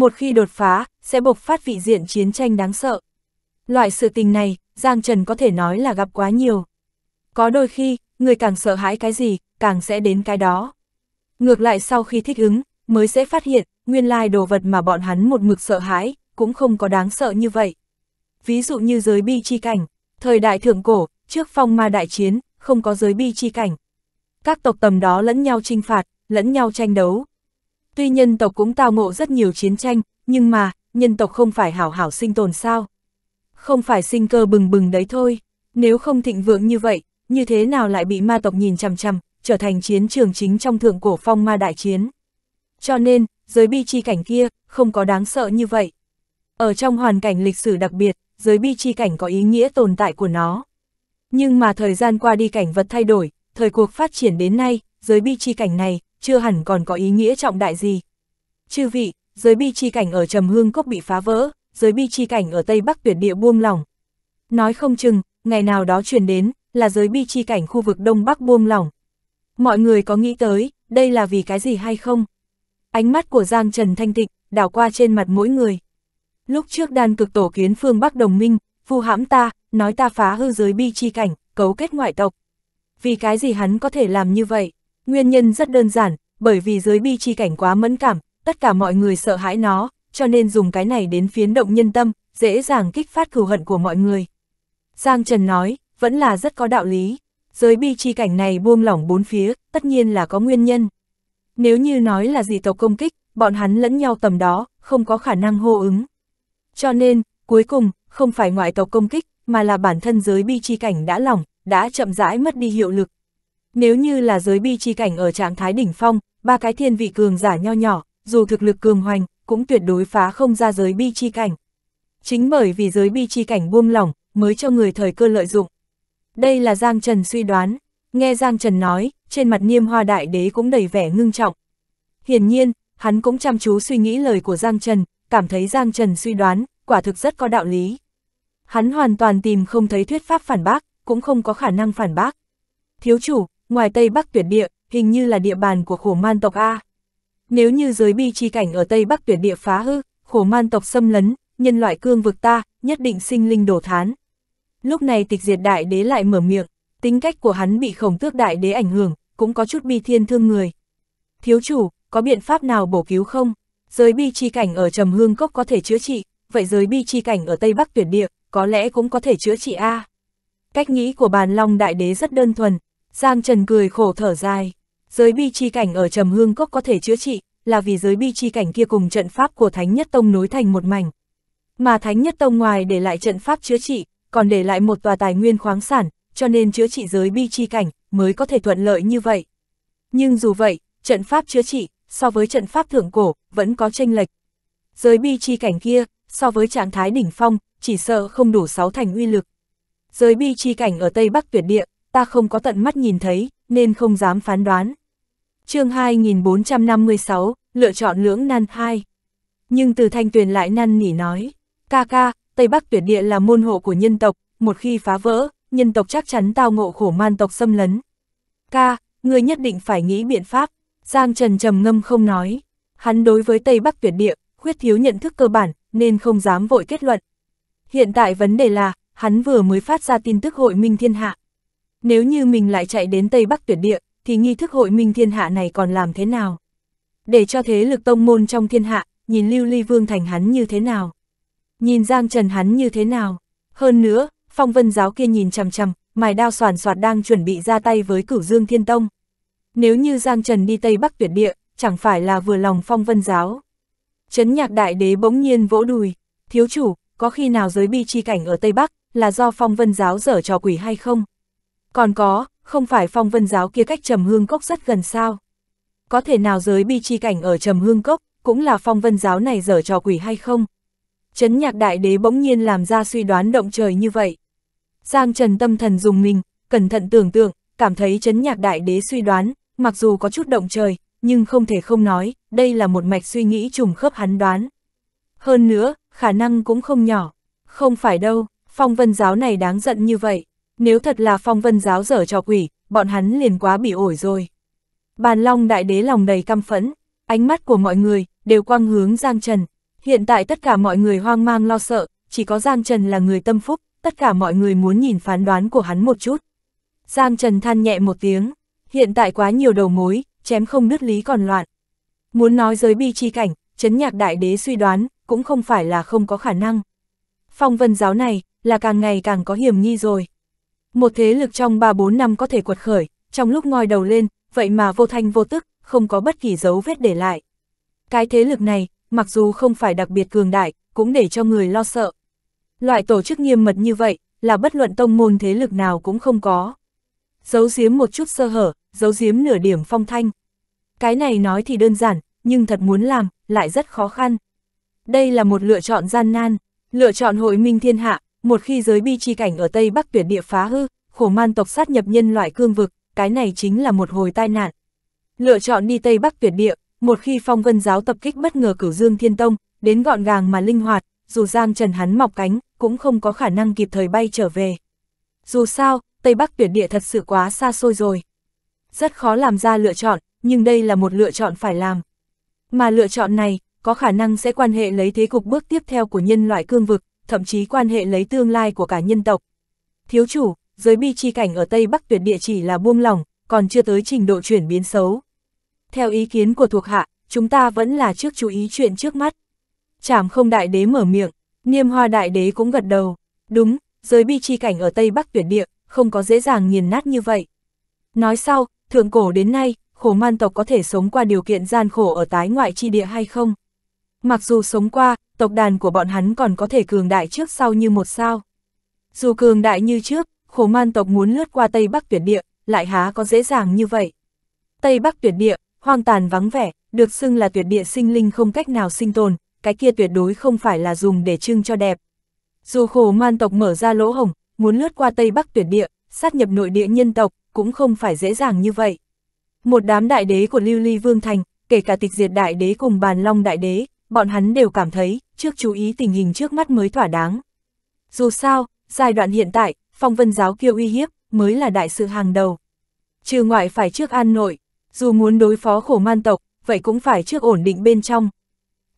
Một khi đột phá, sẽ bộc phát vị diện chiến tranh đáng sợ. Loại sự tình này, Giang Trần có thể nói là gặp quá nhiều. Có đôi khi, người càng sợ hãi cái gì, càng sẽ đến cái đó. Ngược lại sau khi thích ứng, mới sẽ phát hiện, nguyên lai đồ vật mà bọn hắn một mực sợ hãi, cũng không có đáng sợ như vậy. Ví dụ như giới bi chi cảnh, thời đại thượng cổ, trước phong ma đại chiến, không có giới bi chi cảnh. Các tộc tầm đó lẫn nhau trinh phạt, lẫn nhau tranh đấu, Tuy nhân tộc cũng tao ngộ rất nhiều chiến tranh, nhưng mà, nhân tộc không phải hảo hảo sinh tồn sao? Không phải sinh cơ bừng bừng đấy thôi, nếu không thịnh vượng như vậy, như thế nào lại bị ma tộc nhìn chằm chằm, trở thành chiến trường chính trong thượng cổ phong ma đại chiến. Cho nên, giới bi chi cảnh kia, không có đáng sợ như vậy. Ở trong hoàn cảnh lịch sử đặc biệt, giới bi chi cảnh có ý nghĩa tồn tại của nó. Nhưng mà thời gian qua đi cảnh vật thay đổi, thời cuộc phát triển đến nay, giới bi chi cảnh này, chưa hẳn còn có ý nghĩa trọng đại gì. Chư vị, giới bi chi cảnh ở Trầm Hương Cốc bị phá vỡ, giới bi chi cảnh ở Tây Bắc tuyệt địa buông lỏng. Nói không chừng, ngày nào đó truyền đến, là giới bi chi cảnh khu vực Đông Bắc buông lỏng. Mọi người có nghĩ tới, đây là vì cái gì hay không? Ánh mắt của Giang Trần Thanh Tịnh, đảo qua trên mặt mỗi người. Lúc trước đan cực tổ kiến phương Bắc đồng minh, vu hãm ta, nói ta phá hư giới bi chi cảnh, cấu kết ngoại tộc. Vì cái gì hắn có thể làm như vậy? Nguyên nhân rất đơn giản, bởi vì giới bi chi cảnh quá mẫn cảm, tất cả mọi người sợ hãi nó, cho nên dùng cái này đến phiến động nhân tâm, dễ dàng kích phát cừu hận của mọi người. Giang Trần nói, vẫn là rất có đạo lý. Giới bi chi cảnh này buông lỏng bốn phía, tất nhiên là có nguyên nhân. Nếu như nói là dị tộc công kích, bọn hắn lẫn nhau tầm đó, không có khả năng hô ứng. Cho nên, cuối cùng, không phải ngoại tộc công kích, mà là bản thân giới bi chi cảnh đã lỏng, đã chậm rãi mất đi hiệu lực, nếu như là giới bi chi cảnh ở trạng thái đỉnh phong, ba cái thiên vị cường giả nho nhỏ, dù thực lực cường hoành, cũng tuyệt đối phá không ra giới bi chi cảnh. Chính bởi vì giới bi chi cảnh buông lỏng, mới cho người thời cơ lợi dụng. Đây là Giang Trần suy đoán, nghe Giang Trần nói, trên mặt niêm hoa đại đế cũng đầy vẻ ngưng trọng. Hiển nhiên, hắn cũng chăm chú suy nghĩ lời của Giang Trần, cảm thấy Giang Trần suy đoán, quả thực rất có đạo lý. Hắn hoàn toàn tìm không thấy thuyết pháp phản bác, cũng không có khả năng phản bác. Thiếu chủ, Ngoài Tây Bắc tuyệt địa, hình như là địa bàn của khổ man tộc A. Nếu như giới bi chi cảnh ở Tây Bắc tuyệt địa phá hư, khổ man tộc xâm lấn, nhân loại cương vực ta, nhất định sinh linh đổ thán. Lúc này tịch diệt đại đế lại mở miệng, tính cách của hắn bị khổng tước đại đế ảnh hưởng, cũng có chút bi thiên thương người. Thiếu chủ, có biện pháp nào bổ cứu không? Giới bi chi cảnh ở Trầm Hương Cốc có thể chữa trị, vậy giới bi chi cảnh ở Tây Bắc tuyệt địa, có lẽ cũng có thể chữa trị A. Cách nghĩ của bàn long đại đế rất đơn thuần, Giang Trần cười khổ thở dài. Giới bi chi cảnh ở Trầm Hương Cốc có thể chữa trị, là vì giới bi chi cảnh kia cùng trận pháp của Thánh Nhất Tông nối thành một mảnh. Mà Thánh Nhất Tông ngoài để lại trận pháp chữa trị, còn để lại một tòa tài nguyên khoáng sản, cho nên chữa trị giới bi chi cảnh mới có thể thuận lợi như vậy. Nhưng dù vậy, trận pháp chữa trị so với trận pháp thượng cổ vẫn có tranh lệch. Giới bi chi cảnh kia, so với trạng thái đỉnh phong, chỉ sợ không đủ sáu thành uy lực. Giới bi chi cảnh ở Tây Bắc tuyệt địa, ta không có tận mắt nhìn thấy, nên không dám phán đoán. chương 2456, lựa chọn lưỡng nan 2. Nhưng từ thanh tuyền lại năn nỉ nói, ca ca, Tây Bắc tuyệt địa là môn hộ của nhân tộc, một khi phá vỡ, nhân tộc chắc chắn tao ngộ khổ man tộc xâm lấn. Ca, ngươi nhất định phải nghĩ biện pháp, Giang Trần trầm ngâm không nói. Hắn đối với Tây Bắc tuyệt địa, khuyết thiếu nhận thức cơ bản, nên không dám vội kết luận. Hiện tại vấn đề là, hắn vừa mới phát ra tin tức hội minh thiên hạ, nếu như mình lại chạy đến Tây Bắc tuyệt địa, thì nghi thức hội minh thiên hạ này còn làm thế nào? Để cho thế lực tông môn trong thiên hạ, nhìn Lưu Ly Vương Thành hắn như thế nào? Nhìn Giang Trần hắn như thế nào? Hơn nữa, phong vân giáo kia nhìn chằm chằm, mài đao soàn soạt đang chuẩn bị ra tay với cửu dương thiên tông. Nếu như Giang Trần đi Tây Bắc tuyệt địa, chẳng phải là vừa lòng phong vân giáo. Chấn nhạc đại đế bỗng nhiên vỗ đùi, thiếu chủ, có khi nào giới bi chi cảnh ở Tây Bắc là do phong vân giáo dở trò quỷ hay không? Còn có, không phải phong vân giáo kia cách trầm hương cốc rất gần sao? Có thể nào giới bi chi cảnh ở trầm hương cốc, cũng là phong vân giáo này dở trò quỷ hay không? Chấn nhạc đại đế bỗng nhiên làm ra suy đoán động trời như vậy. Giang Trần tâm thần dùng mình, cẩn thận tưởng tượng, cảm thấy chấn nhạc đại đế suy đoán, mặc dù có chút động trời, nhưng không thể không nói, đây là một mạch suy nghĩ trùng khớp hắn đoán. Hơn nữa, khả năng cũng không nhỏ. Không phải đâu, phong vân giáo này đáng giận như vậy, nếu thật là phong vân giáo dở trò quỷ, bọn hắn liền quá bị ổi rồi. Bàn long đại đế lòng đầy căm phẫn, ánh mắt của mọi người đều quang hướng Giang Trần. Hiện tại tất cả mọi người hoang mang lo sợ, chỉ có Giang Trần là người tâm phúc, tất cả mọi người muốn nhìn phán đoán của hắn một chút. Giang Trần than nhẹ một tiếng, hiện tại quá nhiều đầu mối, chém không đứt lý còn loạn. Muốn nói giới bi chi cảnh, chấn nhạc đại đế suy đoán, cũng không phải là không có khả năng. Phong vân giáo này, là càng ngày càng có hiểm nghi rồi. Một thế lực trong 3-4 năm có thể quật khởi, trong lúc ngòi đầu lên, vậy mà vô thanh vô tức, không có bất kỳ dấu vết để lại. Cái thế lực này, mặc dù không phải đặc biệt cường đại, cũng để cho người lo sợ. Loại tổ chức nghiêm mật như vậy, là bất luận tông môn thế lực nào cũng không có. Giấu giếm một chút sơ hở, giấu giếm nửa điểm phong thanh. Cái này nói thì đơn giản, nhưng thật muốn làm, lại rất khó khăn. Đây là một lựa chọn gian nan, lựa chọn hội minh thiên hạ, một khi giới bi chi cảnh ở Tây Bắc tuyệt địa phá hư, khổ man tộc sát nhập nhân loại cương vực, cái này chính là một hồi tai nạn. Lựa chọn đi Tây Bắc tuyệt địa, một khi phong vân giáo tập kích bất ngờ cửu dương thiên tông, đến gọn gàng mà linh hoạt, dù Giang Trần hắn mọc cánh, cũng không có khả năng kịp thời bay trở về. Dù sao, Tây Bắc tuyệt địa thật sự quá xa xôi rồi. Rất khó làm ra lựa chọn, nhưng đây là một lựa chọn phải làm. Mà lựa chọn này, có khả năng sẽ quan hệ lấy thế cục bước tiếp theo của nhân loại cương vực, thậm chí quan hệ lấy tương lai của cả nhân tộc. Thiếu chủ, giới bi chi cảnh ở Tây Bắc tuyệt địa chỉ là buông lỏng, còn chưa tới trình độ chuyển biến xấu. Theo ý kiến của thuộc hạ, chúng ta vẫn là trước chú ý chuyện trước mắt. Chảm không đại đế mở miệng, niêm hoa đại đế cũng gật đầu. Đúng, giới bi chi cảnh ở Tây Bắc tuyệt địa, không có dễ dàng nghiền nát như vậy. Nói sau, thượng cổ đến nay, khổ man tộc có thể sống qua điều kiện gian khổ ở tái ngoại chi địa hay không? Mặc dù sống qua, tộc đàn của bọn hắn còn có thể cường đại trước sau như một sao. Dù cường đại như trước, khổ man tộc muốn lướt qua Tây Bắc tuyệt địa, lại há có dễ dàng như vậy. Tây Bắc tuyệt địa, hoang tàn vắng vẻ, được xưng là tuyệt địa sinh linh không cách nào sinh tồn, cái kia tuyệt đối không phải là dùng để trưng cho đẹp. Dù khổ man tộc mở ra lỗ hồng, muốn lướt qua Tây Bắc tuyệt địa, sát nhập nội địa nhân tộc, cũng không phải dễ dàng như vậy. Một đám đại đế của Lưu Ly Vương Thành, kể cả tịch diệt đại đế cùng bàn long đại đế, bọn hắn đều cảm thấy, trước chú ý tình hình trước mắt mới thỏa đáng. Dù sao, giai đoạn hiện tại, phong vân giáo kiêu uy hiếp, mới là đại sự hàng đầu. Trừ ngoại phải trước an nội, dù muốn đối phó khổ man tộc, vậy cũng phải trước ổn định bên trong.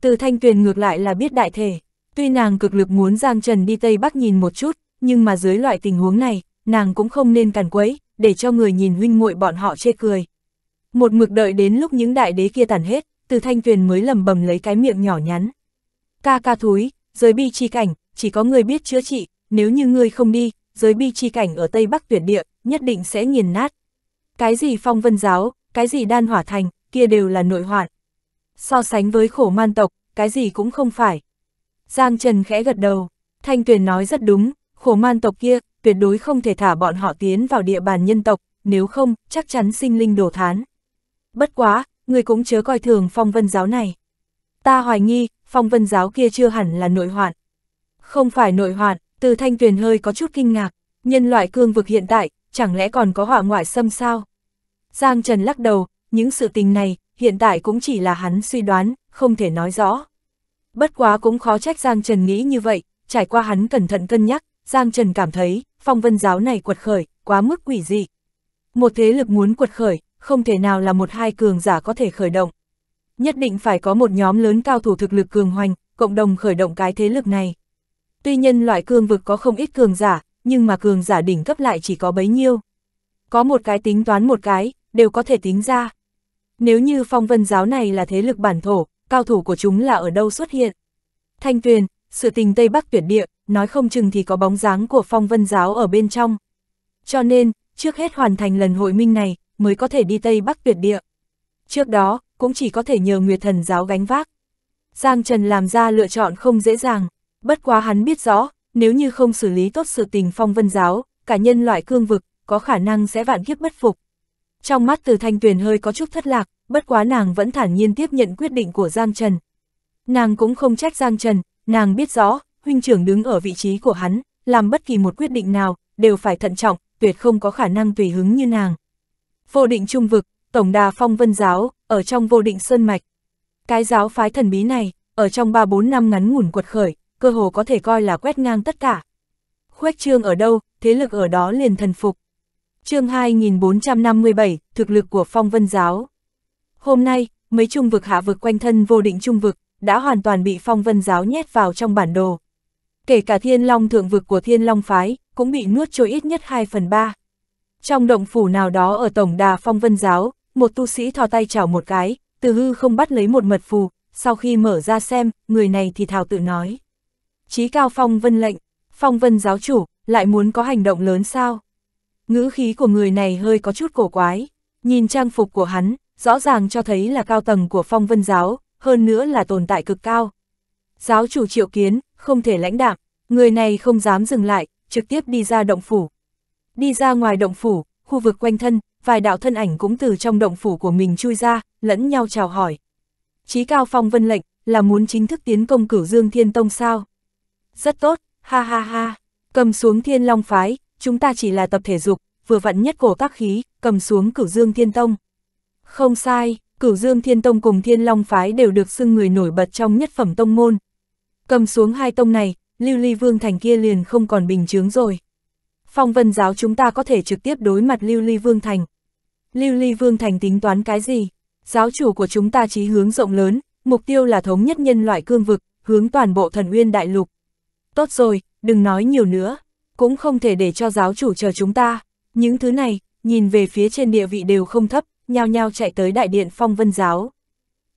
Từ thanh tuyền ngược lại là biết đại thể, tuy nàng cực lực muốn Giang Trần đi Tây Bắc nhìn một chút, nhưng mà dưới loại tình huống này, nàng cũng không nên càn quấy, để cho người nhìn huynh muội bọn họ chê cười. Một mực đợi đến lúc những đại đế kia tàn hết, từ thanh tuyền mới lầm bầm lấy cái miệng nhỏ nhắn. Ca ca thúi, giới bi chi cảnh, chỉ có người biết chữa trị, nếu như ngươi không đi, giới bi chi cảnh ở Tây Bắc tuyển địa, nhất định sẽ nghiền nát. Cái gì phong vân giáo, cái gì đan hỏa thành, kia đều là nội hoạn. So sánh với khổ man tộc, cái gì cũng không phải. Giang Trần khẽ gật đầu, Thanh Tuyền nói rất đúng, khổ man tộc kia, tuyệt đối không thể thả bọn họ tiến vào địa bàn nhân tộc, nếu không, chắc chắn sinh linh đổ thán. Bất quá, người cũng chớ coi thường phong vân giáo này. Ta hoài nghi, phong vân giáo kia chưa hẳn là nội hoạn. Không phải nội hoạn, từ thanh tuyền hơi có chút kinh ngạc, nhân loại cương vực hiện tại, chẳng lẽ còn có họa ngoại xâm sao? Giang Trần lắc đầu, những sự tình này, hiện tại cũng chỉ là hắn suy đoán, không thể nói rõ. Bất quá cũng khó trách Giang Trần nghĩ như vậy, trải qua hắn cẩn thận cân nhắc, Giang Trần cảm thấy, phong vân giáo này quật khởi, quá mức quỷ dị. Một thế lực muốn quật khởi, không thể nào là một hai cường giả có thể khởi động. Nhất định phải có một nhóm lớn cao thủ thực lực cường hoành, cộng đồng khởi động cái thế lực này. Tuy nhân loại cương vực có không ít cường giả, nhưng mà cường giả đỉnh cấp lại chỉ có bấy nhiêu. Có một cái tính toán một cái, đều có thể tính ra. Nếu như phong vân giáo này là thế lực bản thổ, cao thủ của chúng là ở đâu xuất hiện? Thanh tuyền, sự tình Tây Bắc tuyệt địa, nói không chừng thì có bóng dáng của phong vân giáo ở bên trong. Cho nên, trước hết hoàn thành lần hội minh này, mới có thể đi Tây Bắc tuyệt địa. Trước đó, cũng chỉ có thể nhờ Nguyệt Thần giáo gánh vác. Giang Trần làm ra lựa chọn không dễ dàng, bất quá hắn biết rõ, nếu như không xử lý tốt sự tình phong vân giáo, cả nhân loại cương vực, có khả năng sẽ vạn kiếp bất phục. Trong mắt từ thanh tuyền hơi có chút thất lạc, bất quá nàng vẫn thản nhiên tiếp nhận quyết định của Giang Trần. Nàng cũng không trách Giang Trần, nàng biết rõ, huynh trưởng đứng ở vị trí của hắn, làm bất kỳ một quyết định nào, đều phải thận trọng, tuyệt không có khả năng tùy hứng như nàng vô định trung vực, tổng đà phong vân giáo, ở trong vô định sơn mạch. Cái giáo phái thần bí này, ở trong 3-4 năm ngắn ngủn quật khởi, cơ hồ có thể coi là quét ngang tất cả. Khuếch trương ở đâu, thế lực ở đó liền thần phục. chương 2457, thực lực của phong vân giáo. Hôm nay, mấy trung vực hạ vực quanh thân vô định trung vực, đã hoàn toàn bị phong vân giáo nhét vào trong bản đồ. Kể cả thiên long thượng vực của thiên long phái, cũng bị nuốt trôi ít nhất 2 phần 3. Trong động phủ nào đó ở tổng đà phong vân giáo, một tu sĩ thò tay chảo một cái, từ hư không bắt lấy một mật phù, sau khi mở ra xem, người này thì thảo tự nói. Chí cao phong vân lệnh, phong vân giáo chủ, lại muốn có hành động lớn sao? Ngữ khí của người này hơi có chút cổ quái, nhìn trang phục của hắn, rõ ràng cho thấy là cao tầng của phong vân giáo, hơn nữa là tồn tại cực cao. Giáo chủ triệu kiến, không thể lãnh đạm, người này không dám dừng lại, trực tiếp đi ra động phủ, Đi ra ngoài động phủ, khu vực quanh thân, vài đạo thân ảnh cũng từ trong động phủ của mình chui ra, lẫn nhau chào hỏi. Chí Cao Phong vân lệnh, là muốn chính thức tiến công cửu Dương Thiên Tông sao? Rất tốt, ha ha ha, cầm xuống Thiên Long Phái, chúng ta chỉ là tập thể dục, vừa vặn nhất cổ tác khí, cầm xuống cửu Dương Thiên Tông. Không sai, cửu Dương Thiên Tông cùng Thiên Long Phái đều được xưng người nổi bật trong nhất phẩm tông môn. Cầm xuống hai tông này, Lưu Ly Vương Thành kia liền không còn bình chướng rồi phong vân giáo chúng ta có thể trực tiếp đối mặt Lưu Ly Vương Thành. Lưu Ly Vương Thành tính toán cái gì? Giáo chủ của chúng ta chí hướng rộng lớn, mục tiêu là thống nhất nhân loại cương vực, hướng toàn bộ thần uyên đại lục. Tốt rồi, đừng nói nhiều nữa, cũng không thể để cho giáo chủ chờ chúng ta. Những thứ này, nhìn về phía trên địa vị đều không thấp, nhao nhao chạy tới đại điện phong vân giáo.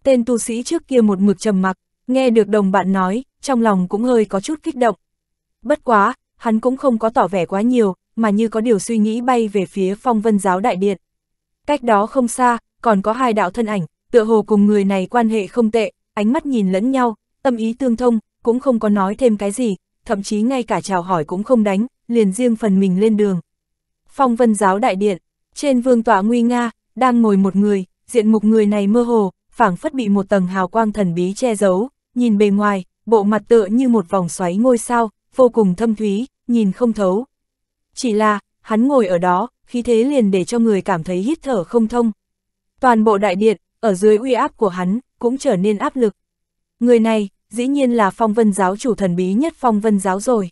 Tên tu sĩ trước kia một mực trầm mặc, nghe được đồng bạn nói, trong lòng cũng hơi có chút kích động. Bất quá, hắn cũng không có tỏ vẻ quá nhiều, mà như có điều suy nghĩ bay về phía phong vân giáo đại điện. Cách đó không xa, còn có hai đạo thân ảnh, tựa hồ cùng người này quan hệ không tệ, ánh mắt nhìn lẫn nhau, tâm ý tương thông, cũng không có nói thêm cái gì, thậm chí ngay cả chào hỏi cũng không đánh, liền riêng phần mình lên đường. Phong vân giáo đại điện, trên vương tọa nguy nga, đang ngồi một người, diện mục người này mơ hồ, phảng phất bị một tầng hào quang thần bí che giấu, nhìn bề ngoài, bộ mặt tựa như một vòng xoáy ngôi sao, vô cùng thâm thúy, nhìn không thấu. Chỉ là, hắn ngồi ở đó, khí thế liền để cho người cảm thấy hít thở không thông. Toàn bộ đại điện, ở dưới uy áp của hắn, cũng trở nên áp lực. Người này, dĩ nhiên là phong vân giáo chủ thần bí nhất phong vân giáo rồi.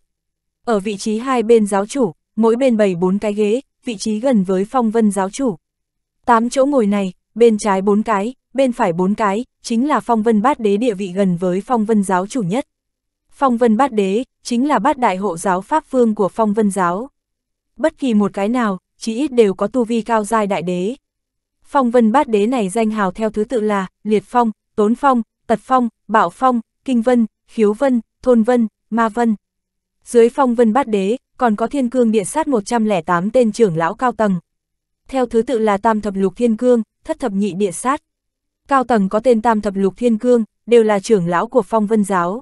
Ở vị trí hai bên giáo chủ, mỗi bên bày bốn cái ghế, vị trí gần với phong vân giáo chủ. Tám chỗ ngồi này, bên trái bốn cái, bên phải bốn cái, chính là phong vân bát đế địa vị gần với phong vân giáo chủ nhất. Phong vân bát đế, chính là bát đại hộ giáo Pháp Vương của phong vân giáo. Bất kỳ một cái nào, chỉ ít đều có tu vi cao giai đại đế. Phong vân bát đế này danh hào theo thứ tự là Liệt Phong, Tốn Phong, Tật Phong, Bạo Phong, Kinh Vân, Khiếu Vân, Thôn Vân, Ma Vân. Dưới phong vân bát đế, còn có thiên cương địa sát 108 tên trưởng lão cao tầng. Theo thứ tự là tam thập lục thiên cương, thất thập nhị địa sát. Cao tầng có tên tam thập lục thiên cương, đều là trưởng lão của phong vân giáo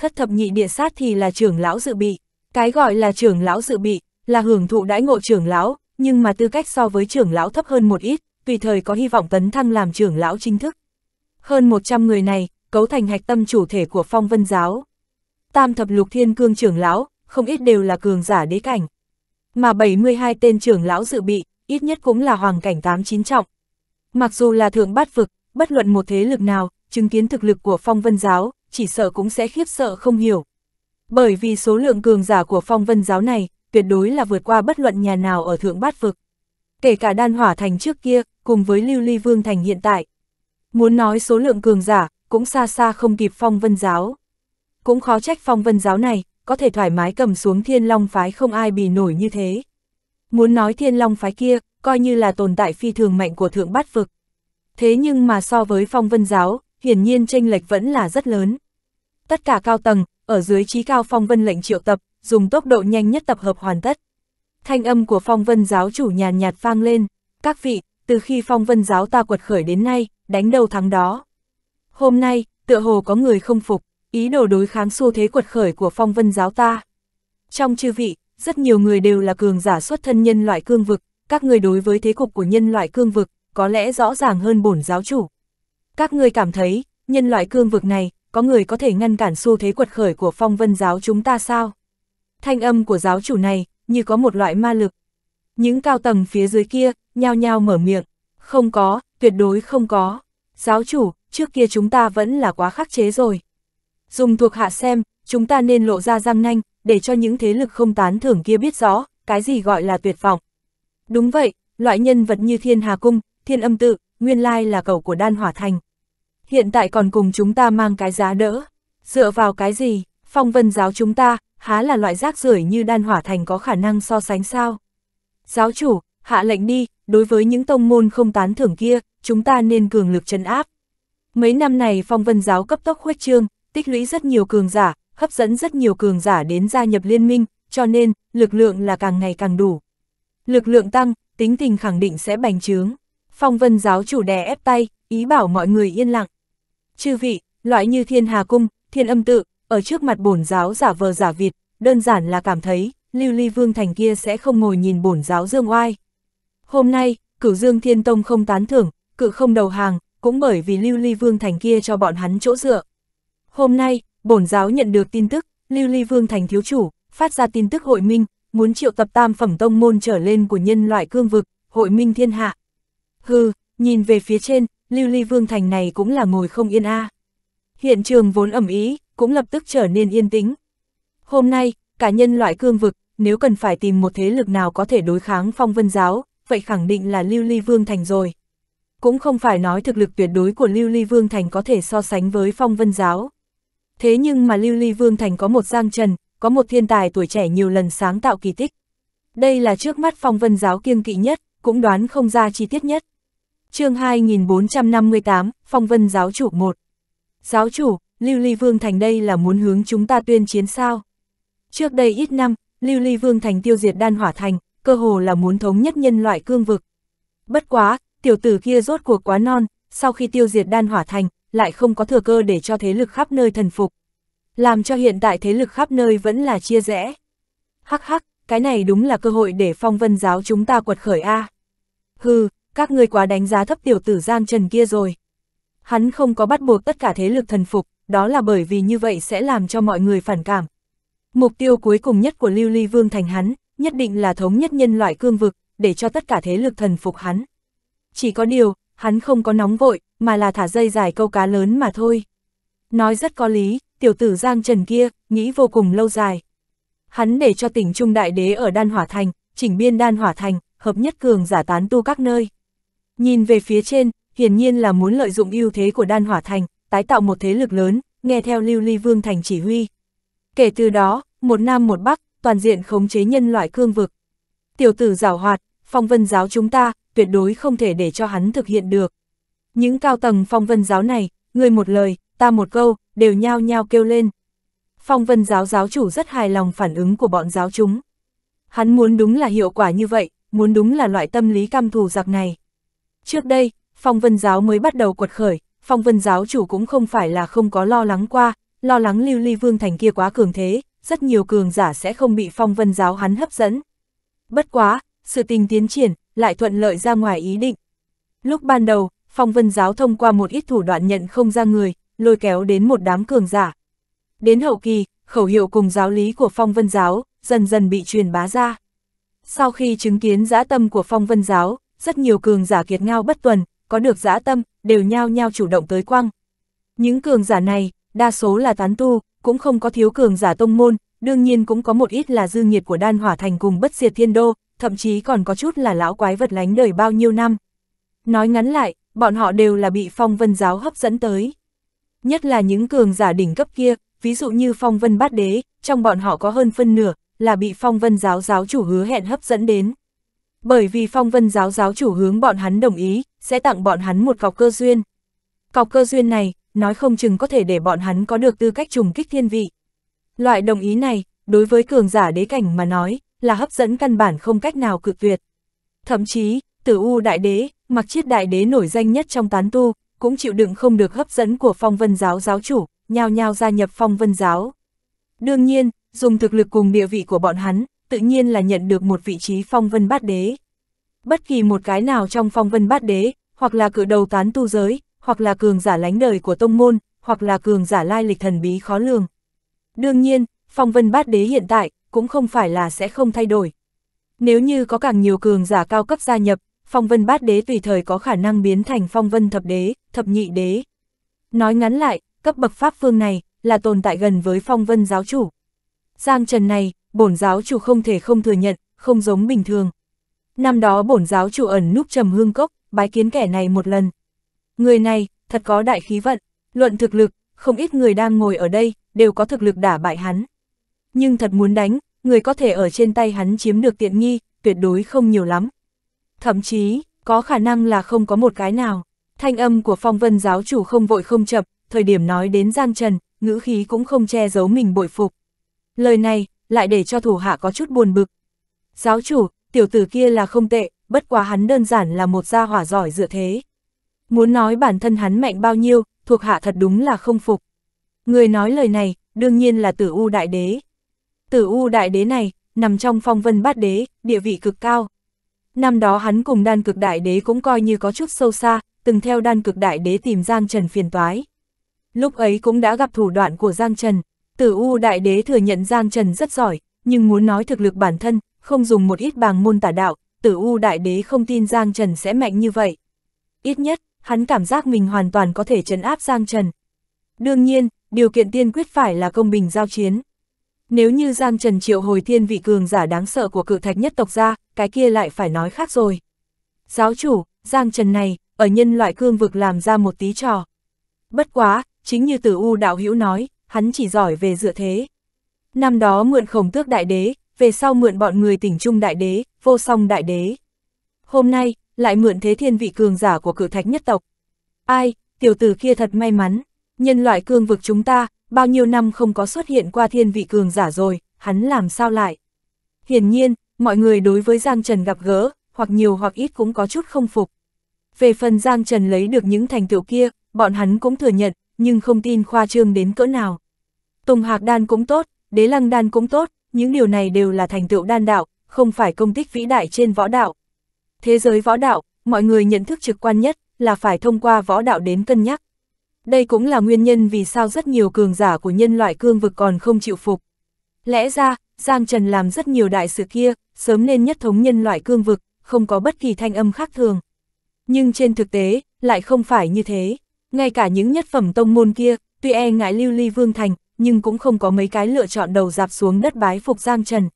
thất thập nhị địa sát thì là trưởng lão dự bị. Cái gọi là trưởng lão dự bị, là hưởng thụ đãi ngộ trưởng lão, nhưng mà tư cách so với trưởng lão thấp hơn một ít, tùy thời có hy vọng tấn thăng làm trưởng lão chính thức. Hơn 100 người này, cấu thành hạch tâm chủ thể của phong vân giáo. Tam thập lục thiên cương trưởng lão, không ít đều là cường giả đế cảnh. Mà 72 tên trưởng lão dự bị, ít nhất cũng là hoàng cảnh 89 trọng. Mặc dù là thượng bát vực, bất luận một thế lực nào, chứng kiến thực lực của phong vân giáo, chỉ sợ cũng sẽ khiếp sợ không hiểu. Bởi vì số lượng cường giả của phong vân giáo này, tuyệt đối là vượt qua bất luận nhà nào ở thượng bát vực. Kể cả đan hỏa thành trước kia, cùng với lưu ly vương thành hiện tại. Muốn nói số lượng cường giả, cũng xa xa không kịp phong vân giáo. Cũng khó trách phong vân giáo này, có thể thoải mái cầm xuống thiên long phái không ai bì nổi như thế. Muốn nói thiên long phái kia, coi như là tồn tại phi thường mạnh của thượng bát vực. Thế nhưng mà so với phong vân giáo, hiển nhiên tranh lệch vẫn là rất lớn. Tất cả cao tầng, ở dưới trí cao phong vân lệnh triệu tập, dùng tốc độ nhanh nhất tập hợp hoàn tất. Thanh âm của phong vân giáo chủ nhàn nhạt vang lên, các vị, từ khi phong vân giáo ta quật khởi đến nay, đánh đầu thắng đó. Hôm nay, tựa hồ có người không phục, ý đồ đối kháng xu thế quật khởi của phong vân giáo ta. Trong chư vị, rất nhiều người đều là cường giả xuất thân nhân loại cương vực, các người đối với thế cục của nhân loại cương vực, có lẽ rõ ràng hơn bổn giáo chủ. Các ngươi cảm thấy, nhân loại cương vực này, có người có thể ngăn cản xu thế quật khởi của phong vân giáo chúng ta sao? Thanh âm của giáo chủ này, như có một loại ma lực. Những cao tầng phía dưới kia, nhao nhao mở miệng. Không có, tuyệt đối không có. Giáo chủ, trước kia chúng ta vẫn là quá khắc chế rồi. Dùng thuộc hạ xem, chúng ta nên lộ ra răng nanh, để cho những thế lực không tán thưởng kia biết rõ, cái gì gọi là tuyệt vọng. Đúng vậy, loại nhân vật như thiên hà cung, thiên âm tự, nguyên lai là cầu của đan hỏa thành hiện tại còn cùng chúng ta mang cái giá đỡ. Dựa vào cái gì, phong vân giáo chúng ta, há là loại rác rưởi như đan hỏa thành có khả năng so sánh sao? Giáo chủ, hạ lệnh đi, đối với những tông môn không tán thưởng kia, chúng ta nên cường lực trấn áp. Mấy năm này phong vân giáo cấp tốc khuếch trương, tích lũy rất nhiều cường giả, hấp dẫn rất nhiều cường giả đến gia nhập liên minh, cho nên, lực lượng là càng ngày càng đủ. Lực lượng tăng, tính tình khẳng định sẽ bành trướng. Phong vân giáo chủ đè ép tay, ý bảo mọi người yên lặng. Chư vị, loại như thiên hà cung, thiên âm tự, ở trước mặt bổn giáo giả vờ giả vịt, đơn giản là cảm thấy, lưu ly vương thành kia sẽ không ngồi nhìn bổn giáo dương oai. Hôm nay, cửu dương thiên tông không tán thưởng, cự không đầu hàng, cũng bởi vì lưu ly vương thành kia cho bọn hắn chỗ dựa. Hôm nay, bổn giáo nhận được tin tức, lưu ly vương thành thiếu chủ, phát ra tin tức hội minh, muốn triệu tập tam phẩm tông môn trở lên của nhân loại cương vực, hội minh thiên hạ. Hừ, nhìn về phía trên, lưu ly vương thành này cũng là ngồi không yên a. À. Hiện trường vốn ẩm ý, cũng lập tức trở nên yên tĩnh. Hôm nay, cả nhân loại cương vực, nếu cần phải tìm một thế lực nào có thể đối kháng phong vân giáo, vậy khẳng định là lưu ly vương thành rồi. Cũng không phải nói thực lực tuyệt đối của lưu ly vương thành có thể so sánh với phong vân giáo. Thế nhưng mà lưu ly vương thành có một giang trần, có một thiên tài tuổi trẻ nhiều lần sáng tạo kỳ tích. Đây là trước mắt phong vân giáo kiêng kỵ nhất, cũng đoán không ra chi tiết nhất chương 2458, Phong Vân Giáo chủ 1. Giáo chủ, Lưu Ly Vương Thành đây là muốn hướng chúng ta tuyên chiến sao? Trước đây ít năm, Lưu Ly Vương Thành tiêu diệt đan hỏa thành, cơ hồ là muốn thống nhất nhân loại cương vực. Bất quá, tiểu tử kia rốt cuộc quá non, sau khi tiêu diệt đan hỏa thành, lại không có thừa cơ để cho thế lực khắp nơi thần phục. Làm cho hiện tại thế lực khắp nơi vẫn là chia rẽ. Hắc hắc, cái này đúng là cơ hội để phong vân giáo chúng ta quật khởi A. Hừ, các ngươi quá đánh giá thấp tiểu tử Giang Trần kia rồi. Hắn không có bắt buộc tất cả thế lực thần phục, đó là bởi vì như vậy sẽ làm cho mọi người phản cảm. Mục tiêu cuối cùng nhất của Lưu Ly Vương thành hắn, nhất định là thống nhất nhân loại cương vực, để cho tất cả thế lực thần phục hắn. Chỉ có điều, hắn không có nóng vội, mà là thả dây dài câu cá lớn mà thôi. Nói rất có lý, tiểu tử Giang Trần kia, nghĩ vô cùng lâu dài. Hắn để cho tỉnh Trung Đại Đế ở Đan Hỏa Thành, chỉnh biên Đan Hỏa Thành, hợp nhất cường giả tán tu các nơi. Nhìn về phía trên, hiển nhiên là muốn lợi dụng ưu thế của đan hỏa thành, tái tạo một thế lực lớn, nghe theo lưu ly vương thành chỉ huy. Kể từ đó, một nam một bắc, toàn diện khống chế nhân loại cương vực. Tiểu tử giảo hoạt, phong vân giáo chúng ta, tuyệt đối không thể để cho hắn thực hiện được. Những cao tầng phong vân giáo này, người một lời, ta một câu, đều nhao nhao kêu lên. Phong vân giáo giáo chủ rất hài lòng phản ứng của bọn giáo chúng. Hắn muốn đúng là hiệu quả như vậy, muốn đúng là loại tâm lý cam thù giặc này. Trước đây, phong vân giáo mới bắt đầu quật khởi, phong vân giáo chủ cũng không phải là không có lo lắng qua, lo lắng lưu ly vương thành kia quá cường thế, rất nhiều cường giả sẽ không bị phong vân giáo hắn hấp dẫn. Bất quá, sự tình tiến triển, lại thuận lợi ra ngoài ý định. Lúc ban đầu, phong vân giáo thông qua một ít thủ đoạn nhận không ra người, lôi kéo đến một đám cường giả. Đến hậu kỳ, khẩu hiệu cùng giáo lý của phong vân giáo, dần dần bị truyền bá ra. Sau khi chứng kiến dã tâm của phong vân giáo, rất nhiều cường giả kiệt ngao bất tuần, có được dã tâm, đều nhao nhao chủ động tới quăng. Những cường giả này, đa số là tán tu, cũng không có thiếu cường giả tông môn, đương nhiên cũng có một ít là dư nghiệt của đan hỏa thành cùng bất diệt thiên đô, thậm chí còn có chút là lão quái vật lánh đời bao nhiêu năm. Nói ngắn lại, bọn họ đều là bị phong vân giáo hấp dẫn tới. Nhất là những cường giả đỉnh cấp kia, ví dụ như phong vân bát đế, trong bọn họ có hơn phân nửa, là bị phong vân giáo giáo chủ hứa hẹn hấp dẫn đến. Bởi vì phong vân giáo giáo chủ hướng bọn hắn đồng ý, sẽ tặng bọn hắn một cọc cơ duyên. Cọc cơ duyên này, nói không chừng có thể để bọn hắn có được tư cách trùng kích thiên vị. Loại đồng ý này, đối với cường giả đế cảnh mà nói, là hấp dẫn căn bản không cách nào cự tuyệt. Thậm chí, tử U đại đế, mặc chiết đại đế nổi danh nhất trong tán tu, cũng chịu đựng không được hấp dẫn của phong vân giáo giáo chủ, nhao nhao gia nhập phong vân giáo. Đương nhiên, dùng thực lực cùng địa vị của bọn hắn, tự nhiên là nhận được một vị trí phong vân bát đế. Bất kỳ một cái nào trong phong vân bát đế, hoặc là cự đầu tán tu giới, hoặc là cường giả lánh đời của tông môn, hoặc là cường giả lai lịch thần bí khó lường. Đương nhiên, phong vân bát đế hiện tại cũng không phải là sẽ không thay đổi. Nếu như có càng nhiều cường giả cao cấp gia nhập, phong vân bát đế tùy thời có khả năng biến thành phong vân thập đế, thập nhị đế. Nói ngắn lại, cấp bậc pháp phương này là tồn tại gần với phong vân giáo chủ. Giang Trần này bổn giáo chủ không thể không thừa nhận, không giống bình thường. Năm đó bổn giáo chủ ẩn núp trầm hương cốc, bái kiến kẻ này một lần. Người này, thật có đại khí vận, luận thực lực, không ít người đang ngồi ở đây, đều có thực lực đả bại hắn. Nhưng thật muốn đánh, người có thể ở trên tay hắn chiếm được tiện nghi, tuyệt đối không nhiều lắm. Thậm chí, có khả năng là không có một cái nào. Thanh âm của phong vân giáo chủ không vội không chậm, thời điểm nói đến Giang Trần, ngữ khí cũng không che giấu mình bội phục. Lời này, lại để cho thủ hạ có chút buồn bực. Giáo chủ, tiểu tử kia là không tệ, bất quá hắn đơn giản là một gia hỏa giỏi dựa thế. Muốn nói bản thân hắn mạnh bao nhiêu, thuộc hạ thật đúng là không phục. Người nói lời này, đương nhiên là tử U Đại Đế. Tử U Đại Đế này, nằm trong phong vân bát đế, địa vị cực cao. Năm đó hắn cùng đan cực đại đế cũng coi như có chút sâu xa, từng theo đan cực đại đế tìm Giang Trần phiền toái. Lúc ấy cũng đã gặp thủ đoạn của Giang Trần, Tử U Đại Đế thừa nhận Giang Trần rất giỏi, nhưng muốn nói thực lực bản thân, không dùng một ít bàng môn tả đạo, Tử U Đại Đế không tin Giang Trần sẽ mạnh như vậy. Ít nhất, hắn cảm giác mình hoàn toàn có thể trấn áp Giang Trần. Đương nhiên, điều kiện tiên quyết phải là công bình giao chiến. Nếu như Giang Trần triệu hồi thiên vị cường giả đáng sợ của cự thạch nhất tộc ra, cái kia lại phải nói khác rồi. Giáo chủ, Giang Trần này, ở nhân loại cương vực làm ra một tí trò. Bất quá, chính như tử U đạo hữu nói, hắn chỉ giỏi về dựa thế. Năm đó mượn khổng tước đại đế, về sau mượn bọn người tỉnh trung đại đế, vô song đại đế. Hôm nay, lại mượn thế thiên vị cường giả của cử thạch nhất tộc. Ai, tiểu tử kia thật may mắn, nhân loại cương vực chúng ta, bao nhiêu năm không có xuất hiện qua thiên vị cường giả rồi, hắn làm sao lại. Hiển nhiên, mọi người đối với Giang Trần gặp gỡ, hoặc nhiều hoặc ít cũng có chút không phục. Về phần Giang Trần lấy được những thành tựu kia, bọn hắn cũng thừa nhận, nhưng không tin khoa trương đến cỡ nào. Tùng Hạc Đan cũng tốt, Đế Lăng Đan cũng tốt, những điều này đều là thành tựu đan đạo, không phải công tích vĩ đại trên võ đạo. Thế giới võ đạo, mọi người nhận thức trực quan nhất là phải thông qua võ đạo đến cân nhắc. Đây cũng là nguyên nhân vì sao rất nhiều cường giả của nhân loại cương vực còn không chịu phục. Lẽ ra, Giang Trần làm rất nhiều đại sự kia, sớm nên nhất thống nhân loại cương vực, không có bất kỳ thanh âm khác thường. Nhưng trên thực tế, lại không phải như thế. Ngay cả những nhất phẩm tông môn kia, tuy e ngại lưu ly vương thành, nhưng cũng không có mấy cái lựa chọn đầu dạp xuống đất bái phục Giang Trần.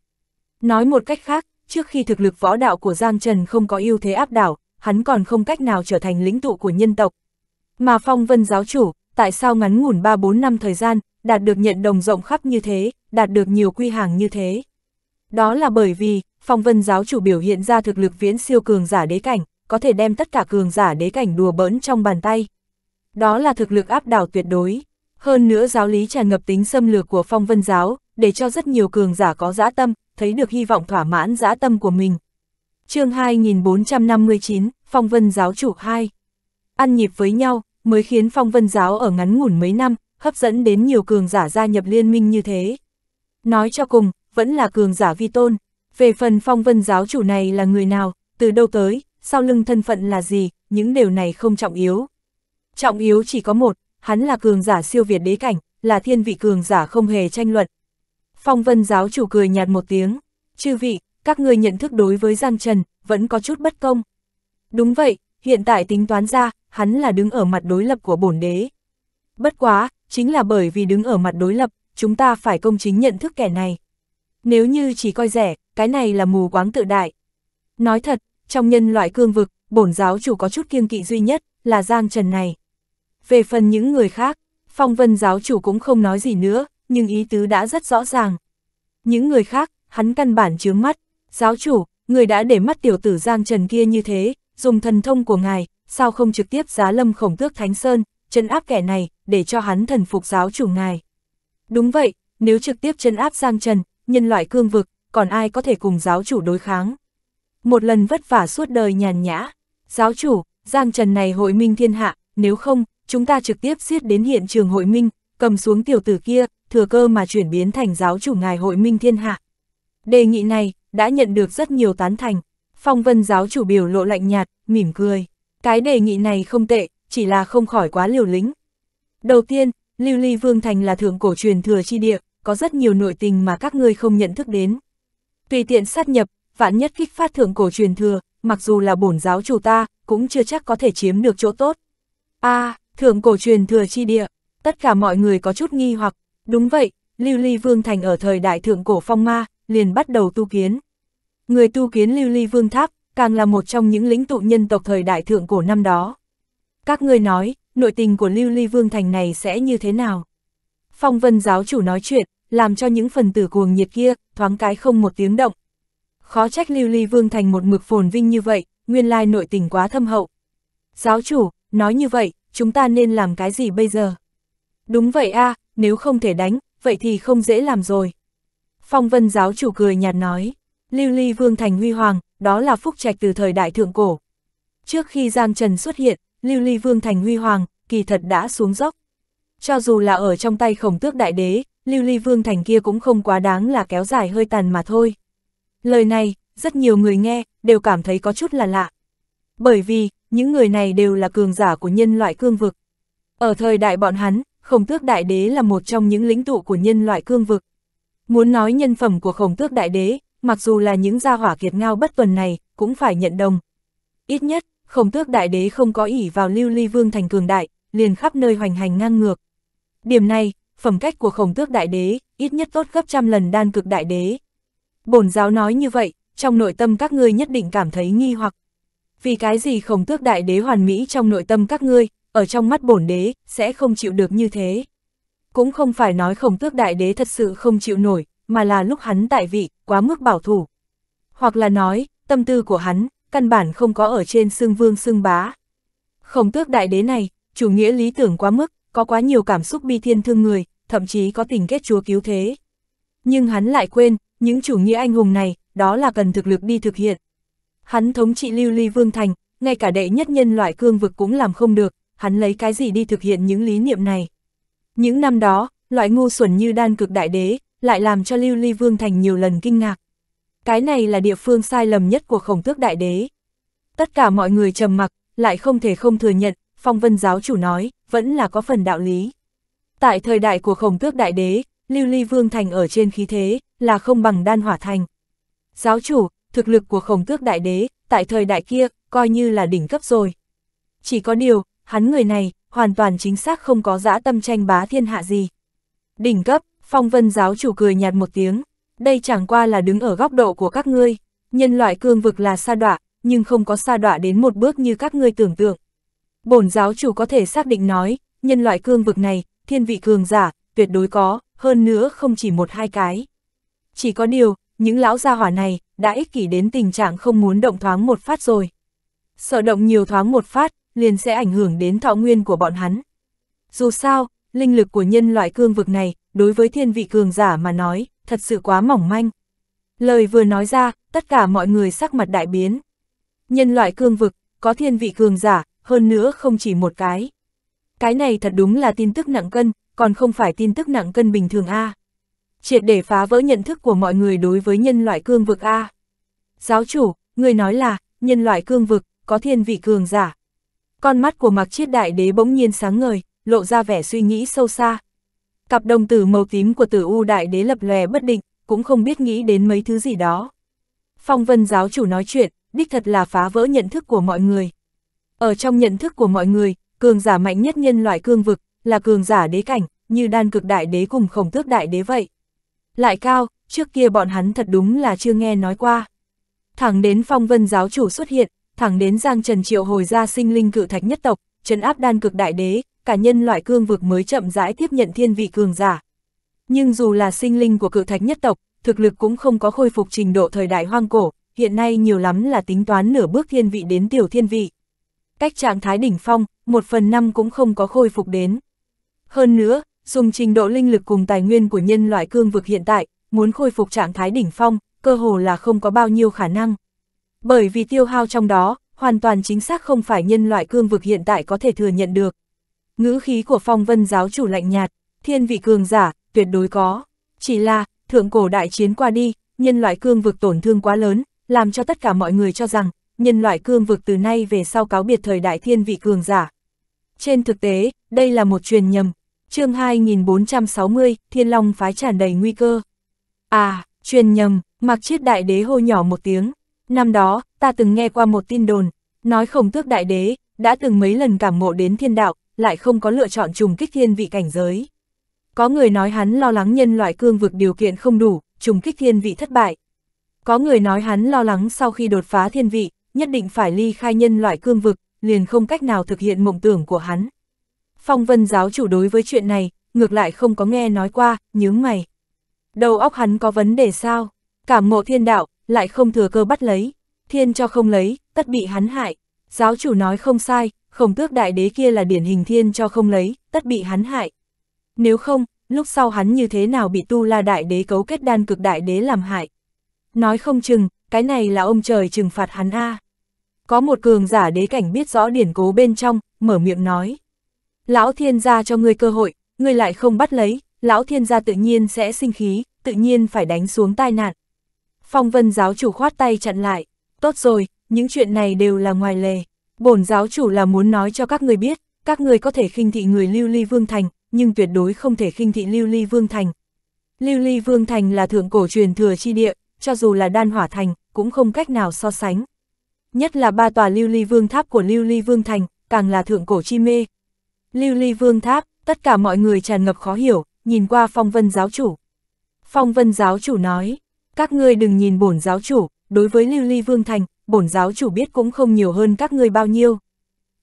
Nói một cách khác, trước khi thực lực võ đạo của Giang Trần không có ưu thế áp đảo, hắn còn không cách nào trở thành lĩnh tụ của nhân tộc. Mà phong vân giáo chủ, tại sao ngắn ngủn 3-4 năm thời gian, đạt được nhận đồng rộng khắp như thế, đạt được nhiều quy hàng như thế. Đó là bởi vì, phong vân giáo chủ biểu hiện ra thực lực viễn siêu cường giả đế cảnh, có thể đem tất cả cường giả đế cảnh đùa bỡn trong bàn tay. Đó là thực lực áp đảo tuyệt đối. Hơn nữa giáo lý tràn ngập tính xâm lược của phong vân giáo, để cho rất nhiều cường giả có dã tâm, thấy được hy vọng thỏa mãn dã tâm của mình. chương 2459, Phong Vân Giáo Chủ 2 Ăn nhịp với nhau, mới khiến Phong Vân Giáo ở ngắn ngủn mấy năm, hấp dẫn đến nhiều cường giả gia nhập liên minh như thế. Nói cho cùng, vẫn là cường giả vi tôn. Về phần Phong Vân Giáo Chủ này là người nào, từ đâu tới, sau lưng thân phận là gì, những điều này không trọng yếu. Trọng yếu chỉ có một, hắn là cường giả siêu việt đế cảnh, là thiên vị cường giả không hề tranh luận. Phong vân giáo chủ cười nhạt một tiếng, chư vị, các ngươi nhận thức đối với Giang Trần, vẫn có chút bất công. Đúng vậy, hiện tại tính toán ra, hắn là đứng ở mặt đối lập của bổn đế. Bất quá, chính là bởi vì đứng ở mặt đối lập, chúng ta phải công chính nhận thức kẻ này. Nếu như chỉ coi rẻ, cái này là mù quáng tự đại. Nói thật, trong nhân loại cương vực, bổn giáo chủ có chút kiêng kỵ duy nhất, là Giang Trần này. Về phần những người khác, phong vân giáo chủ cũng không nói gì nữa, nhưng ý tứ đã rất rõ ràng. Những người khác, hắn căn bản chướng mắt, giáo chủ, người đã để mắt tiểu tử Giang Trần kia như thế, dùng thần thông của ngài, sao không trực tiếp giá lâm khổng tước Thánh Sơn, chân áp kẻ này, để cho hắn thần phục giáo chủ ngài. Đúng vậy, nếu trực tiếp chân áp Giang Trần, nhân loại cương vực, còn ai có thể cùng giáo chủ đối kháng. Một lần vất vả suốt đời nhàn nhã, giáo chủ, Giang Trần này hội minh thiên hạ, nếu không, chúng ta trực tiếp xiết đến hiện trường hội minh, cầm xuống tiểu tử kia, thừa cơ mà chuyển biến thành giáo chủ ngài hội minh thiên hạ. Đề nghị này, đã nhận được rất nhiều tán thành. Phong vân giáo chủ biểu lộ lạnh nhạt, mỉm cười. Cái đề nghị này không tệ, chỉ là không khỏi quá liều lĩnh. Đầu tiên, Lưu Ly Vương Thành là thượng cổ truyền thừa chi địa, có rất nhiều nội tình mà các ngươi không nhận thức đến. Tùy tiện sát nhập, vạn nhất kích phát thượng cổ truyền thừa, mặc dù là bổn giáo chủ ta, cũng chưa chắc có thể chiếm được chỗ tốt. a à, thượng cổ truyền thừa chi địa, tất cả mọi người có chút nghi hoặc, đúng vậy, Lưu Ly Vương Thành ở thời đại thượng cổ phong ma, liền bắt đầu tu kiến. Người tu kiến Lưu Ly Vương Tháp, càng là một trong những lĩnh tụ nhân tộc thời đại thượng cổ năm đó. Các ngươi nói, nội tình của Lưu Ly Vương Thành này sẽ như thế nào? Phong vân giáo chủ nói chuyện, làm cho những phần tử cuồng nhiệt kia, thoáng cái không một tiếng động. Khó trách Lưu Ly Vương Thành một mực phồn vinh như vậy, nguyên lai nội tình quá thâm hậu. Giáo chủ, nói như vậy, chúng ta nên làm cái gì bây giờ? Đúng vậy a à, nếu không thể đánh, vậy thì không dễ làm rồi. Phong vân giáo chủ cười nhạt nói, lưu ly vương thành huy hoàng, đó là phúc trạch từ thời đại thượng cổ. Trước khi Giang Trần xuất hiện, lưu ly vương thành huy hoàng, kỳ thật đã xuống dốc. Cho dù là ở trong tay khổng tước đại đế, lưu ly vương thành kia cũng không quá đáng là kéo dài hơi tàn mà thôi. Lời này, rất nhiều người nghe, đều cảm thấy có chút là lạ. Bởi vì, những người này đều là cường giả của nhân loại cương vực. Ở thời đại bọn hắn, khổng tước đại đế là một trong những lĩnh tụ của nhân loại cương vực. Muốn nói nhân phẩm của khổng tước đại đế, mặc dù là những gia hỏa kiệt ngao bất tuần này, cũng phải nhận đồng. Ít nhất, khổng tước đại đế không có ỷ vào lưu ly vương thành cường đại, liền khắp nơi hoành hành ngang ngược. Điểm này, phẩm cách của khổng tước đại đế, ít nhất tốt gấp trăm lần đan cực đại đế. Bổn giáo nói như vậy, trong nội tâm các ngươi nhất định cảm thấy nghi hoặc vì cái gì khổng tước đại đế hoàn mỹ trong nội tâm các ngươi, ở trong mắt bổn đế, sẽ không chịu được như thế. Cũng không phải nói khổng tước đại đế thật sự không chịu nổi, mà là lúc hắn tại vị, quá mức bảo thủ. Hoặc là nói, tâm tư của hắn, căn bản không có ở trên xương vương xương bá. Khổng tước đại đế này, chủ nghĩa lý tưởng quá mức, có quá nhiều cảm xúc bi thiên thương người, thậm chí có tình kết chúa cứu thế. Nhưng hắn lại quên, những chủ nghĩa anh hùng này, đó là cần thực lực đi thực hiện, Hắn thống trị lưu ly vương thành, ngay cả đệ nhất nhân loại cương vực cũng làm không được, hắn lấy cái gì đi thực hiện những lý niệm này. Những năm đó, loại ngu xuẩn như đan cực đại đế, lại làm cho lưu ly vương thành nhiều lần kinh ngạc. Cái này là địa phương sai lầm nhất của khổng tước đại đế. Tất cả mọi người trầm mặc, lại không thể không thừa nhận, phong vân giáo chủ nói, vẫn là có phần đạo lý. Tại thời đại của khổng tước đại đế, lưu ly vương thành ở trên khí thế, là không bằng đan hỏa thành. Giáo chủ, thực lực của khổng tước đại đế, tại thời đại kia, coi như là đỉnh cấp rồi. Chỉ có điều, hắn người này, hoàn toàn chính xác không có dã tâm tranh bá thiên hạ gì. Đỉnh cấp, phong vân giáo chủ cười nhạt một tiếng, đây chẳng qua là đứng ở góc độ của các ngươi, nhân loại cương vực là sa đọa, nhưng không có sa đọa đến một bước như các ngươi tưởng tượng. Bổn giáo chủ có thể xác định nói, nhân loại cương vực này, thiên vị cường giả, tuyệt đối có, hơn nữa không chỉ một hai cái. Chỉ có điều, những lão gia hỏa này đã ích kỷ đến tình trạng không muốn động thoáng một phát rồi. Sợ động nhiều thoáng một phát, liền sẽ ảnh hưởng đến thọ nguyên của bọn hắn. Dù sao, linh lực của nhân loại cương vực này, đối với thiên vị cường giả mà nói, thật sự quá mỏng manh. Lời vừa nói ra, tất cả mọi người sắc mặt đại biến. Nhân loại cương vực, có thiên vị cường giả, hơn nữa không chỉ một cái. Cái này thật đúng là tin tức nặng cân, còn không phải tin tức nặng cân bình thường a. À triệt để phá vỡ nhận thức của mọi người đối với nhân loại cương vực A. Giáo chủ, người nói là, nhân loại cương vực, có thiên vị cường giả. Con mắt của mặc chiết đại đế bỗng nhiên sáng ngời, lộ ra vẻ suy nghĩ sâu xa. Cặp đồng tử màu tím của tử U đại đế lập lòe bất định, cũng không biết nghĩ đến mấy thứ gì đó. Phong vân giáo chủ nói chuyện, đích thật là phá vỡ nhận thức của mọi người. Ở trong nhận thức của mọi người, cường giả mạnh nhất nhân loại cương vực, là cường giả đế cảnh, như đan cực đại đế cùng khổng tước đại đế vậy lại cao, trước kia bọn hắn thật đúng là chưa nghe nói qua. Thẳng đến phong vân giáo chủ xuất hiện, thẳng đến Giang Trần Triệu hồi ra sinh linh cự thạch nhất tộc, trấn áp đan cực đại đế, cả nhân loại cương vực mới chậm rãi tiếp nhận thiên vị cường giả. Nhưng dù là sinh linh của cự thạch nhất tộc, thực lực cũng không có khôi phục trình độ thời đại hoang cổ, hiện nay nhiều lắm là tính toán nửa bước thiên vị đến tiểu thiên vị. Cách trạng thái đỉnh phong, một phần năm cũng không có khôi phục đến. Hơn nữa, Dùng trình độ linh lực cùng tài nguyên của nhân loại cương vực hiện tại, muốn khôi phục trạng thái đỉnh phong, cơ hồ là không có bao nhiêu khả năng. Bởi vì tiêu hao trong đó, hoàn toàn chính xác không phải nhân loại cương vực hiện tại có thể thừa nhận được. Ngữ khí của phong vân giáo chủ lạnh nhạt, thiên vị cường giả, tuyệt đối có. Chỉ là, thượng cổ đại chiến qua đi, nhân loại cương vực tổn thương quá lớn, làm cho tất cả mọi người cho rằng, nhân loại cương vực từ nay về sau cáo biệt thời đại thiên vị cường giả. Trên thực tế, đây là một truyền nhầm, chương 2460, Thiên Long phái tràn đầy nguy cơ. À, truyền nhầm, mặc chiết đại đế hô nhỏ một tiếng. Năm đó, ta từng nghe qua một tin đồn, nói khổng tước đại đế, đã từng mấy lần cảm ngộ đến thiên đạo, lại không có lựa chọn trùng kích thiên vị cảnh giới. Có người nói hắn lo lắng nhân loại cương vực điều kiện không đủ, trùng kích thiên vị thất bại. Có người nói hắn lo lắng sau khi đột phá thiên vị, nhất định phải ly khai nhân loại cương vực, liền không cách nào thực hiện mộng tưởng của hắn. Phong vân giáo chủ đối với chuyện này, ngược lại không có nghe nói qua, nhướng mày. Đầu óc hắn có vấn đề sao? Cảm mộ thiên đạo, lại không thừa cơ bắt lấy. Thiên cho không lấy, tất bị hắn hại. Giáo chủ nói không sai, khổng tước đại đế kia là điển hình thiên cho không lấy, tất bị hắn hại. Nếu không, lúc sau hắn như thế nào bị tu la đại đế cấu kết đan cực đại đế làm hại. Nói không chừng, cái này là ông trời trừng phạt hắn a. À. Có một cường giả đế cảnh biết rõ điển cố bên trong, mở miệng nói. Lão thiên gia cho ngươi cơ hội, ngươi lại không bắt lấy, lão thiên gia tự nhiên sẽ sinh khí, tự nhiên phải đánh xuống tai nạn. Phong vân giáo chủ khoát tay chặn lại, tốt rồi, những chuyện này đều là ngoài lề. Bổn giáo chủ là muốn nói cho các người biết, các người có thể khinh thị người lưu ly vương thành, nhưng tuyệt đối không thể khinh thị lưu ly vương thành. Lưu ly vương thành là thượng cổ truyền thừa chi địa, cho dù là đan hỏa thành, cũng không cách nào so sánh. Nhất là ba tòa lưu ly vương tháp của lưu ly vương thành, càng là thượng cổ chi mê, Lưu Ly Vương Tháp, tất cả mọi người tràn ngập khó hiểu, nhìn qua phong vân giáo chủ. Phong vân giáo chủ nói, các ngươi đừng nhìn bổn giáo chủ, đối với Lưu Ly Vương Thành, bổn giáo chủ biết cũng không nhiều hơn các ngươi bao nhiêu.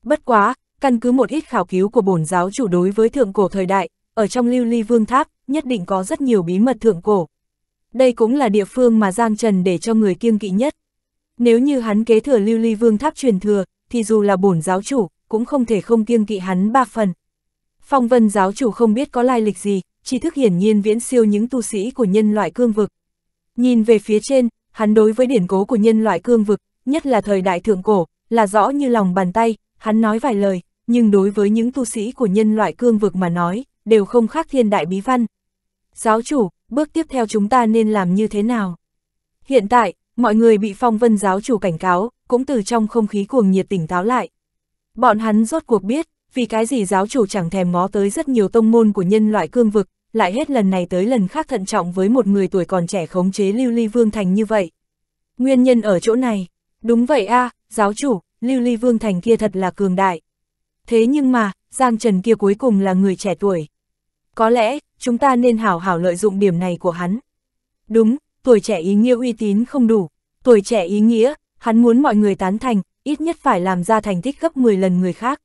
Bất quá, căn cứ một ít khảo cứu của bổn giáo chủ đối với thượng cổ thời đại, ở trong Lưu Ly Vương Tháp, nhất định có rất nhiều bí mật thượng cổ. Đây cũng là địa phương mà Giang Trần để cho người kiêng kỵ nhất. Nếu như hắn kế thừa Lưu Ly Vương Tháp truyền thừa, thì dù là bổn giáo chủ, cũng không thể không kiêng kỵ hắn ba phần. Phong vân giáo chủ không biết có lai lịch gì, tri thức hiển nhiên viễn siêu những tu sĩ của nhân loại cương vực. Nhìn về phía trên, hắn đối với điển cố của nhân loại cương vực, nhất là thời đại thượng cổ, là rõ như lòng bàn tay, hắn nói vài lời, nhưng đối với những tu sĩ của nhân loại cương vực mà nói, đều không khác thiên đại bí văn. Giáo chủ, bước tiếp theo chúng ta nên làm như thế nào? Hiện tại, mọi người bị phong vân giáo chủ cảnh cáo, cũng từ trong không khí cuồng nhiệt tỉnh táo lại. Bọn hắn rốt cuộc biết, vì cái gì giáo chủ chẳng thèm ngó tới rất nhiều tông môn của nhân loại cương vực, lại hết lần này tới lần khác thận trọng với một người tuổi còn trẻ khống chế Lưu Ly Vương Thành như vậy. Nguyên nhân ở chỗ này, đúng vậy a giáo chủ, Lưu Ly Vương Thành kia thật là cường đại. Thế nhưng mà, Giang Trần kia cuối cùng là người trẻ tuổi. Có lẽ, chúng ta nên hảo hảo lợi dụng điểm này của hắn. Đúng, tuổi trẻ ý nghĩa uy tín không đủ, tuổi trẻ ý nghĩa, hắn muốn mọi người tán thành, ít nhất phải làm ra thành tích gấp 10 lần người khác.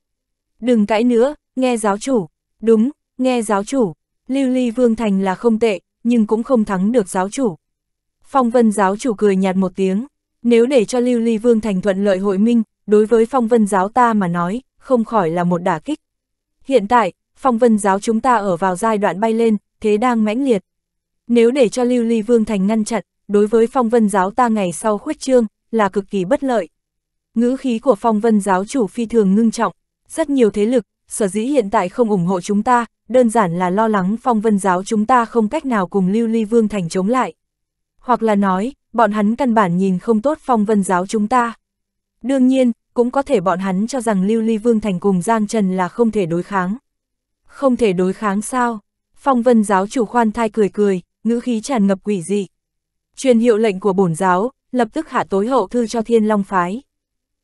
Đừng cãi nữa, nghe giáo chủ. Đúng, nghe giáo chủ. Lưu Ly Vương Thành là không tệ, nhưng cũng không thắng được giáo chủ. Phong Vân giáo chủ cười nhạt một tiếng. Nếu để cho Lưu Ly Vương Thành thuận lợi hội minh, đối với Phong Vân giáo ta mà nói, không khỏi là một đả kích. Hiện tại, Phong Vân giáo chúng ta ở vào giai đoạn bay lên, thế đang mãnh liệt. Nếu để cho Lưu Ly Vương Thành ngăn chặn, đối với Phong Vân giáo ta ngày sau khuyết trương, là cực kỳ bất lợi. Ngữ khí của phong vân giáo chủ phi thường ngưng trọng, rất nhiều thế lực, sở dĩ hiện tại không ủng hộ chúng ta, đơn giản là lo lắng phong vân giáo chúng ta không cách nào cùng lưu ly vương thành chống lại. Hoặc là nói, bọn hắn căn bản nhìn không tốt phong vân giáo chúng ta. Đương nhiên, cũng có thể bọn hắn cho rằng lưu ly vương thành cùng Giang Trần là không thể đối kháng. Không thể đối kháng sao? Phong vân giáo chủ khoan thai cười cười, ngữ khí tràn ngập quỷ dị. Truyền hiệu lệnh của bổn giáo, lập tức hạ tối hậu thư cho thiên long phái.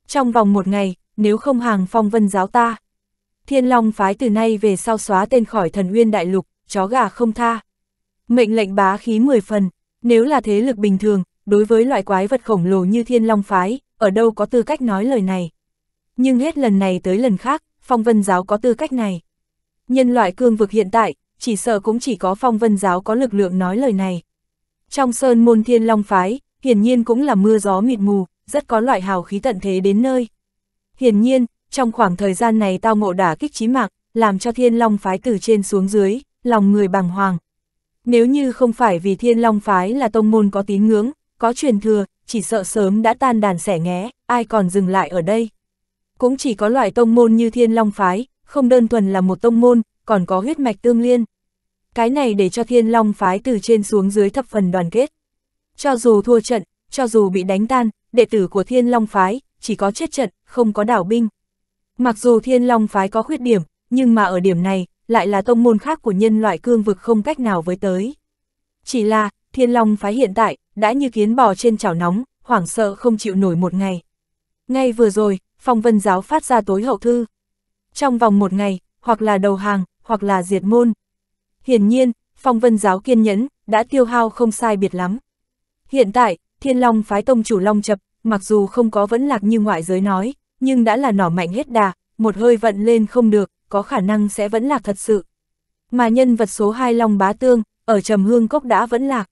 Trong vòng một ngày, nếu không hàng phong vân giáo ta. Thiên Long phái từ nay về sau xóa tên khỏi thần uyên đại lục, chó gà không tha. Mệnh lệnh bá khí 10 phần, nếu là thế lực bình thường, đối với loại quái vật khổng lồ như Thiên Long phái, ở đâu có tư cách nói lời này. Nhưng hết lần này tới lần khác, phong vân giáo có tư cách này. Nhân loại cương vực hiện tại, chỉ sợ cũng chỉ có phong vân giáo có lực lượng nói lời này. Trong sơn môn Thiên Long phái, hiển nhiên cũng là mưa gió mịt mù, rất có loại hào khí tận thế đến nơi. Hiển nhiên, trong khoảng thời gian này tao ngộ đả kích chí mạng, làm cho thiên long phái từ trên xuống dưới, lòng người bàng hoàng. Nếu như không phải vì thiên long phái là tông môn có tín ngưỡng, có truyền thừa, chỉ sợ sớm đã tan đàn sẻ nghé, ai còn dừng lại ở đây. Cũng chỉ có loại tông môn như thiên long phái, không đơn thuần là một tông môn, còn có huyết mạch tương liên. Cái này để cho thiên long phái từ trên xuống dưới thập phần đoàn kết. Cho dù thua trận, cho dù bị đánh tan, đệ tử của Thiên Long Phái, chỉ có chết trận, không có đảo binh. Mặc dù Thiên Long Phái có khuyết điểm, nhưng mà ở điểm này, lại là tông môn khác của nhân loại cương vực không cách nào với tới. Chỉ là, Thiên Long Phái hiện tại, đã như kiến bò trên chảo nóng, hoảng sợ không chịu nổi một ngày. Ngay vừa rồi, phong vân giáo phát ra tối hậu thư. Trong vòng một ngày, hoặc là đầu hàng, hoặc là diệt môn. Hiển nhiên, phong vân giáo kiên nhẫn, đã tiêu hao không sai biệt lắm. Hiện tại, Thiên Long phái tông chủ Long Chập, mặc dù không có vẫn lạc như ngoại giới nói, nhưng đã là nỏ mạnh hết đà, một hơi vận lên không được, có khả năng sẽ vẫn lạc thật sự. Mà nhân vật số 2 Long Bá Tương, ở Trầm Hương Cốc đã vẫn lạc.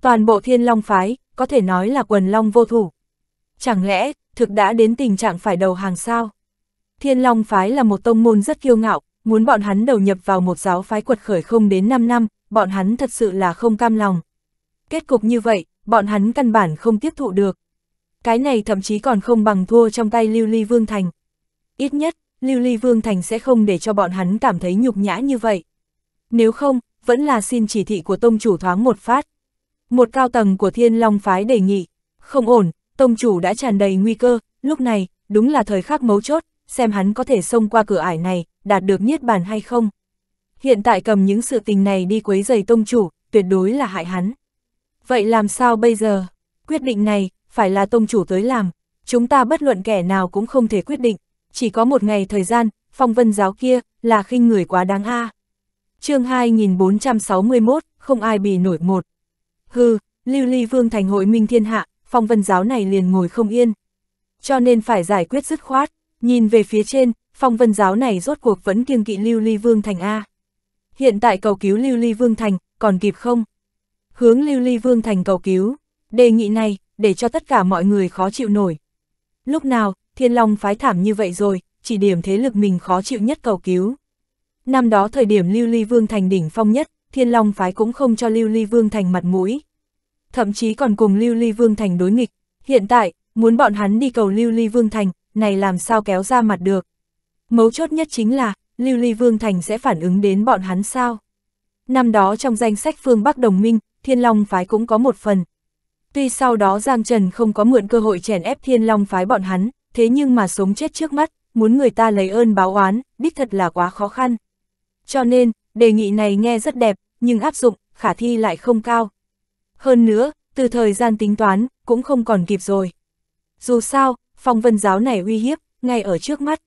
Toàn bộ Thiên Long phái, có thể nói là quần Long vô thủ. Chẳng lẽ, thực đã đến tình trạng phải đầu hàng sao? Thiên Long phái là một tông môn rất kiêu ngạo, muốn bọn hắn đầu nhập vào một giáo phái quật khởi không đến 5 năm, bọn hắn thật sự là không cam lòng. Kết cục như vậy, bọn hắn căn bản không tiếp thụ được. Cái này thậm chí còn không bằng thua trong tay Lưu Ly Vương Thành. Ít nhất, Lưu Ly Vương Thành sẽ không để cho bọn hắn cảm thấy nhục nhã như vậy. Nếu không, vẫn là xin chỉ thị của tông chủ thoáng một phát. Một cao tầng của Thiên Long Phái đề nghị, không ổn, tông chủ đã tràn đầy nguy cơ, lúc này, đúng là thời khắc mấu chốt, xem hắn có thể xông qua cửa ải này, đạt được niết bàn hay không. Hiện tại cầm những sự tình này đi quấy giày tông chủ, tuyệt đối là hại hắn. Vậy làm sao bây giờ? Quyết định này, phải là tông chủ tới làm. Chúng ta bất luận kẻ nào cũng không thể quyết định. Chỉ có một ngày thời gian, phong vân giáo kia, là khinh người quá đáng a à. chương 2461, không ai bị nổi một. Hừ, lưu ly vương thành hội minh thiên hạ, phong vân giáo này liền ngồi không yên. Cho nên phải giải quyết dứt khoát, nhìn về phía trên, phong vân giáo này rốt cuộc vẫn kiêng kỵ lưu ly vương thành A. Hiện tại cầu cứu lưu ly vương thành, còn kịp không? hướng Lưu Ly Vương Thành cầu cứu, đề nghị này, để cho tất cả mọi người khó chịu nổi. Lúc nào, Thiên Long phái thảm như vậy rồi, chỉ điểm thế lực mình khó chịu nhất cầu cứu. Năm đó thời điểm Lưu Ly Vương Thành đỉnh phong nhất, Thiên Long phái cũng không cho Lưu Ly Vương Thành mặt mũi. Thậm chí còn cùng Lưu Ly Vương Thành đối nghịch, hiện tại, muốn bọn hắn đi cầu Lưu Ly Vương Thành, này làm sao kéo ra mặt được. Mấu chốt nhất chính là, Lưu Ly Vương Thành sẽ phản ứng đến bọn hắn sao. Năm đó trong danh sách phương Bắc Đồng Minh, Thiên Long Phái cũng có một phần. Tuy sau đó Giang Trần không có mượn cơ hội chèn ép Thiên Long Phái bọn hắn, thế nhưng mà sống chết trước mắt, muốn người ta lấy ơn báo oán, đích thật là quá khó khăn. Cho nên, đề nghị này nghe rất đẹp, nhưng áp dụng, khả thi lại không cao. Hơn nữa, từ thời gian tính toán, cũng không còn kịp rồi. Dù sao, phong vân giáo này uy hiếp, ngay ở trước mắt.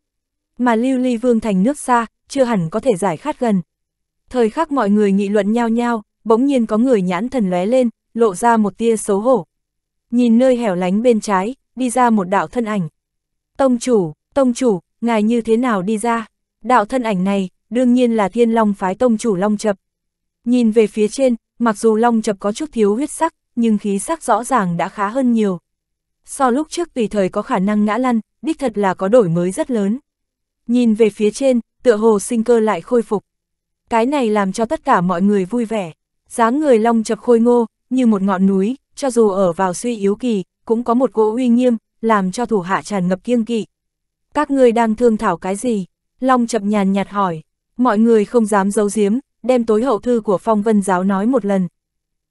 Mà lưu ly vương thành nước xa, chưa hẳn có thể giải khát gần. Thời khắc mọi người nghị luận nhau nhau, bỗng nhiên có người nhãn thần lóe lên, lộ ra một tia xấu hổ. Nhìn nơi hẻo lánh bên trái, đi ra một đạo thân ảnh. Tông chủ, tông chủ, ngài như thế nào đi ra? Đạo thân ảnh này, đương nhiên là thiên long phái tông chủ long chập. Nhìn về phía trên, mặc dù long chập có chút thiếu huyết sắc, nhưng khí sắc rõ ràng đã khá hơn nhiều. So lúc trước tùy thời có khả năng ngã lăn, đích thật là có đổi mới rất lớn. Nhìn về phía trên, tựa hồ sinh cơ lại khôi phục. Cái này làm cho tất cả mọi người vui vẻ dáng người long chập khôi ngô, như một ngọn núi, cho dù ở vào suy yếu kỳ, cũng có một cỗ uy nghiêm, làm cho thủ hạ tràn ngập kiêng kỵ. Các ngươi đang thương thảo cái gì? Long chập nhàn nhạt hỏi. Mọi người không dám giấu giếm, đem tối hậu thư của phong vân giáo nói một lần.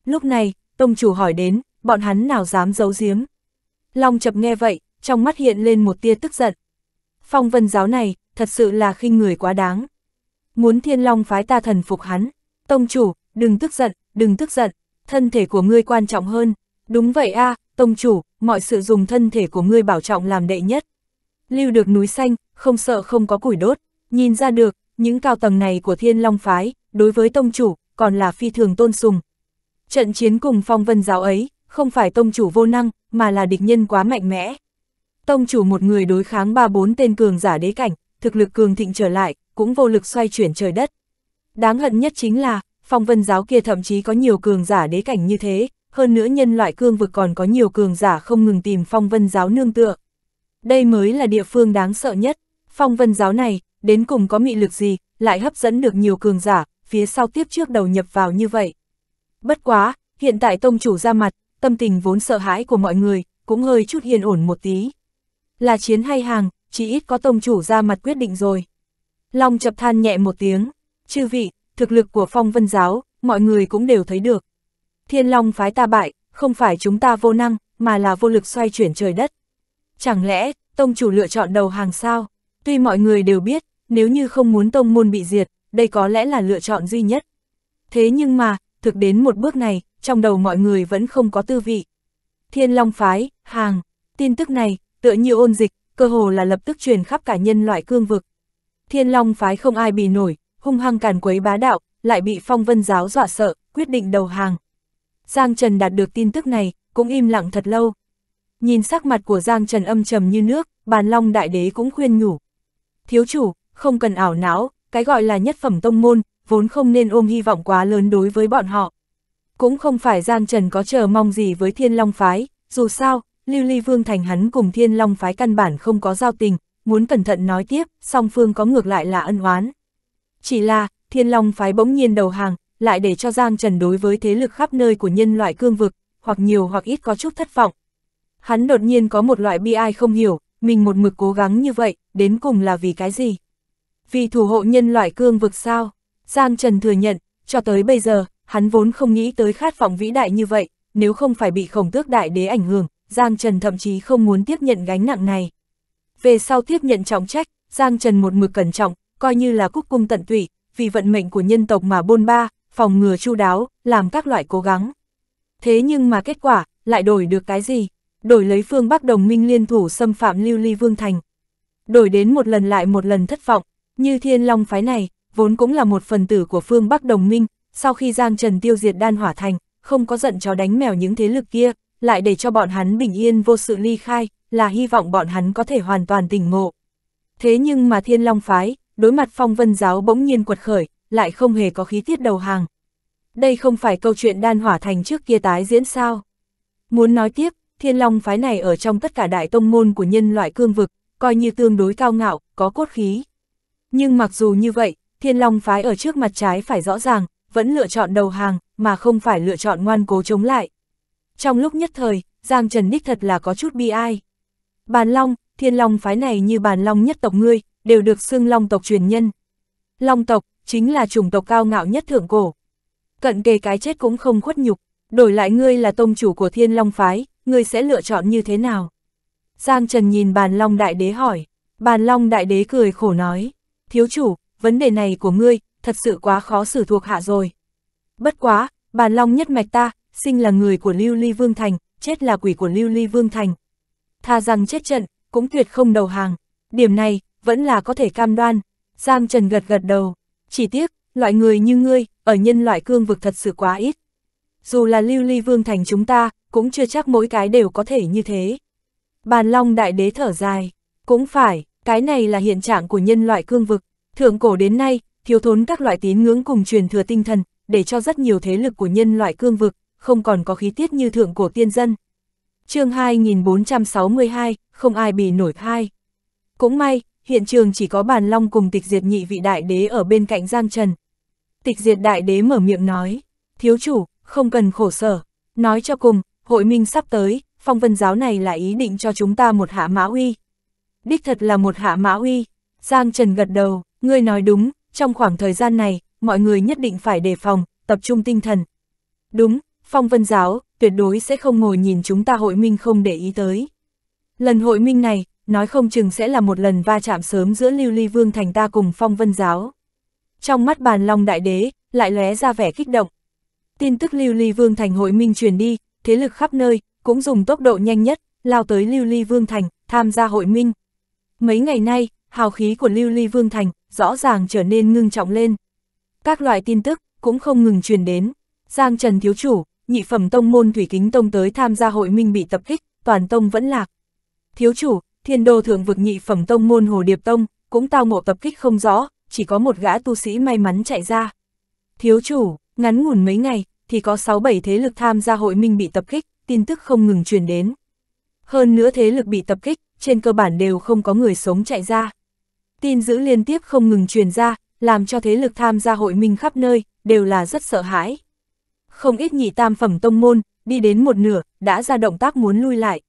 Lúc này, tông chủ hỏi đến, bọn hắn nào dám giấu giếm? Long chập nghe vậy, trong mắt hiện lên một tia tức giận. Phong vân giáo này, thật sự là khinh người quá đáng. Muốn thiên long phái ta thần phục hắn. Tông chủ, đừng tức giận, đừng tức giận, thân thể của ngươi quan trọng hơn. Đúng vậy a à, tông chủ, mọi sự dùng thân thể của ngươi bảo trọng làm đệ nhất. Lưu được núi xanh, không sợ không có củi đốt, nhìn ra được, những cao tầng này của thiên long phái, đối với tông chủ, còn là phi thường tôn sùng. Trận chiến cùng phong vân giáo ấy, không phải tông chủ vô năng, mà là địch nhân quá mạnh mẽ. Tông chủ một người đối kháng ba bốn tên cường giả đế cảnh, thực lực cường thịnh trở lại, cũng vô lực xoay chuyển trời đất. Đáng hận nhất chính là, phong vân giáo kia thậm chí có nhiều cường giả đế cảnh như thế, hơn nữa nhân loại cương vực còn có nhiều cường giả không ngừng tìm phong vân giáo nương tựa. Đây mới là địa phương đáng sợ nhất, phong vân giáo này, đến cùng có mị lực gì, lại hấp dẫn được nhiều cường giả, phía sau tiếp trước đầu nhập vào như vậy. Bất quá, hiện tại tông chủ ra mặt, tâm tình vốn sợ hãi của mọi người, cũng hơi chút hiền ổn một tí. Là chiến hay hàng, chỉ ít có tông chủ ra mặt quyết định rồi. Long chập than nhẹ một tiếng, chư vị, thực lực của phong vân giáo, mọi người cũng đều thấy được. Thiên Long phái ta bại, không phải chúng ta vô năng, mà là vô lực xoay chuyển trời đất. Chẳng lẽ, tông chủ lựa chọn đầu hàng sao? Tuy mọi người đều biết, nếu như không muốn tông môn bị diệt, đây có lẽ là lựa chọn duy nhất. Thế nhưng mà, thực đến một bước này, trong đầu mọi người vẫn không có tư vị. Thiên Long phái, hàng, tin tức này, tựa như ôn dịch, cơ hồ là lập tức truyền khắp cả nhân loại cương vực. Thiên Long phái không ai bị nổi, hung hăng càn quấy bá đạo, lại bị phong vân giáo dọa sợ, quyết định đầu hàng. Giang Trần đạt được tin tức này, cũng im lặng thật lâu. Nhìn sắc mặt của Giang Trần âm trầm như nước, bàn long đại đế cũng khuyên nhủ. Thiếu chủ, không cần ảo não, cái gọi là nhất phẩm tông môn, vốn không nên ôm hy vọng quá lớn đối với bọn họ. Cũng không phải Giang Trần có chờ mong gì với Thiên Long Phái, dù sao, Lưu Ly Vương Thành hắn cùng Thiên Long Phái căn bản không có giao tình, muốn cẩn thận nói tiếp, song phương có ngược lại là ân oán. Chỉ là, Thiên Long phái bỗng nhiên đầu hàng, lại để cho Giang Trần đối với thế lực khắp nơi của nhân loại cương vực, hoặc nhiều hoặc ít có chút thất vọng. Hắn đột nhiên có một loại bi ai không hiểu, mình một mực cố gắng như vậy, đến cùng là vì cái gì? Vì thủ hộ nhân loại cương vực sao? Giang Trần thừa nhận, cho tới bây giờ, hắn vốn không nghĩ tới khát vọng vĩ đại như vậy, nếu không phải bị khổng tước đại đế ảnh hưởng, Giang Trần thậm chí không muốn tiếp nhận gánh nặng này. Về sau tiếp nhận trọng trách, Giang Trần một mực cẩn trọng, coi như là cúc cung tận tụy, vì vận mệnh của nhân tộc mà bôn ba, phòng ngừa chu đáo, làm các loại cố gắng. Thế nhưng mà kết quả, lại đổi được cái gì? Đổi lấy phương Bắc đồng minh liên thủ xâm phạm Lưu Ly Vương Thành. Đổi đến một lần lại một lần thất vọng, như thiên long phái này, vốn cũng là một phần tử của phương Bắc đồng minh, sau khi Giang Trần tiêu diệt đan hỏa thành, không có giận chó đánh mèo những thế lực kia, lại để cho bọn hắn bình yên vô sự ly khai, là hy vọng bọn hắn có thể hoàn toàn tỉnh ngộ. Thế nhưng mà thiên long phái, đối mặt phong vân giáo bỗng nhiên quật khởi, lại không hề có khí tiết đầu hàng. Đây không phải câu chuyện đan hỏa thành trước kia tái diễn sao. Muốn nói tiếp, thiên long phái này ở trong tất cả đại tông môn của nhân loại cương vực, coi như tương đối cao ngạo, có cốt khí. Nhưng mặc dù như vậy, thiên long phái ở trước mặt trái phải rõ ràng, vẫn lựa chọn đầu hàng, mà không phải lựa chọn ngoan cố chống lại. Trong lúc nhất thời, Giang Trần Đích thật là có chút bi ai. Bàn Long, thiên long phái này như bàn long nhất tộc ngươi, đều được xưng long tộc truyền nhân. Long tộc, chính là chủng tộc cao ngạo nhất thượng cổ. Cận kề cái chết cũng không khuất nhục, đổi lại ngươi là tông chủ của thiên long phái, ngươi sẽ lựa chọn như thế nào? Giang Trần nhìn bàn long đại đế hỏi, bàn long đại đế cười khổ nói, thiếu chủ, vấn đề này của ngươi, thật sự quá khó xử thuộc hạ rồi. Bất quá, bàn long nhất mạch ta, sinh là người của Lưu Ly Vương Thành, chết là quỷ của Lưu Ly Vương Thành. Tha rằng chết trận, cũng tuyệt không đầu hàng. Điểm này, vẫn là có thể cam đoan. Giang Trần gật gật đầu, chỉ tiếc, loại người như ngươi, ở nhân loại cương vực thật sự quá ít. Dù là lưu ly vương thành chúng ta, cũng chưa chắc mỗi cái đều có thể như thế. Bàn long đại đế thở dài, cũng phải, cái này là hiện trạng của nhân loại cương vực, thượng cổ đến nay, thiếu thốn các loại tín ngưỡng cùng truyền thừa tinh thần, để cho rất nhiều thế lực của nhân loại cương vực, không còn có khí tiết như thượng cổ tiên dân. chương 2462, không ai bị nổi hai. Cũng may, hiện trường chỉ có bàn long cùng tịch diệt nhị vị đại đế ở bên cạnh Giang Trần. Tịch diệt đại đế mở miệng nói, thiếu chủ, không cần khổ sở, nói cho cùng, hội minh sắp tới, phong vân giáo này là ý định cho chúng ta một hạ mã uy. Đích thật là một hạ mã uy, Giang Trần gật đầu, ngươi nói đúng, trong khoảng thời gian này, mọi người nhất định phải đề phòng, tập trung tinh thần. Đúng, phong vân giáo, tuyệt đối sẽ không ngồi nhìn chúng ta hội minh không để ý tới. Lần hội minh này, nói không chừng sẽ là một lần va chạm sớm giữa Lưu Ly Vương thành ta cùng phong vân giáo. Trong mắt bàn long đại đế, lại lóe ra vẻ kích động. Tin tức Lưu Ly Vương thành hội minh truyền đi, thế lực khắp nơi, cũng dùng tốc độ nhanh nhất, lao tới Lưu Ly Vương thành, tham gia hội minh. Mấy ngày nay, hào khí của Lưu Ly Vương thành, rõ ràng trở nên ngưng trọng lên. Các loại tin tức, cũng không ngừng truyền đến. Giang Trần Thiếu Chủ, nhị phẩm tông môn Thủy Kính Tông tới tham gia hội minh bị tập kích, toàn tông vẫn lạc. Thiếu Chủ, thiên đô thượng vực nhị phẩm tông môn Hồ Điệp Tông, cũng tao ngộ tập kích không rõ, chỉ có một gã tu sĩ may mắn chạy ra. Thiếu chủ, ngắn ngủn mấy ngày, thì có sáu bảy thế lực tham gia hội minh bị tập kích, tin tức không ngừng truyền đến. Hơn nữa thế lực bị tập kích, trên cơ bản đều không có người sống chạy ra. Tin dữ liên tiếp không ngừng truyền ra, làm cho thế lực tham gia hội minh khắp nơi, đều là rất sợ hãi. Không ít nhị tam phẩm tông môn, đi đến một nửa, đã ra động tác muốn lui lại.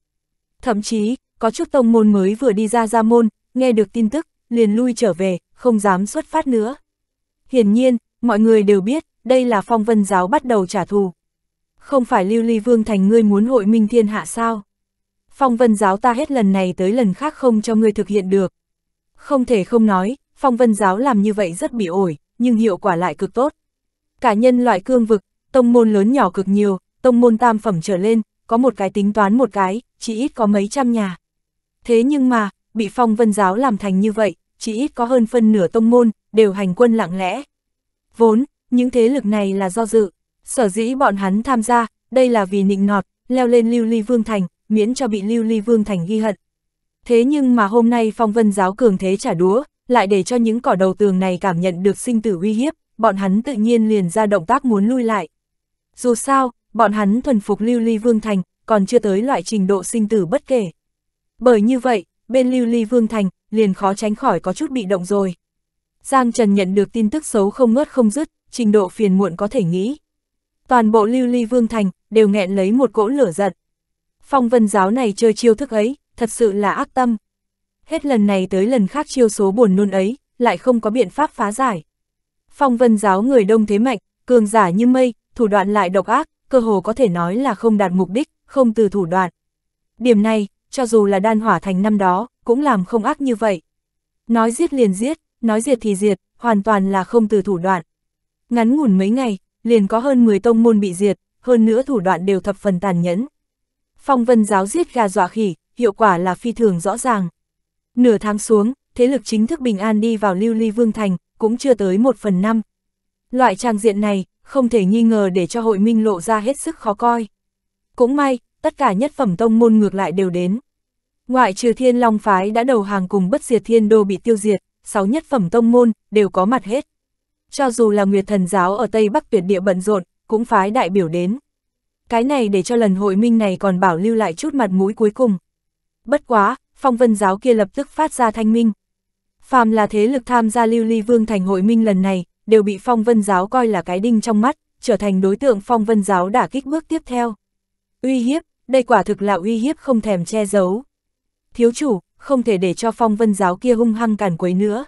Thậm chí, có chút tông môn mới vừa đi ra ra môn, nghe được tin tức, liền lui trở về, không dám xuất phát nữa. Hiển nhiên, mọi người đều biết, đây là phong vân giáo bắt đầu trả thù. Không phải lưu ly vương thành ngươi muốn hội minh thiên hạ sao? Phong vân giáo ta hết lần này tới lần khác không cho ngươi thực hiện được. Không thể không nói, phong vân giáo làm như vậy rất bị ổi, nhưng hiệu quả lại cực tốt. Cả nhân loại cương vực, tông môn lớn nhỏ cực nhiều, tông môn tam phẩm trở lên, có một cái tính toán một cái, chỉ ít có mấy trăm nhà. Thế nhưng mà, bị phong vân giáo làm thành như vậy, chỉ ít có hơn phân nửa tông môn, đều hành quân lặng lẽ. Vốn, những thế lực này là do dự, sở dĩ bọn hắn tham gia, đây là vì nịnh nọt, leo lên lưu ly vương thành, miễn cho bị lưu ly vương thành ghi hận. Thế nhưng mà hôm nay phong vân giáo cường thế trả đúa, lại để cho những cỏ đầu tường này cảm nhận được sinh tử uy hiếp, bọn hắn tự nhiên liền ra động tác muốn lui lại. Dù sao, bọn hắn thuần phục lưu ly vương thành, còn chưa tới loại trình độ sinh tử bất kể. Bởi như vậy, bên Lưu Ly Vương Thành, liền khó tránh khỏi có chút bị động rồi. Giang Trần nhận được tin tức xấu không ngớt không dứt, trình độ phiền muộn có thể nghĩ. Toàn bộ Lưu Ly Vương Thành, đều nghẹn lấy một cỗ lửa giận. Phong vân giáo này chơi chiêu thức ấy, thật sự là ác tâm. Hết lần này tới lần khác chiêu số buồn nôn ấy, lại không có biện pháp phá giải. Phong vân giáo người đông thế mạnh, cường giả như mây, thủ đoạn lại độc ác, cơ hồ có thể nói là không đạt mục đích, không từ thủ đoạn. Điểm này, cho dù là đan hỏa thành năm đó, cũng làm không ác như vậy. Nói giết liền giết, nói diệt thì diệt, hoàn toàn là không từ thủ đoạn. Ngắn ngủn mấy ngày, liền có hơn 10 tông môn bị diệt, hơn nữa thủ đoạn đều thập phần tàn nhẫn. Phong vân giáo giết gà dọa khỉ, hiệu quả là phi thường rõ ràng. Nửa tháng xuống, thế lực chính thức bình an đi vào lưu ly vương thành, cũng chưa tới một phần năm. Loại trang diện này, không thể nghi ngờ để cho hội minh lộ ra hết sức khó coi. Cũng may, tất cả nhất phẩm tông môn ngược lại đều đến. Ngoại trừ thiên long phái đã đầu hàng cùng bất diệt thiên đô bị tiêu diệt, sáu nhất phẩm tông môn đều có mặt hết. Cho dù là Nguyệt Thần Giáo ở Tây Bắc tuyệt địa bận rộn, cũng phái đại biểu đến. Cái này để cho lần hội minh này còn bảo lưu lại chút mặt mũi cuối cùng. Bất quá, phong vân giáo kia lập tức phát ra thanh minh. Phàm là thế lực tham gia lưu ly vương thành hội minh lần này, đều bị phong vân giáo coi là cái đinh trong mắt, trở thành đối tượng phong vân giáo đả kích bước tiếp theo. Uy hiếp, đây quả thực là uy hiếp không thèm che giấu. Thiếu chủ, không thể để cho phong vân giáo kia hung hăng càn quấy nữa.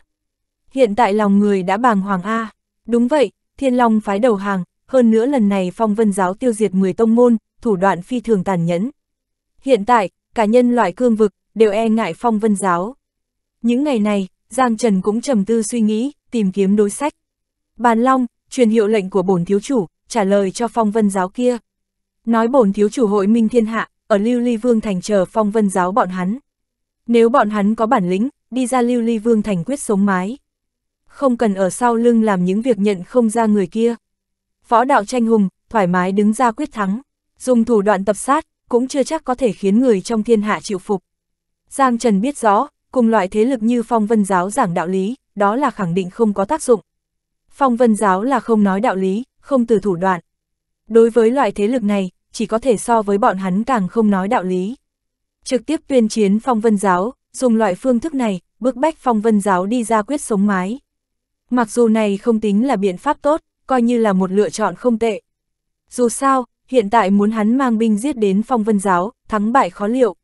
Hiện tại lòng người đã bàng hoàng A. Đúng vậy, thiên long phái đầu hàng, hơn nữa lần này phong vân giáo tiêu diệt 10 tông môn, thủ đoạn phi thường tàn nhẫn. Hiện tại, cả nhân loại cương vực, đều e ngại phong vân giáo. Những ngày này, Giang Trần cũng trầm tư suy nghĩ, tìm kiếm đối sách. Bàn Long, truyền hiệu lệnh của bổn thiếu chủ, trả lời cho phong vân giáo kia, Nói bổn thiếu chủ hội minh thiên hạ, ở Lưu Ly Vương Thành chờ phong vân giáo bọn hắn. Nếu bọn hắn có bản lĩnh, đi ra Lưu Ly Vương Thành quyết sống mái. Không cần ở sau lưng làm những việc nhận không ra người kia. Võ đạo tranh hùng, thoải mái đứng ra quyết thắng. Dùng thủ đoạn tập sát, cũng chưa chắc có thể khiến người trong thiên hạ chịu phục. Giang Trần biết rõ, cùng loại thế lực như phong vân giáo giảng đạo lý, đó là khẳng định không có tác dụng. Phong vân giáo là không nói đạo lý, không từ thủ đoạn. Đối với loại thế lực này, chỉ có thể so với bọn hắn càng không nói đạo lý. Trực tiếp tuyên chiến phong vân giáo, dùng loại phương thức này, bức bách phong vân giáo đi ra quyết sống mái. Mặc dù này không tính là biện pháp tốt, coi như là một lựa chọn không tệ. Dù sao, hiện tại muốn hắn mang binh giết đến phong vân giáo, thắng bại khó liệu.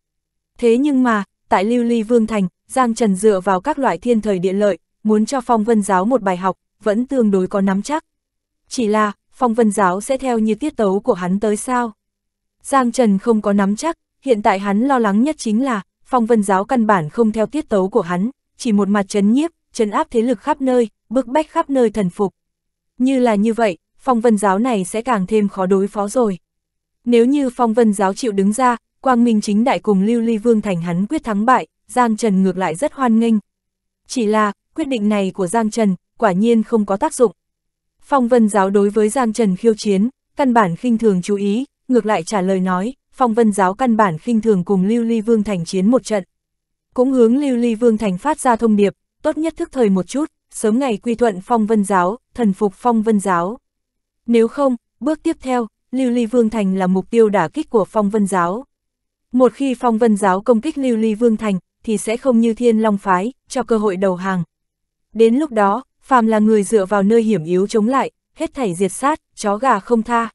Thế nhưng mà, tại Lưu Ly Vương Thành, Giang Trần dựa vào các loại thiên thời địa lợi, muốn cho phong vân giáo một bài học, vẫn tương đối có nắm chắc. Chỉ là, phong vân giáo sẽ theo như tiết tấu của hắn tới sao? Giang Trần không có nắm chắc, hiện tại hắn lo lắng nhất chính là, phong vân giáo căn bản không theo tiết tấu của hắn, chỉ một mặt chấn nhiếp, chấn áp thế lực khắp nơi, bức bách khắp nơi thần phục. Như là như vậy, phong vân giáo này sẽ càng thêm khó đối phó rồi. Nếu như phong vân giáo chịu đứng ra, Quang Minh chính đại cùng Lưu Ly Vương Thành hắn quyết thắng bại, Giang Trần ngược lại rất hoan nghênh. Chỉ là, quyết định này của Giang Trần, quả nhiên không có tác dụng. Phong vân giáo đối với Giang Trần khiêu chiến, căn bản khinh thường chú ý, ngược lại trả lời nói, phong vân giáo căn bản khinh thường cùng Lưu Ly Vương Thành chiến một trận. Cũng hướng Lưu Ly Vương Thành phát ra thông điệp, tốt nhất thức thời một chút, sớm ngày quy thuận phong vân giáo, thần phục phong vân giáo. Nếu không, bước tiếp theo, Lưu Ly Vương Thành là mục tiêu đả kích của phong vân giáo. Một khi phong vân giáo công kích Lưu Ly Vương Thành, thì sẽ không như thiên long phái, cho cơ hội đầu hàng. Đến lúc đó, phàm là người dựa vào nơi hiểm yếu chống lại, hết thảy diệt sát, chó gà không tha,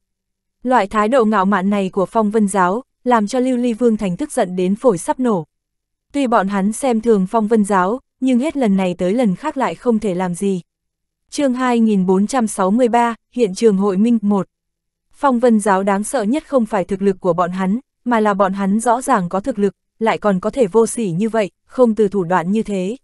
Loại thái độ ngạo mạn này của phong vân giáo, làm cho Lưu Ly Vương Thành tức giận đến phổi sắp nổ. Tuy bọn hắn xem thường phong vân giáo, nhưng hết lần này tới lần khác lại không thể làm gì. chương 2463, hiện trường hội minh 1. Phong vân giáo đáng sợ nhất không phải thực lực của bọn hắn, mà là bọn hắn rõ ràng có thực lực, lại còn có thể vô sỉ như vậy, không từ thủ đoạn như thế.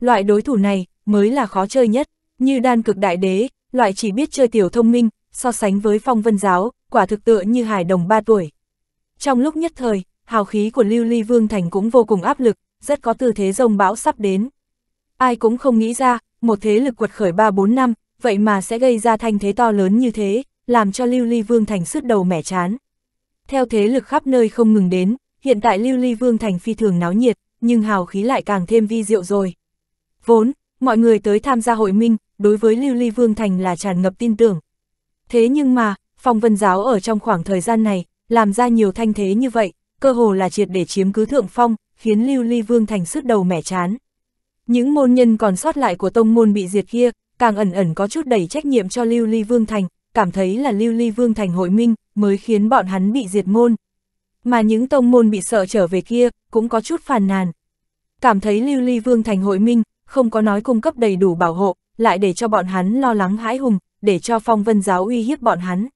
Loại đối thủ này, mới là khó chơi nhất, như đan cực đại đế, loại chỉ biết chơi tiểu thông minh, so sánh với phong vân giáo, quả thực tựa như hải đồng 3 tuổi. Trong lúc nhất thời, hào khí của Lưu Ly Vương Thành cũng vô cùng áp lực, rất có tư thế rông bão sắp đến. Ai cũng không nghĩ ra, một thế lực quật khởi 3-4 năm, vậy mà sẽ gây ra thanh thế to lớn như thế, làm cho Lưu Ly Vương Thành sứt đầu mẻ chán. Theo thế lực khắp nơi không ngừng đến, hiện tại Lưu Ly Vương Thành phi thường náo nhiệt, nhưng hào khí lại càng thêm vi diệu rồi. Vốn, mọi người tới tham gia hội minh, đối với Lưu Ly Vương Thành là tràn ngập tin tưởng, Thế nhưng mà, phong vân giáo ở trong khoảng thời gian này, làm ra nhiều thanh thế như vậy, cơ hồ là triệt để chiếm cứ thượng phong, khiến Lưu Ly Vương thành sức đầu mẻ chán. Những môn nhân còn sót lại của tông môn bị diệt kia, càng ẩn ẩn có chút đẩy trách nhiệm cho Lưu Ly Vương thành, cảm thấy là Lưu Ly Vương thành hội minh, mới khiến bọn hắn bị diệt môn. Mà những tông môn bị sợ trở về kia, cũng có chút phàn nàn. Cảm thấy Lưu Ly Vương thành hội minh, không có nói cung cấp đầy đủ bảo hộ, lại để cho bọn hắn lo lắng hãi hùng, để cho phong vân giáo uy hiếp bọn hắn.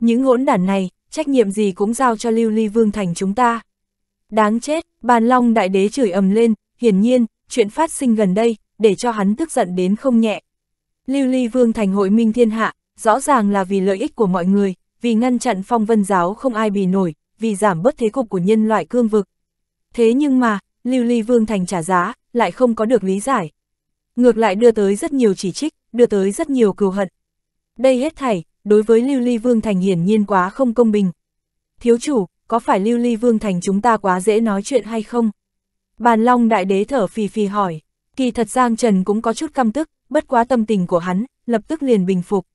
Những hỗn đản này, trách nhiệm gì cũng giao cho lưu ly vương thành chúng ta. Đáng chết, bàn long đại đế chửi ầm lên, hiển nhiên, chuyện phát sinh gần đây, để cho hắn tức giận đến không nhẹ. Lưu ly vương thành hội minh thiên hạ, rõ ràng là vì lợi ích của mọi người, vì ngăn chặn phong vân giáo không ai bì nổi, vì giảm bớt thế cục của nhân loại cương vực. Thế nhưng mà, lưu ly vương thành trả giá, lại không có được lý giải. Ngược lại đưa tới rất nhiều chỉ trích, đưa tới rất nhiều cừu hận. Đây hết thảy, đối với Lưu Ly Vương Thành hiển nhiên quá không công bình. Thiếu chủ, có phải Lưu Ly Vương Thành chúng ta quá dễ nói chuyện hay không? Bàn Long Đại Đế thở phì phì hỏi, kỳ thật Giang Trần cũng có chút căm tức, bất quá tâm tình của hắn, lập tức liền bình phục.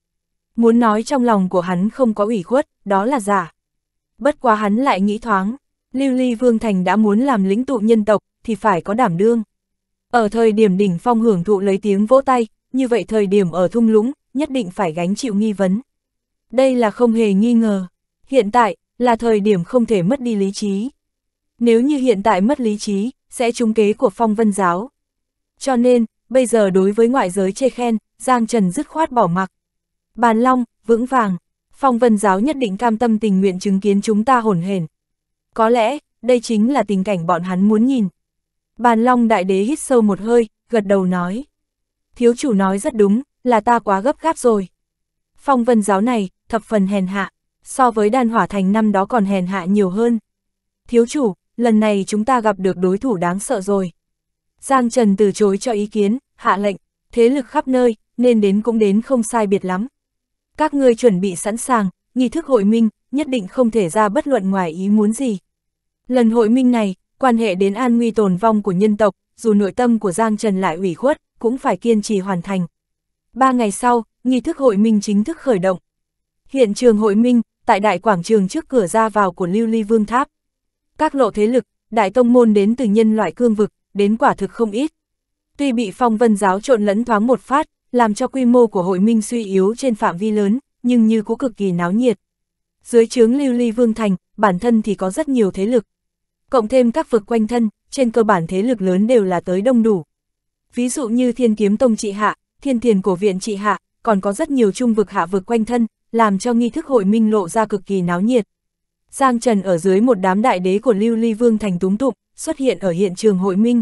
Muốn nói trong lòng của hắn không có ủy khuất, đó là giả. Bất quá hắn lại nghĩ thoáng, Lưu Ly Vương Thành đã muốn làm lĩnh tụ nhân tộc, thì phải có đảm đương. Ở thời điểm đỉnh phong hưởng thụ lấy tiếng vỗ tay, như vậy thời điểm ở thung lũng, nhất định phải gánh chịu nghi vấn. Đây là không hề nghi ngờ. Hiện tại, là thời điểm không thể mất đi lý trí. Nếu như hiện tại mất lý trí, sẽ trúng kế của phong vân giáo. Cho nên, bây giờ đối với ngoại giới chê khen, Giang Trần dứt khoát bỏ mặc. Bàn long, vững vàng, phong vân giáo nhất định cam tâm tình nguyện chứng kiến chúng ta hồn hển. Có lẽ, đây chính là tình cảnh bọn hắn muốn nhìn. Bàn long đại đế hít sâu một hơi, gật đầu nói. Thiếu chủ nói rất đúng, là ta quá gấp gáp rồi. Phong vân giáo này, thập phần hèn hạ, so với đan hỏa thành năm đó còn hèn hạ nhiều hơn. Thiếu chủ, lần này chúng ta gặp được đối thủ đáng sợ rồi. Giang Trần từ chối cho ý kiến, hạ lệnh, thế lực khắp nơi, nên đến cũng đến không sai biệt lắm. Các ngươi chuẩn bị sẵn sàng, nghi thức hội minh, nhất định không thể ra bất luận ngoài ý muốn gì. Lần hội minh này, quan hệ đến an nguy tồn vong của nhân tộc, dù nội tâm của Giang Trần lại ủy khuất, cũng phải kiên trì hoàn thành. Ba ngày sau, nghi thức hội minh chính thức khởi động. Hiện trường hội minh, tại đại quảng trường trước cửa ra vào của Lưu Ly Vương Tháp. Các lộ thế lực, đại tông môn đến từ nhân loại cương vực, đến quả thực không ít. Tuy bị phong vân giáo trộn lẫn thoáng một phát, làm cho quy mô của hội minh suy yếu trên phạm vi lớn, nhưng như cũng cực kỳ náo nhiệt. Dưới trướng Lưu Ly Vương Thành, bản thân thì có rất nhiều thế lực. Cộng thêm các vực quanh thân, trên cơ bản thế lực lớn đều là tới đông đủ. Ví dụ như Thiên Kiếm Tông trị hạ, thiên thiền của viện trị hạ, còn có rất nhiều trung vực hạ vực quanh thân, làm cho nghi thức hội minh lộ ra cực kỳ náo nhiệt. Giang Trần ở dưới một đám đại đế của Lưu Ly Vương thành túm tụng, xuất hiện ở hiện trường hội minh.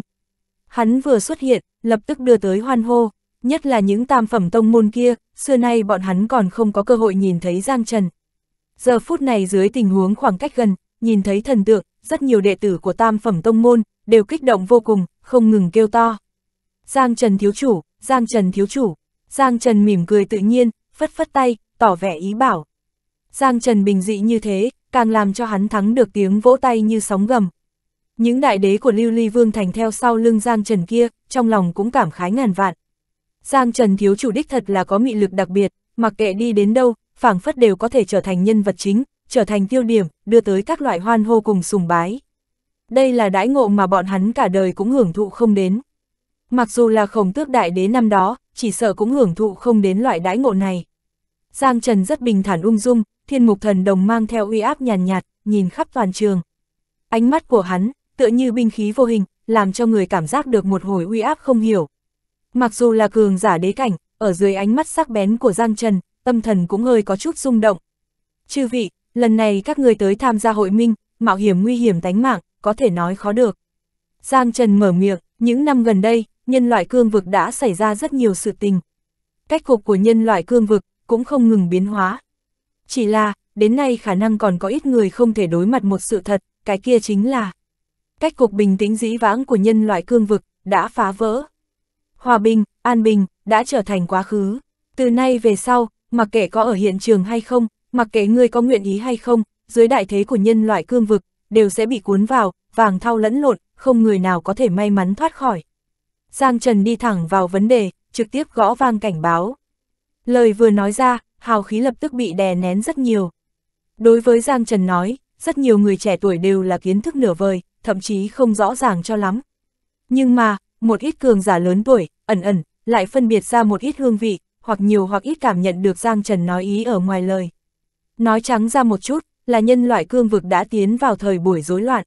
Hắn vừa xuất hiện, lập tức đưa tới hoan hô, nhất là những tam phẩm tông môn kia, xưa nay bọn hắn còn không có cơ hội nhìn thấy Giang Trần. Giờ phút này dưới tình huống khoảng cách gần, nhìn thấy thần tượng, rất nhiều đệ tử của tam phẩm tông môn, đều kích động vô cùng, không ngừng kêu to. Giang Trần thiếu chủ, Giang Trần thiếu chủ. Giang Trần mỉm cười tự nhiên, phất phất tay, tỏ vẻ ý bảo. Giang Trần bình dị như thế, càng làm cho hắn thắng được tiếng vỗ tay như sóng gầm. Những đại đế của Lưu Ly Vương Thành theo sau lưng Giang Trần kia, trong lòng cũng cảm khái ngàn vạn. Giang Trần thiếu chủ đích thật là có mị lực đặc biệt, mặc kệ đi đến đâu, phảng phất đều có thể trở thành nhân vật chính, trở thành tiêu điểm, đưa tới các loại hoan hô cùng sùng bái. Đây là đãi ngộ mà bọn hắn cả đời cũng hưởng thụ không đến. Mặc dù là khổng tước đại đế năm đó, chỉ sợ cũng hưởng thụ không đến loại đãi ngộ này. Giang Trần rất bình thản ung dung, thiên mục thần đồng mang theo uy áp nhàn nhạt, nhạt, nhìn khắp toàn trường. Ánh mắt của hắn, tựa như binh khí vô hình, làm cho người cảm giác được một hồi uy áp không hiểu. Mặc dù là cường giả đế cảnh, ở dưới ánh mắt sắc bén của Giang Trần, tâm thần cũng hơi có chút rung động. Chư vị, lần này các người tới tham gia hội minh, mạo hiểm nguy hiểm tánh mạng, có thể nói khó được. Giang Trần mở miệng, những năm gần đây, nhân loại cương vực đã xảy ra rất nhiều sự tình. Cách cục của nhân loại cương vực cũng không ngừng biến hóa. Chỉ là, đến nay khả năng còn có ít người không thể đối mặt một sự thật, cái kia chính là cách cục bình tĩnh dĩ vãng của nhân loại cương vực đã phá vỡ. Hòa bình, an bình đã trở thành quá khứ. Từ nay về sau, mặc kệ có ở hiện trường hay không, mặc kệ người có nguyện ý hay không, dưới đại thế của nhân loại cương vực đều sẽ bị cuốn vào, vàng thau lẫn lộn, không người nào có thể may mắn thoát khỏi. Giang Trần đi thẳng vào vấn đề, trực tiếp gõ vang cảnh báo. Lời vừa nói ra, hào khí lập tức bị đè nén rất nhiều. Đối với Giang Trần nói, rất nhiều người trẻ tuổi đều là kiến thức nửa vời, thậm chí không rõ ràng cho lắm. Nhưng mà, một ít cường giả lớn tuổi, ẩn ẩn, lại phân biệt ra một ít hương vị, hoặc nhiều hoặc ít cảm nhận được Giang Trần nói ý ở ngoài lời. Nói trắng ra một chút, là nhân loại cương vực đã tiến vào thời buổi rối loạn.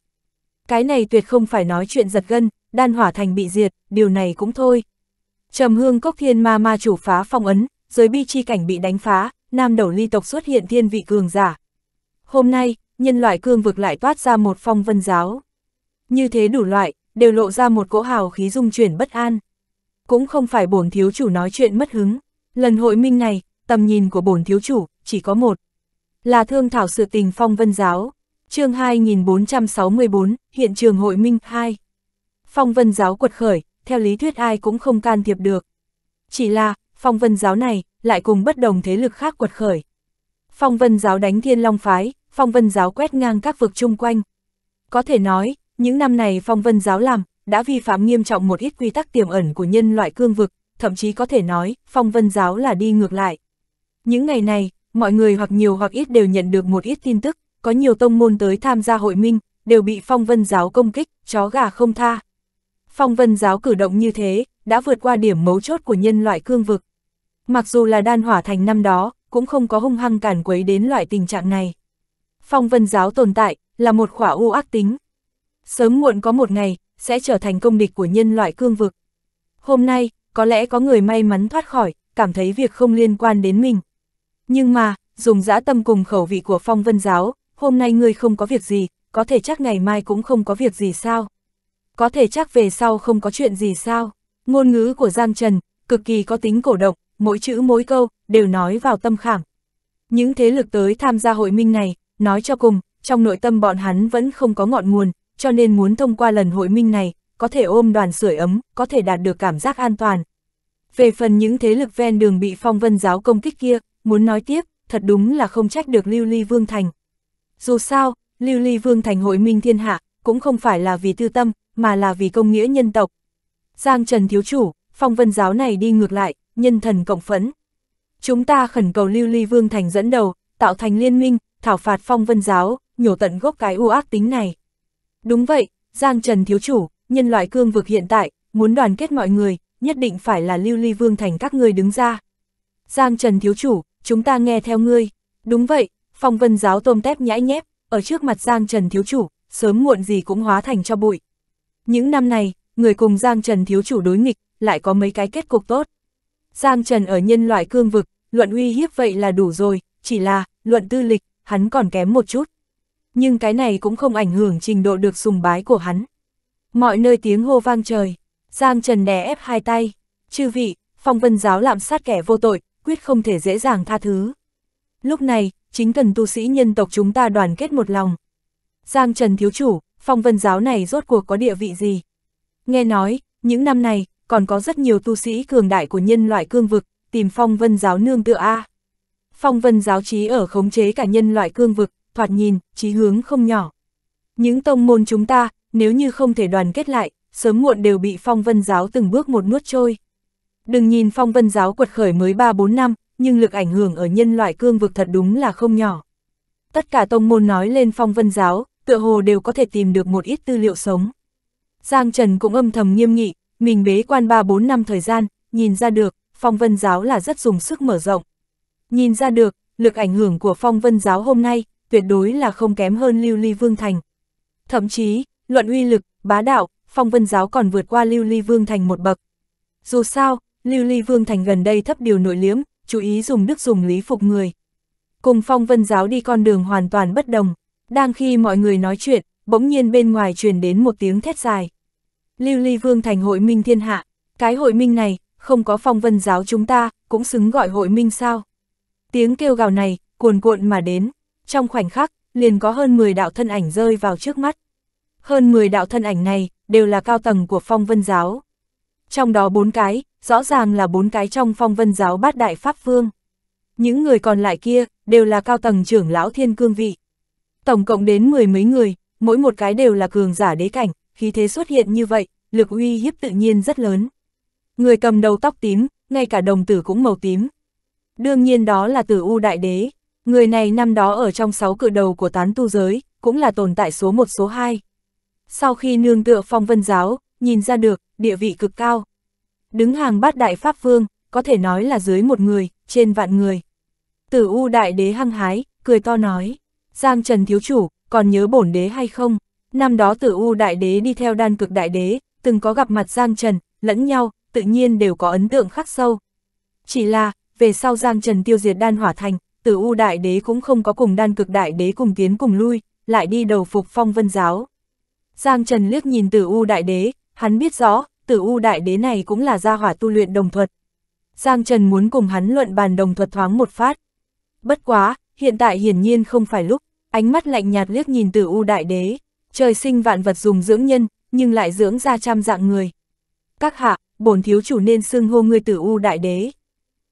Cái này tuyệt không phải nói chuyện giật gân, đan hỏa thành bị diệt, điều này cũng thôi. Trầm hương cốc thiên ma ma chủ phá phong ấn, giới bi chi cảnh bị đánh phá, nam đầu ly tộc xuất hiện thiên vị cường giả. Hôm nay, nhân loại cương vực lại toát ra một phong vân giáo. Như thế đủ loại, đều lộ ra một cỗ hào khí dung chuyển bất an. Cũng không phải bổn thiếu chủ nói chuyện mất hứng. Lần hội minh này, tầm nhìn của bổn thiếu chủ, chỉ có một. Là thương thảo sự tình phong vân giáo. chương 2464, hiện trường hội minh 2 phong vân giáo quật khởi, theo lý thuyết ai cũng không can thiệp được. Chỉ là, phong vân giáo này, lại cùng bất đồng thế lực khác quật khởi. Phong vân giáo đánh thiên long phái, phong vân giáo quét ngang các vực chung quanh. Có thể nói, những năm này phong vân giáo làm, đã vi phạm nghiêm trọng một ít quy tắc tiềm ẩn của nhân loại cương vực, thậm chí có thể nói, phong vân giáo là đi ngược lại. Những ngày này, mọi người hoặc nhiều hoặc ít đều nhận được một ít tin tức, có nhiều tông môn tới tham gia hội minh, đều bị phong vân giáo công kích, chó gà không tha, Phong vân giáo cử động như thế, đã vượt qua điểm mấu chốt của nhân loại cương vực. Mặc dù là đan hỏa thành năm đó, cũng không có hung hăng cản quấy đến loại tình trạng này. Phong vân giáo tồn tại, là một khỏa u ác tính. Sớm muộn có một ngày, sẽ trở thành công địch của nhân loại cương vực. Hôm nay, có lẽ có người may mắn thoát khỏi, cảm thấy việc không liên quan đến mình. Nhưng mà, dùng dã tâm cùng khẩu vị của phong vân giáo, hôm nay ngươi không có việc gì, có thể chắc ngày mai cũng không có việc gì sao? có thể chắc về sau không có chuyện gì sao. Ngôn ngữ của Giang Trần, cực kỳ có tính cổ động, mỗi chữ mỗi câu, đều nói vào tâm khảm. Những thế lực tới tham gia hội minh này, nói cho cùng, trong nội tâm bọn hắn vẫn không có ngọn nguồn, cho nên muốn thông qua lần hội minh này, có thể ôm đoàn sưởi ấm, có thể đạt được cảm giác an toàn. Về phần những thế lực ven đường bị phong vân giáo công kích kia, muốn nói tiếp, thật đúng là không trách được Lưu Ly Vương Thành. Dù sao, Lưu Ly Vương Thành hội minh thiên hạ, cũng không phải là vì tư tâm, mà là vì công nghĩa nhân tộc. Giang Trần Thiếu Chủ, phong vân giáo này đi ngược lại, nhân thần cộng phẫn. Chúng ta khẩn cầu Lưu Ly Vương Thành dẫn đầu, tạo thành liên minh, thảo phạt phong vân giáo, nhổ tận gốc cái u ác tính này. Đúng vậy, Giang Trần Thiếu Chủ, nhân loại cương vực hiện tại, muốn đoàn kết mọi người, nhất định phải là Lưu Ly Vương Thành các ngươi đứng ra. Giang Trần Thiếu Chủ, chúng ta nghe theo ngươi. Đúng vậy, phong vân giáo tôm tép nhãi nhép, ở trước mặt Giang Trần Thiếu Chủ, sớm muộn gì cũng hóa thành cho bụi. Những năm này, người cùng Giang Trần thiếu chủ đối nghịch, lại có mấy cái kết cục tốt. Giang Trần ở nhân loại cương vực, luận uy hiếp vậy là đủ rồi, chỉ là, luận tư lịch, hắn còn kém một chút. Nhưng cái này cũng không ảnh hưởng trình độ được sùng bái của hắn. Mọi nơi tiếng hô vang trời, Giang Trần đè ép hai tay, chư vị, phong vân giáo lạm sát kẻ vô tội, quyết không thể dễ dàng tha thứ. Lúc này, chính cần tu sĩ nhân tộc chúng ta đoàn kết một lòng. Giang Trần thiếu chủ, phong vân giáo này rốt cuộc có địa vị gì. Nghe nói, những năm này, còn có rất nhiều tu sĩ cường đại của nhân loại cương vực, tìm phong vân giáo nương tựa A. Phong vân giáo trí ở khống chế cả nhân loại cương vực, thoạt nhìn, trí hướng không nhỏ. Những tông môn chúng ta, nếu như không thể đoàn kết lại, sớm muộn đều bị phong vân giáo từng bước một nuốt trôi. Đừng nhìn phong vân giáo quật khởi mới 3-4 năm, nhưng lực ảnh hưởng ở nhân loại cương vực thật đúng là không nhỏ. Tất cả tông môn nói lên phong vân giáo, tựa hồ đều có thể tìm được một ít tư liệu sống. Giang Trần cũng âm thầm nghiêm nghị, mình bế quan 3-4 năm thời gian, nhìn ra được, phong vân giáo là rất dùng sức mở rộng. Nhìn ra được, lực ảnh hưởng của phong vân giáo hôm nay, tuyệt đối là không kém hơn Lưu Ly Vương Thành. Thậm chí, luận uy lực, bá đạo, phong vân giáo còn vượt qua Lưu Ly Vương Thành một bậc. Dù sao, Lưu Ly Vương Thành gần đây thấp điều nội liếm, chú ý dùng đức dùng lý phục người. Cùng phong vân giáo đi con đường hoàn toàn bất đồng. Đang khi mọi người nói chuyện, bỗng nhiên bên ngoài truyền đến một tiếng thét dài. Lưu Ly Vương thành hội minh thiên hạ, cái hội minh này, không có phong vân giáo chúng ta, cũng xứng gọi hội minh sao. Tiếng kêu gào này, cuồn cuộn mà đến, trong khoảnh khắc, liền có hơn 10 đạo thân ảnh rơi vào trước mắt. Hơn 10 đạo thân ảnh này, đều là cao tầng của phong vân giáo. Trong đó bốn cái, rõ ràng là bốn cái trong phong vân giáo bát đại Pháp Vương. Những người còn lại kia, đều là cao tầng trưởng lão thiên cương vị. Tổng cộng đến mười mấy người, mỗi một cái đều là cường giả đế cảnh, khí thế xuất hiện như vậy, lực uy hiếp tự nhiên rất lớn. Người cầm đầu tóc tím, ngay cả đồng tử cũng màu tím. Đương nhiên đó là tử U Đại Đế, người này năm đó ở trong sáu cự đầu của tán tu giới, cũng là tồn tại số một số hai. Sau khi nương tựa phong vân giáo, nhìn ra được, địa vị cực cao. Đứng hàng bát đại Pháp Vương, có thể nói là dưới một người, trên vạn người. Tử U Đại Đế hăng hái, cười to nói. Giang Trần Thiếu Chủ, còn nhớ bổn đế hay không? Năm đó tử U Đại Đế đi theo đan cực Đại Đế, từng có gặp mặt Giang Trần, lẫn nhau, tự nhiên đều có ấn tượng khắc sâu. Chỉ là, về sau Giang Trần tiêu diệt đan hỏa thành, tử U Đại Đế cũng không có cùng đan cực Đại Đế cùng tiến cùng lui, lại đi đầu phục phong vân giáo. Giang Trần liếc nhìn tử U Đại Đế, hắn biết rõ, tử U Đại Đế này cũng là gia hỏa tu luyện đồng thuật. Giang Trần muốn cùng hắn luận bàn đồng thuật thoáng một phát. Bất quá, hiện tại hiển nhiên không phải lúc, ánh mắt lạnh nhạt liếc nhìn từ U Đại Đế, trời sinh vạn vật dùng dưỡng nhân, nhưng lại dưỡng ra trăm dạng người. Các hạ, bổn thiếu chủ nên xưng hô ngươi tử U Đại Đế,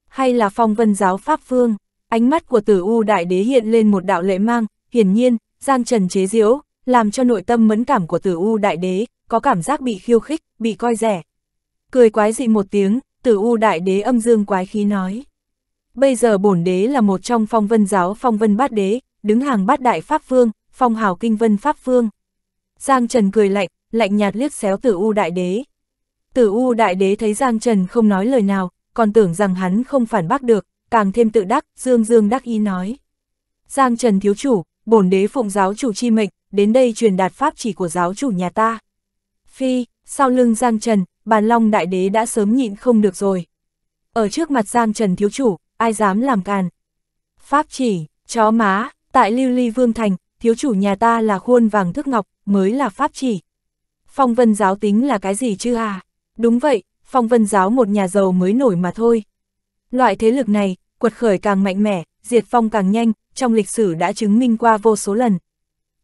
hay là phong vân giáo Pháp Phương, ánh mắt của tử U Đại Đế hiện lên một đạo lệ mang, hiển nhiên, Giang Trần chế diễu, làm cho nội tâm mẫn cảm của tử U Đại Đế, có cảm giác bị khiêu khích, bị coi rẻ. Cười quái dị một tiếng, tử U Đại Đế âm dương quái khí nói. Bây giờ bổn đế là một trong phong vân giáo phong vân bát đế, đứng hàng bát đại pháp vương, phong hào kinh vân pháp vương. Giang Trần cười lạnh, lạnh nhạt liếc xéo tử U đại đế. Tử U đại đế thấy Giang Trần không nói lời nào, còn tưởng rằng hắn không phản bác được, càng thêm tự đắc, dương dương đắc ý nói. Giang Trần thiếu chủ, bổn đế phụng giáo chủ chi mệnh, đến đây truyền đạt pháp chỉ của giáo chủ nhà ta. Phi, sau lưng Giang Trần, bàn long đại đế đã sớm nhịn không được rồi. Ở trước mặt Giang Trần thiếu chủ, ai dám làm càn. Pháp chỉ, chó má, tại Lưu Ly Vương Thành, thiếu chủ nhà ta là khuôn vàng thước ngọc, mới là pháp chỉ. Phong vân giáo tính là cái gì chứ à? Đúng vậy, phong vân giáo một nhà giàu mới nổi mà thôi. Loại thế lực này, quật khởi càng mạnh mẽ, diệt phong càng nhanh, trong lịch sử đã chứng minh qua vô số lần.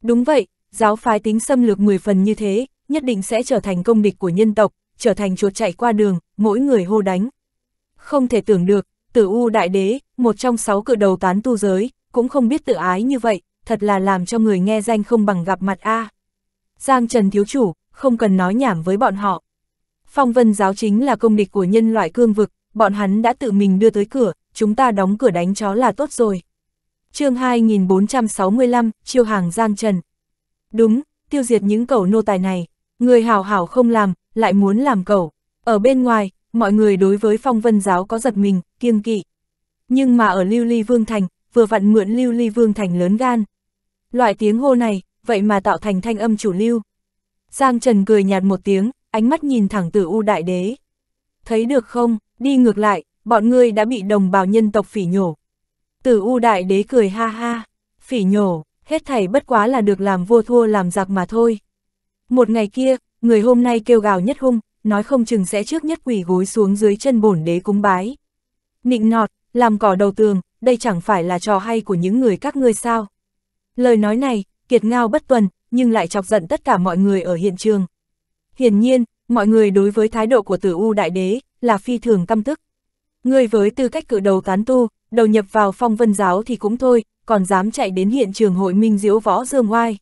Đúng vậy, giáo phái tính xâm lược 10 phần như thế, nhất định sẽ trở thành công địch của nhân tộc, trở thành chuột chạy qua đường, mỗi người hô đánh. Không thể tưởng được, tử U Đại Đế, một trong sáu cự đầu tán tu giới, cũng không biết tự ái như vậy, thật là làm cho người nghe danh không bằng gặp mặt A. Giang Trần Thiếu Chủ, không cần nói nhảm với bọn họ. Phong vân giáo chính là công địch của nhân loại cương vực, bọn hắn đã tự mình đưa tới cửa, chúng ta đóng cửa đánh chó là tốt rồi. chương 2465, chiêu hàng Giang Trần. Đúng, tiêu diệt những cẩu nô tài này, người hào hảo không làm, lại muốn làm cẩu. Ở bên ngoài, mọi người đối với phong vân giáo có giật mình, kiêng kỵ. Nhưng mà ở Lưu Ly Vương Thành, vừa vặn mượn Lưu Ly Vương Thành lớn gan. Loại tiếng hô này, vậy mà tạo thành thanh âm chủ lưu. Giang Trần cười nhạt một tiếng, ánh mắt nhìn thẳng tử U Đại Đế. Thấy được không, đi ngược lại, bọn ngươi đã bị đồng bào nhân tộc phỉ nhổ. Tử U Đại Đế cười ha ha, phỉ nhổ, hết thảy bất quá là được làm vua thua làm giặc mà thôi. Một ngày kia, người hôm nay kêu gào nhất hung, nói không chừng sẽ trước nhất quỳ gối xuống dưới chân bổn đế cúng bái. Nịnh nọt, làm cỏ đầu tường, đây chẳng phải là trò hay của những người các ngươi sao. Lời nói này, kiệt ngao bất tuần, nhưng lại chọc giận tất cả mọi người ở hiện trường. Hiển nhiên, mọi người đối với thái độ của tử U Đại Đế là phi thường căm tức. Người với tư cách cự đầu tán tu, đầu nhập vào phong vân giáo thì cũng thôi, còn dám chạy đến hiện trường hội minh diễu võ dương oai.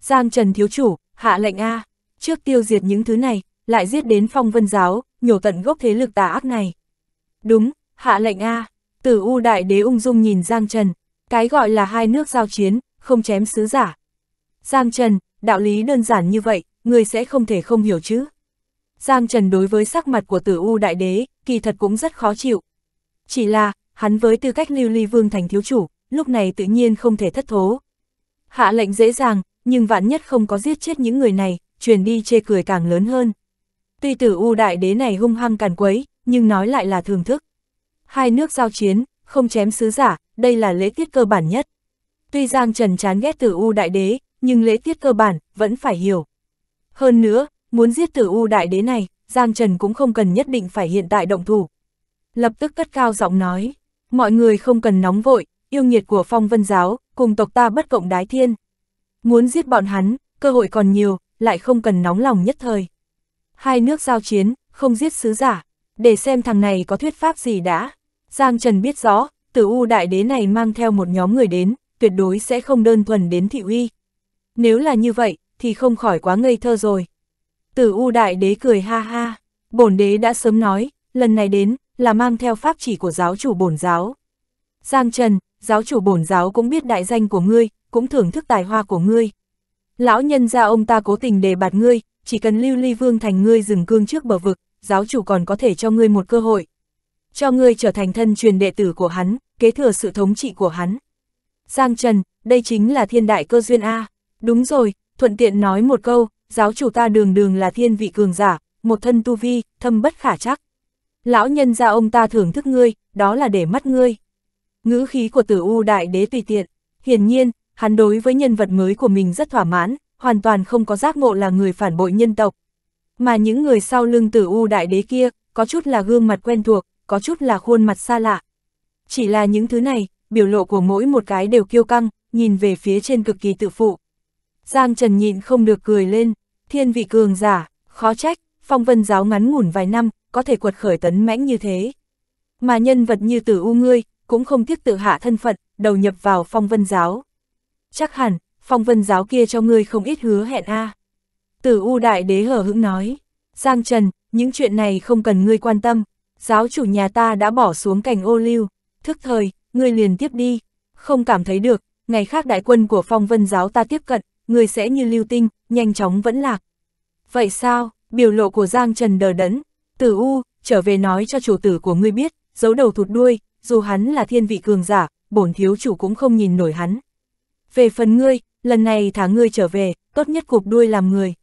Giang Trần Thiếu Chủ, hạ lệnh A, trước tiêu diệt những thứ này, lại giết đến phong vân giáo, nhổ tận gốc thế lực tà ác này. Đúng, hạ lệnh A, tử U Đại Đế ung dung nhìn Giang Trần, cái gọi là hai nước giao chiến, không chém sứ giả. Giang Trần, đạo lý đơn giản như vậy, người sẽ không thể không hiểu chứ. Giang Trần đối với sắc mặt của tử U Đại Đế, kỳ thật cũng rất khó chịu. Chỉ là, hắn với tư cách lưu ly vương thành thiếu chủ, lúc này tự nhiên không thể thất thố. Hạ lệnh dễ dàng, nhưng vạn nhất không có giết chết những người này, truyền đi chê cười càng lớn hơn. Tuy tử U đại đế này hung hăng càn quấy, nhưng nói lại là thưởng thức. Hai nước giao chiến, không chém sứ giả, đây là lễ tiết cơ bản nhất. Tuy Giang Trần chán ghét tử U đại đế, nhưng lễ tiết cơ bản, vẫn phải hiểu. Hơn nữa, muốn giết tử U đại đế này, Giang Trần cũng không cần nhất định phải hiện tại động thủ. Lập tức cất cao giọng nói, mọi người không cần nóng vội, yêu nghiệt của phong vân giáo, cùng tộc ta bất cộng đái thiên. Muốn giết bọn hắn, cơ hội còn nhiều, lại không cần nóng lòng nhất thời. Hai nước giao chiến, không giết sứ giả, để xem thằng này có thuyết pháp gì đã. Giang Trần biết rõ, tử U đại đế này mang theo một nhóm người đến, tuyệt đối sẽ không đơn thuần đến thị uy. Nếu là như vậy, thì không khỏi quá ngây thơ rồi. Tử U đại đế cười ha ha, bổn đế đã sớm nói, lần này đến, là mang theo pháp chỉ của giáo chủ bổn giáo. Giang Trần, giáo chủ bổn giáo cũng biết đại danh của ngươi, cũng thưởng thức tài hoa của ngươi. Lão nhân gia ông ta cố tình đề bạt ngươi, chỉ cần lưu ly vương thành ngươi dừng cương trước bờ vực, giáo chủ còn có thể cho ngươi một cơ hội. Cho ngươi trở thành thân truyền đệ tử của hắn, kế thừa sự thống trị của hắn. Giang Trần, đây chính là thiên đại cơ duyên A. Đúng rồi, thuận tiện nói một câu, giáo chủ ta đường đường là thiên vị cường giả, một thân tu vi, thâm bất khả chắc. Lão nhân gia ông ta thưởng thức ngươi, đó là để mắt ngươi. Ngữ khí của tử u đại đế tùy tiện. Hiển nhiên, hắn đối với nhân vật mới của mình rất thỏa mãn, hoàn toàn không có giác ngộ là người phản bội nhân tộc. Mà những người sau lưng tử u đại đế kia, có chút là gương mặt quen thuộc, có chút là khuôn mặt xa lạ. Chỉ là những thứ này, biểu lộ của mỗi một cái đều kiêu căng, nhìn về phía trên cực kỳ tự phụ. Giang Trần nhịn không được cười lên, thiên vị cường giả, khó trách, phong vân giáo ngắn ngủn vài năm, có thể quật khởi tấn mãnh như thế. Mà nhân vật như tử u ngươi, cũng không tiếc tự hạ thân phận, đầu nhập vào phong vân giáo. Chắc hẳn, phong vân giáo kia cho ngươi không ít hứa hẹn a à. Tử U Đại Đế hở hững nói, Giang Trần, những chuyện này không cần ngươi quan tâm, giáo chủ nhà ta đã bỏ xuống cành ô lưu, thức thời, ngươi liền tiếp đi, không cảm thấy được, ngày khác đại quân của phong vân giáo ta tiếp cận, ngươi sẽ như lưu tinh, nhanh chóng vẫn lạc. Vậy sao, biểu lộ của Giang Trần đờ đẫn, Tử U, trở về nói cho chủ tử của ngươi biết, giấu đầu thụt đuôi, dù hắn là thiên vị cường giả, bổn thiếu chủ cũng không nhìn nổi hắn. Về phần ngươi, lần này thả ngươi trở về, tốt nhất cụp đuôi làm người.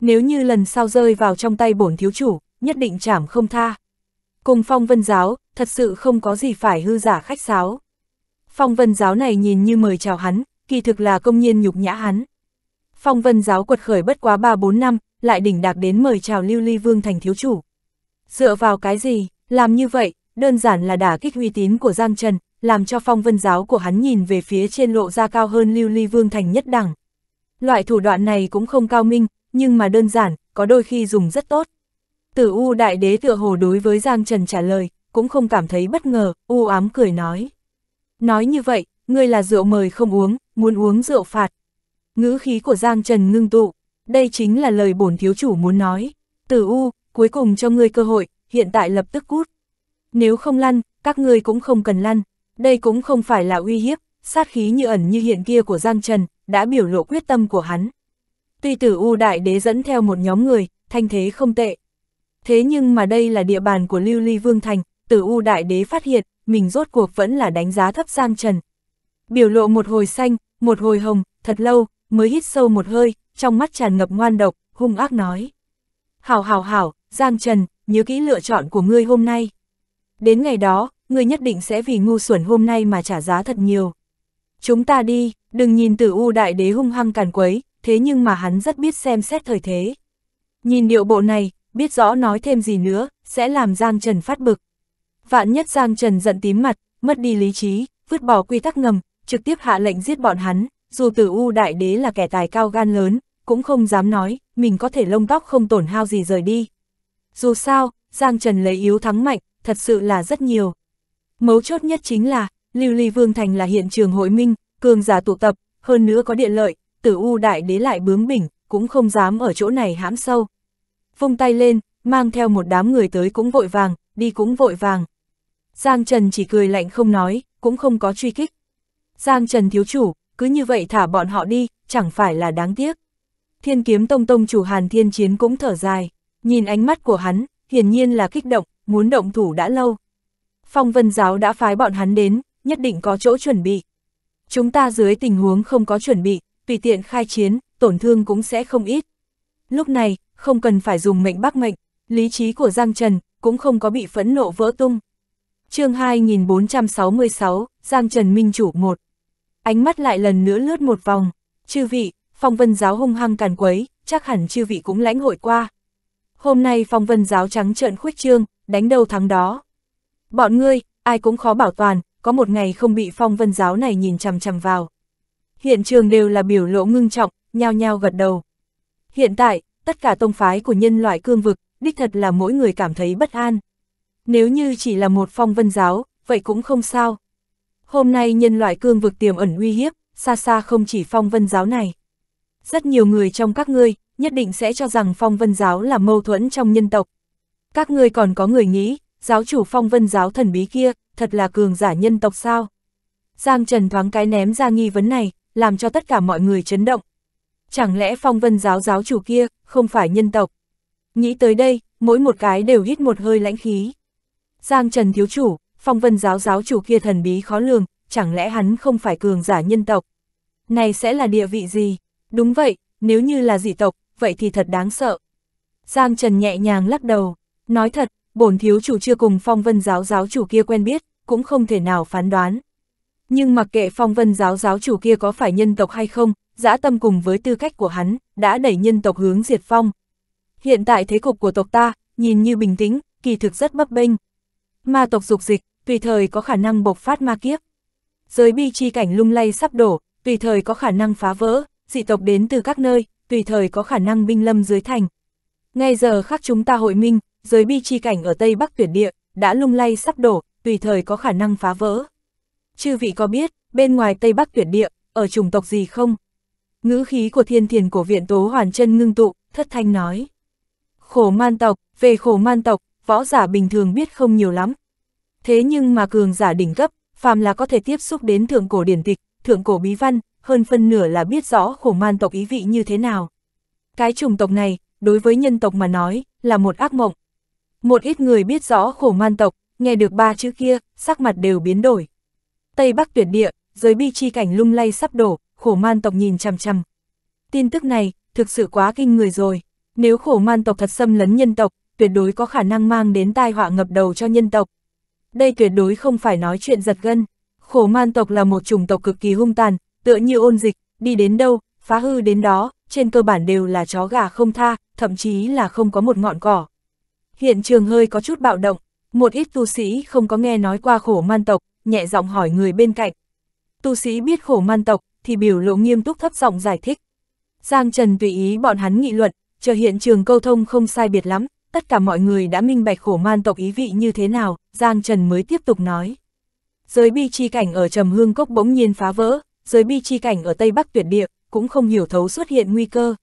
Nếu như lần sau rơi vào trong tay bổn thiếu chủ, nhất định chảm không tha. Cùng phong vân giáo, thật sự không có gì phải hư giả khách sáo. Phong vân giáo này nhìn như mời chào hắn, kỳ thực là công nhiên nhục nhã hắn. Phong vân giáo quật khởi bất quá 3-4 năm, lại đỉnh đạc đến mời chào lưu ly vương thành thiếu chủ. Dựa vào cái gì, làm như vậy, đơn giản là đả kích uy tín của Giang Trần, làm cho phong vân giáo của hắn nhìn về phía trên lộ ra cao hơn lưu ly vương thành nhất đẳng. Loại thủ đoạn này cũng không cao minh, nhưng mà đơn giản, có đôi khi dùng rất tốt. Tử U Đại Đế tựa hồ đối với Giang Trần trả lời, cũng không cảm thấy bất ngờ, u ám cười nói. Nói như vậy, ngươi là rượu mời không uống, muốn uống rượu phạt. Ngữ khí của Giang Trần ngưng tụ, đây chính là lời bổn thiếu chủ muốn nói. Tử U, cuối cùng cho ngươi cơ hội, hiện tại lập tức cút. Nếu không lăn, các ngươi cũng không cần lăn. Đây cũng không phải là uy hiếp, sát khí như ẩn như hiện kia của Giang Trần, đã biểu lộ quyết tâm của hắn. Tuy tử U Đại Đế dẫn theo một nhóm người, thanh thế không tệ. Thế nhưng mà đây là địa bàn của Lưu Ly Vương Thành, tử U Đại Đế phát hiện, mình rốt cuộc vẫn là đánh giá thấp Giang Trần. Biểu lộ một hồi xanh, một hồi hồng, thật lâu, mới hít sâu một hơi, trong mắt tràn ngập ngoan độc, hung ác nói. Hảo hảo hảo, Giang Trần, nhớ kỹ lựa chọn của ngươi hôm nay. Đến ngày đó, ngươi nhất định sẽ vì ngu xuẩn hôm nay mà trả giá thật nhiều. Chúng ta đi, đừng nhìn tử u đại đế hung hăng càn quấy, thế nhưng mà hắn rất biết xem xét thời thế. Nhìn điệu bộ này, biết rõ nói thêm gì nữa, sẽ làm Giang Trần phát bực. Vạn nhất Giang Trần giận tím mặt, mất đi lý trí, vứt bỏ quy tắc ngầm, trực tiếp hạ lệnh giết bọn hắn, dù tử u đại đế là kẻ tài cao gan lớn, cũng không dám nói, mình có thể lông tóc không tổn hao gì rời đi. Dù sao, Giang Trần lấy yếu thắng mạnh, thật sự là rất nhiều. Mấu chốt nhất chính là, Lưu Ly Vương Thành là hiện trường hội minh, cường giả tụ tập, hơn nữa có địa lợi, tử u đại đế lại bướng bỉnh, cũng không dám ở chỗ này hãm sâu. Vung tay lên, mang theo một đám người tới cũng vội vàng, đi cũng vội vàng. Giang Trần chỉ cười lạnh không nói, cũng không có truy kích. Giang Trần thiếu chủ, cứ như vậy thả bọn họ đi, chẳng phải là đáng tiếc. Thiên kiếm tông tông chủ Hàn Thiên Chiến cũng thở dài, nhìn ánh mắt của hắn, hiển nhiên là kích động, muốn động thủ đã lâu, Phong vân giáo đã phái bọn hắn đến, nhất định có chỗ chuẩn bị. Chúng ta dưới tình huống không có chuẩn bị, tùy tiện khai chiến, tổn thương cũng sẽ không ít. Lúc này, không cần phải dùng mệnh bác mệnh, lý trí của Giang Trần cũng không có bị phẫn nộ vỡ tung. chương 2466, Giang Trần Minh Chủ 1 Ánh mắt lại lần nữa lướt một vòng, chư vị, phong vân giáo hung hăng càn quấy, chắc hẳn chư vị cũng lãnh hội qua. Hôm nay phong vân giáo trắng trợn khuếch trương, đánh đầu thắng đó. Bọn ngươi, ai cũng khó bảo toàn, có một ngày không bị phong vân giáo này nhìn chằm chằm vào. Hiện trường đều là biểu lộ ngưng trọng, nhao nhao gật đầu. Hiện tại, tất cả tông phái của nhân loại cương vực, đích thật là mỗi người cảm thấy bất an. Nếu như chỉ là một phong vân giáo, vậy cũng không sao. Hôm nay nhân loại cương vực tiềm ẩn uy hiếp, xa xa không chỉ phong vân giáo này. Rất nhiều người trong các ngươi, nhất định sẽ cho rằng phong vân giáo là mâu thuẫn trong nhân tộc. Các ngươi còn có người nghĩ, giáo chủ phong vân giáo thần bí kia, thật là cường giả nhân tộc sao? Giang Trần thoáng cái ném ra nghi vấn này, làm cho tất cả mọi người chấn động. Chẳng lẽ phong vân giáo giáo chủ kia, không phải nhân tộc? Nghĩ tới đây, mỗi một cái đều hít một hơi lãnh khí. Giang Trần thiếu chủ, phong vân giáo giáo chủ kia thần bí khó lường, chẳng lẽ hắn không phải cường giả nhân tộc? Này sẽ là địa vị gì? Đúng vậy, nếu như là dị tộc, vậy thì thật đáng sợ. Giang Trần nhẹ nhàng lắc đầu, nói thật, bổn thiếu chủ chưa cùng phong vân giáo giáo chủ kia quen biết, cũng không thể nào phán đoán. Nhưng mặc kệ phong vân giáo giáo chủ kia có phải nhân tộc hay không, dã tâm cùng với tư cách của hắn, đã đẩy nhân tộc hướng diệt phong. Hiện tại thế cục của tộc ta, nhìn như bình tĩnh, kỳ thực rất bấp bênh. Ma tộc dục dịch, tùy thời có khả năng bộc phát ma kiếp. Giới bi chi cảnh lung lay sắp đổ, tùy thời có khả năng phá vỡ, dị tộc đến từ các nơi, tùy thời có khả năng binh lâm dưới thành. Ngay giờ khác chúng ta hội minh, giới bi chi cảnh ở Tây Bắc tuyển địa, đã lung lay sắp đổ, tùy thời có khả năng phá vỡ. Chư vị có biết, bên ngoài Tây Bắc tuyển địa, ở chủng tộc gì không? Ngữ khí của thiên thiền của viện tố hoàn chân ngưng tụ, thất thanh nói. Khổ man tộc, về khổ man tộc, võ giả bình thường biết không nhiều lắm. Thế nhưng mà cường giả đỉnh cấp, phàm là có thể tiếp xúc đến thượng cổ điển tịch, thượng cổ bí văn, hơn phân nửa là biết rõ khổ man tộc ý vị như thế nào. Cái chủng tộc này, đối với nhân tộc mà nói, là một ác mộng, một ít người biết rõ khổ man tộc, nghe được ba chữ kia, sắc mặt đều biến đổi. Tây Bắc tuyệt địa, giới bi chi cảnh lung lay sắp đổ, khổ man tộc nhìn chằm chằm. Tin tức này, thực sự quá kinh người rồi. Nếu khổ man tộc thật xâm lấn nhân tộc, tuyệt đối có khả năng mang đến tai họa ngập đầu cho nhân tộc. Đây tuyệt đối không phải nói chuyện giật gân. Khổ man tộc là một chủng tộc cực kỳ hung tàn, tựa như ôn dịch, đi đến đâu, phá hư đến đó, trên cơ bản đều là chó gà không tha, thậm chí là không có một ngọn cỏ. Hiện trường hơi có chút bạo động, một ít tu sĩ không có nghe nói qua khổ man tộc, nhẹ giọng hỏi người bên cạnh. Tu sĩ biết khổ man tộc, thì biểu lộ nghiêm túc thấp giọng giải thích. Giang Trần tùy ý bọn hắn nghị luận, chờ hiện trường câu thông không sai biệt lắm, tất cả mọi người đã minh bạch khổ man tộc ý vị như thế nào, Giang Trần mới tiếp tục nói. Giới bi chi cảnh ở Trầm Hương Cốc bỗng nhiên phá vỡ, giới bi chi cảnh ở Tây Bắc tuyệt địa, cũng không hiểu thấu xuất hiện nguy cơ.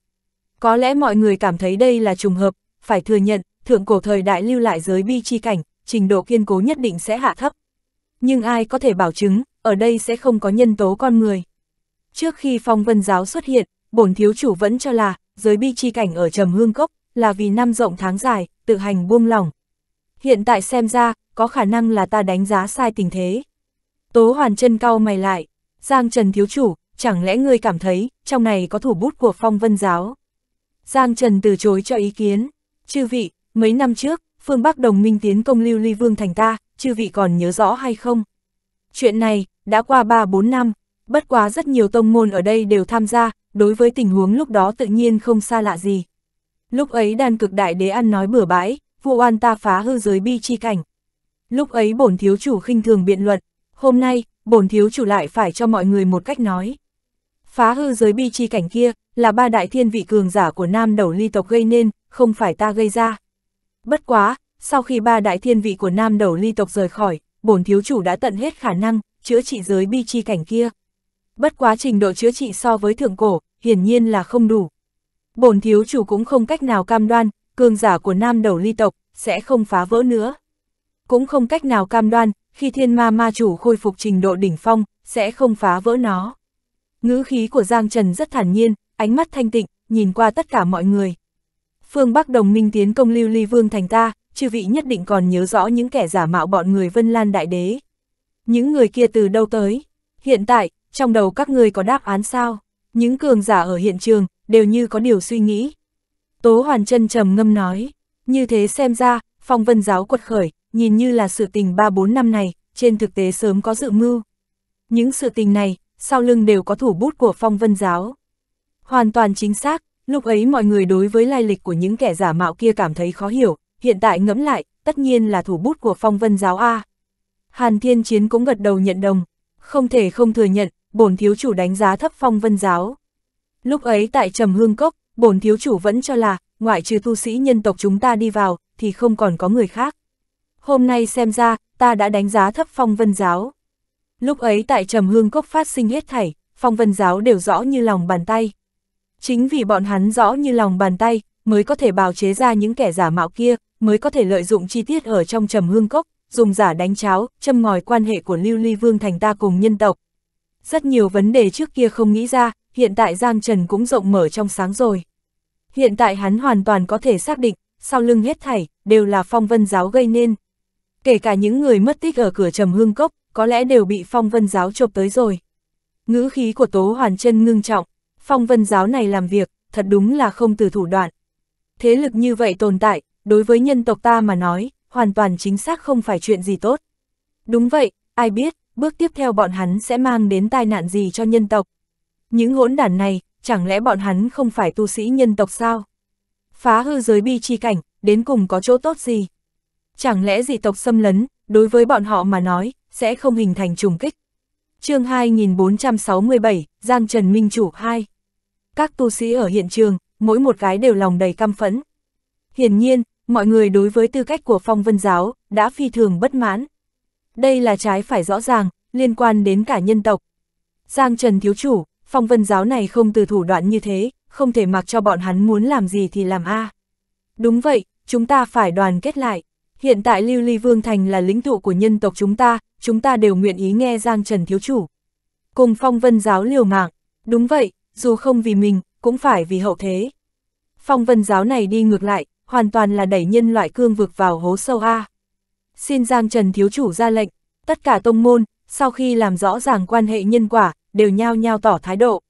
Có lẽ mọi người cảm thấy đây là trùng hợp, phải thừa nhận, thượng cổ thời đại lưu lại giới bi chi cảnh, trình độ kiên cố nhất định sẽ hạ thấp. Nhưng ai có thể bảo chứng, ở đây sẽ không có nhân tố con người. Trước khi phong vân giáo xuất hiện, bổn thiếu chủ vẫn cho là, giới bi chi cảnh ở trầm hương cốc, là vì năm rộng tháng dài, tự hành buông lỏng. Hiện tại xem ra, có khả năng là ta đánh giá sai tình thế. Tố hoàn chân cau mày lại, Giang Trần thiếu chủ, chẳng lẽ ngươi cảm thấy, trong này có thủ bút của phong vân giáo? Giang Trần từ chối cho ý kiến, chư vị, Mấy năm trước, phương Bắc đồng minh tiến công lưu ly vương thành ta, chư vị còn nhớ rõ hay không? Chuyện này, đã qua 3-4 năm, bất quá rất nhiều tông môn ở đây đều tham gia, đối với tình huống lúc đó tự nhiên không xa lạ gì. Lúc ấy đàn cực đại đế ăn nói bừa bãi, vụ oan ta phá hư giới bi chi cảnh. Lúc ấy bổn thiếu chủ khinh thường biện luận, hôm nay, bổn thiếu chủ lại phải cho mọi người một cách nói. Phá hư giới bi chi cảnh kia, là ba đại thiên vị cường giả của nam đầu ly tộc gây nên, không phải ta gây ra. Bất quá, sau khi ba đại thiên vị của nam đầu ly tộc rời khỏi, bổn thiếu chủ đã tận hết khả năng, chữa trị giới bi chi cảnh kia. Bất quá trình độ chữa trị so với thượng cổ, hiển nhiên là không đủ. Bổn thiếu chủ cũng không cách nào cam đoan, cường giả của nam đầu ly tộc sẽ không phá vỡ nữa. Cũng không cách nào cam đoan, khi thiên ma ma chủ khôi phục trình độ đỉnh phong, sẽ không phá vỡ nó. Ngữ khí của Giang Trần rất thản nhiên, ánh mắt thanh tịnh, nhìn qua tất cả mọi người phương Bắc đồng minh tiến công lưu ly vương thành ta, chư vị nhất định còn nhớ rõ những kẻ giả mạo bọn người Vân Lan Đại Đế. Những người kia từ đâu tới? Hiện tại, trong đầu các người có đáp án sao? Những cường giả ở hiện trường, đều như có điều suy nghĩ. Tố Hoàn chân trầm ngâm nói, như thế xem ra, phong vân giáo quật khởi, nhìn như là sự tình ba bốn năm này, trên thực tế sớm có dự mưu. Những sự tình này, sau lưng đều có thủ bút của phong vân giáo. Hoàn toàn chính xác, Lúc ấy mọi người đối với lai lịch của những kẻ giả mạo kia cảm thấy khó hiểu, hiện tại ngẫm lại, tất nhiên là thủ bút của phong vân giáo A. Hàn Thiên Chiến cũng gật đầu nhận đồng, không thể không thừa nhận, bổn thiếu chủ đánh giá thấp phong vân giáo. Lúc ấy tại Trầm Hương Cốc, bổn thiếu chủ vẫn cho là, ngoại trừ tu sĩ nhân tộc chúng ta đi vào, thì không còn có người khác. Hôm nay xem ra, ta đã đánh giá thấp phong vân giáo. Lúc ấy tại Trầm Hương Cốc phát sinh hết thảy, phong vân giáo đều rõ như lòng bàn tay. Chính vì bọn hắn rõ như lòng bàn tay, mới có thể bào chế ra những kẻ giả mạo kia, mới có thể lợi dụng chi tiết ở trong trầm hương cốc, dùng giả đánh cháo, châm ngòi quan hệ của Lưu Ly Vương thành ta cùng nhân tộc. Rất nhiều vấn đề trước kia không nghĩ ra, hiện tại Giang Trần cũng rộng mở trong sáng rồi. Hiện tại hắn hoàn toàn có thể xác định, sau lưng hết thảy, đều là phong vân giáo gây nên. Kể cả những người mất tích ở cửa trầm hương cốc, có lẽ đều bị phong vân giáo chộp tới rồi. Ngữ khí của Tố Hoàn chân ngưng trọng, phong vân giáo này làm việc, thật đúng là không từ thủ đoạn. Thế lực như vậy tồn tại, đối với nhân tộc ta mà nói, hoàn toàn chính xác không phải chuyện gì tốt. Đúng vậy, ai biết, bước tiếp theo bọn hắn sẽ mang đến tai nạn gì cho nhân tộc. Những hỗn đản này, chẳng lẽ bọn hắn không phải tu sĩ nhân tộc sao? Phá hư giới bi chi cảnh, đến cùng có chỗ tốt gì? Chẳng lẽ dị tộc xâm lấn, đối với bọn họ mà nói, sẽ không hình thành trùng kích? chương 2467, Giang Trần Minh Chủ 2 các tu sĩ ở hiện trường, mỗi một cái đều lòng đầy căm phẫn. Hiển nhiên, mọi người đối với tư cách của phong vân giáo, đã phi thường bất mãn. Đây là trái phải rõ ràng, liên quan đến cả nhân tộc. Giang Trần Thiếu Chủ, phong vân giáo này không từ thủ đoạn như thế, không thể mặc cho bọn hắn muốn làm gì thì làm a. À. Đúng vậy, chúng ta phải đoàn kết lại. Hiện tại Lưu Ly Vương Thành là lĩnh tụ của nhân tộc chúng ta, chúng ta đều nguyện ý nghe Giang Trần Thiếu Chủ. Cùng phong vân giáo liều mạng. Đúng vậy, dù không vì mình, cũng phải vì hậu thế. Phong vân giáo này đi ngược lại, hoàn toàn là đẩy nhân loại cương vực vào hố sâu A. Xin Giang Trần Thiếu Chủ ra lệnh, tất cả tông môn, sau khi làm rõ ràng quan hệ nhân quả, đều nhao nhao tỏ thái độ.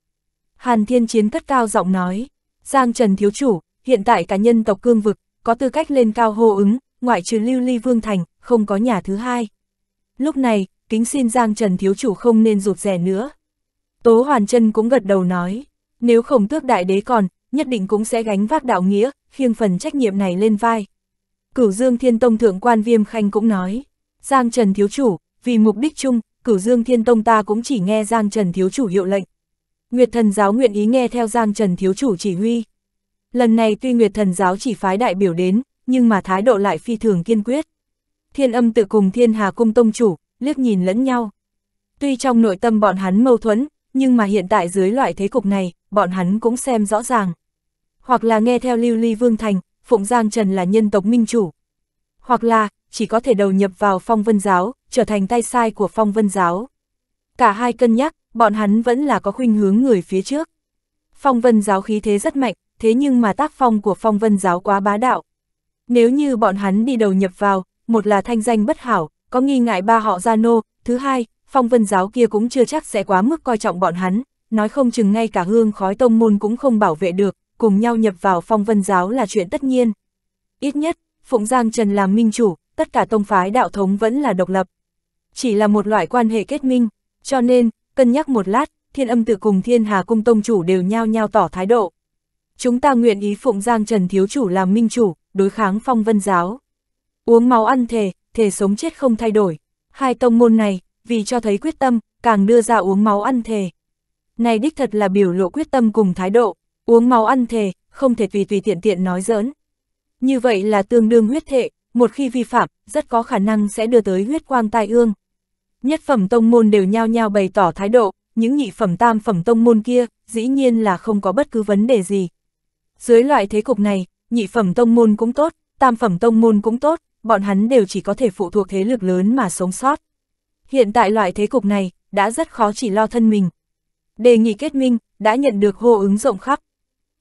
Hàn Thiên Chiến cất cao giọng nói, Giang Trần Thiếu Chủ, hiện tại cả nhân tộc cương vực, có tư cách lên cao hô ứng, ngoại trừ lưu ly vương thành, không có nhà thứ hai. Lúc này, kính xin Giang Trần Thiếu Chủ không nên rụt rè nữa. Tố Hoàn chân cũng gật đầu nói, nếu khổng tước đại đế còn, nhất định cũng sẽ gánh vác đạo nghĩa, khiêng phần trách nhiệm này lên vai. Cửu Dương Thiên Tông Thượng Quan Viêm Khanh cũng nói, Giang Trần Thiếu Chủ, vì mục đích chung, Cửu Dương Thiên Tông ta cũng chỉ nghe Giang Trần Thiếu Chủ hiệu lệnh. Nguyệt Thần Giáo nguyện ý nghe theo Giang Trần Thiếu Chủ chỉ huy. Lần này tuy Nguyệt Thần Giáo chỉ phái đại biểu đến, nhưng mà thái độ lại phi thường kiên quyết. Thiên âm tự cùng Thiên Hà Cung Tông Chủ, liếc nhìn lẫn nhau. Tuy trong nội tâm bọn hắn mâu thuẫn, nhưng mà hiện tại dưới loại thế cục này, bọn hắn cũng xem rõ ràng. Hoặc là nghe theo Lưu Ly Vương Thành, Phụng Giang Trần là nhân tộc minh chủ. Hoặc là, chỉ có thể đầu nhập vào phong vân giáo, trở thành tay sai của phong vân giáo. Cả hai cân nhắc, bọn hắn vẫn là có khuynh hướng người phía trước. Phong vân giáo khí thế rất mạnh, thế nhưng mà tác phong của phong vân giáo quá bá đạo. Nếu như bọn hắn đi đầu nhập vào, một là thanh danh bất hảo, có nghi ngại ba họ gia nô, thứ hai, phong vân giáo kia cũng chưa chắc sẽ quá mức coi trọng bọn hắn, nói không chừng ngay cả hương khói tông môn cũng không bảo vệ được, cùng nhau nhập vào phong vân giáo là chuyện tất nhiên. Ít nhất, Phụng Giang Trần làm minh chủ, tất cả tông phái đạo thống vẫn là độc lập. Chỉ là một loại quan hệ kết minh, cho nên, cân nhắc một lát, thiên âm tự cùng thiên hà cung tông chủ đều nhao nhao tỏ thái độ. Chúng ta nguyện ý Phụng Giang Trần Thiếu Chủ làm minh chủ, đối kháng phong vân giáo. Uống máu ăn thề, thề sống chết không thay đổi. Hai tông môn này, vì cho thấy quyết tâm, càng đưa ra uống máu ăn thề. Này đích thật là biểu lộ quyết tâm cùng thái độ, uống máu ăn thề, không thể tùy tùy tiện tiện nói giỡn. Như vậy là tương đương huyết thệ, một khi vi phạm, rất có khả năng sẽ đưa tới huyết quang tai ương. Nhất phẩm tông môn đều nhao nhao bày tỏ thái độ, những nhị phẩm tam phẩm tông môn kia, dĩ nhiên là không có bất cứ vấn đề gì. Dưới loại thế cục này, nhị phẩm tông môn cũng tốt, tam phẩm tông môn cũng tốt, bọn hắn đều chỉ có thể phụ thuộc thế lực lớn mà sống sót. Hiện tại loại thế cục này, đã rất khó chỉ lo thân mình. Đề nghị kết minh, đã nhận được hô ứng rộng khắp.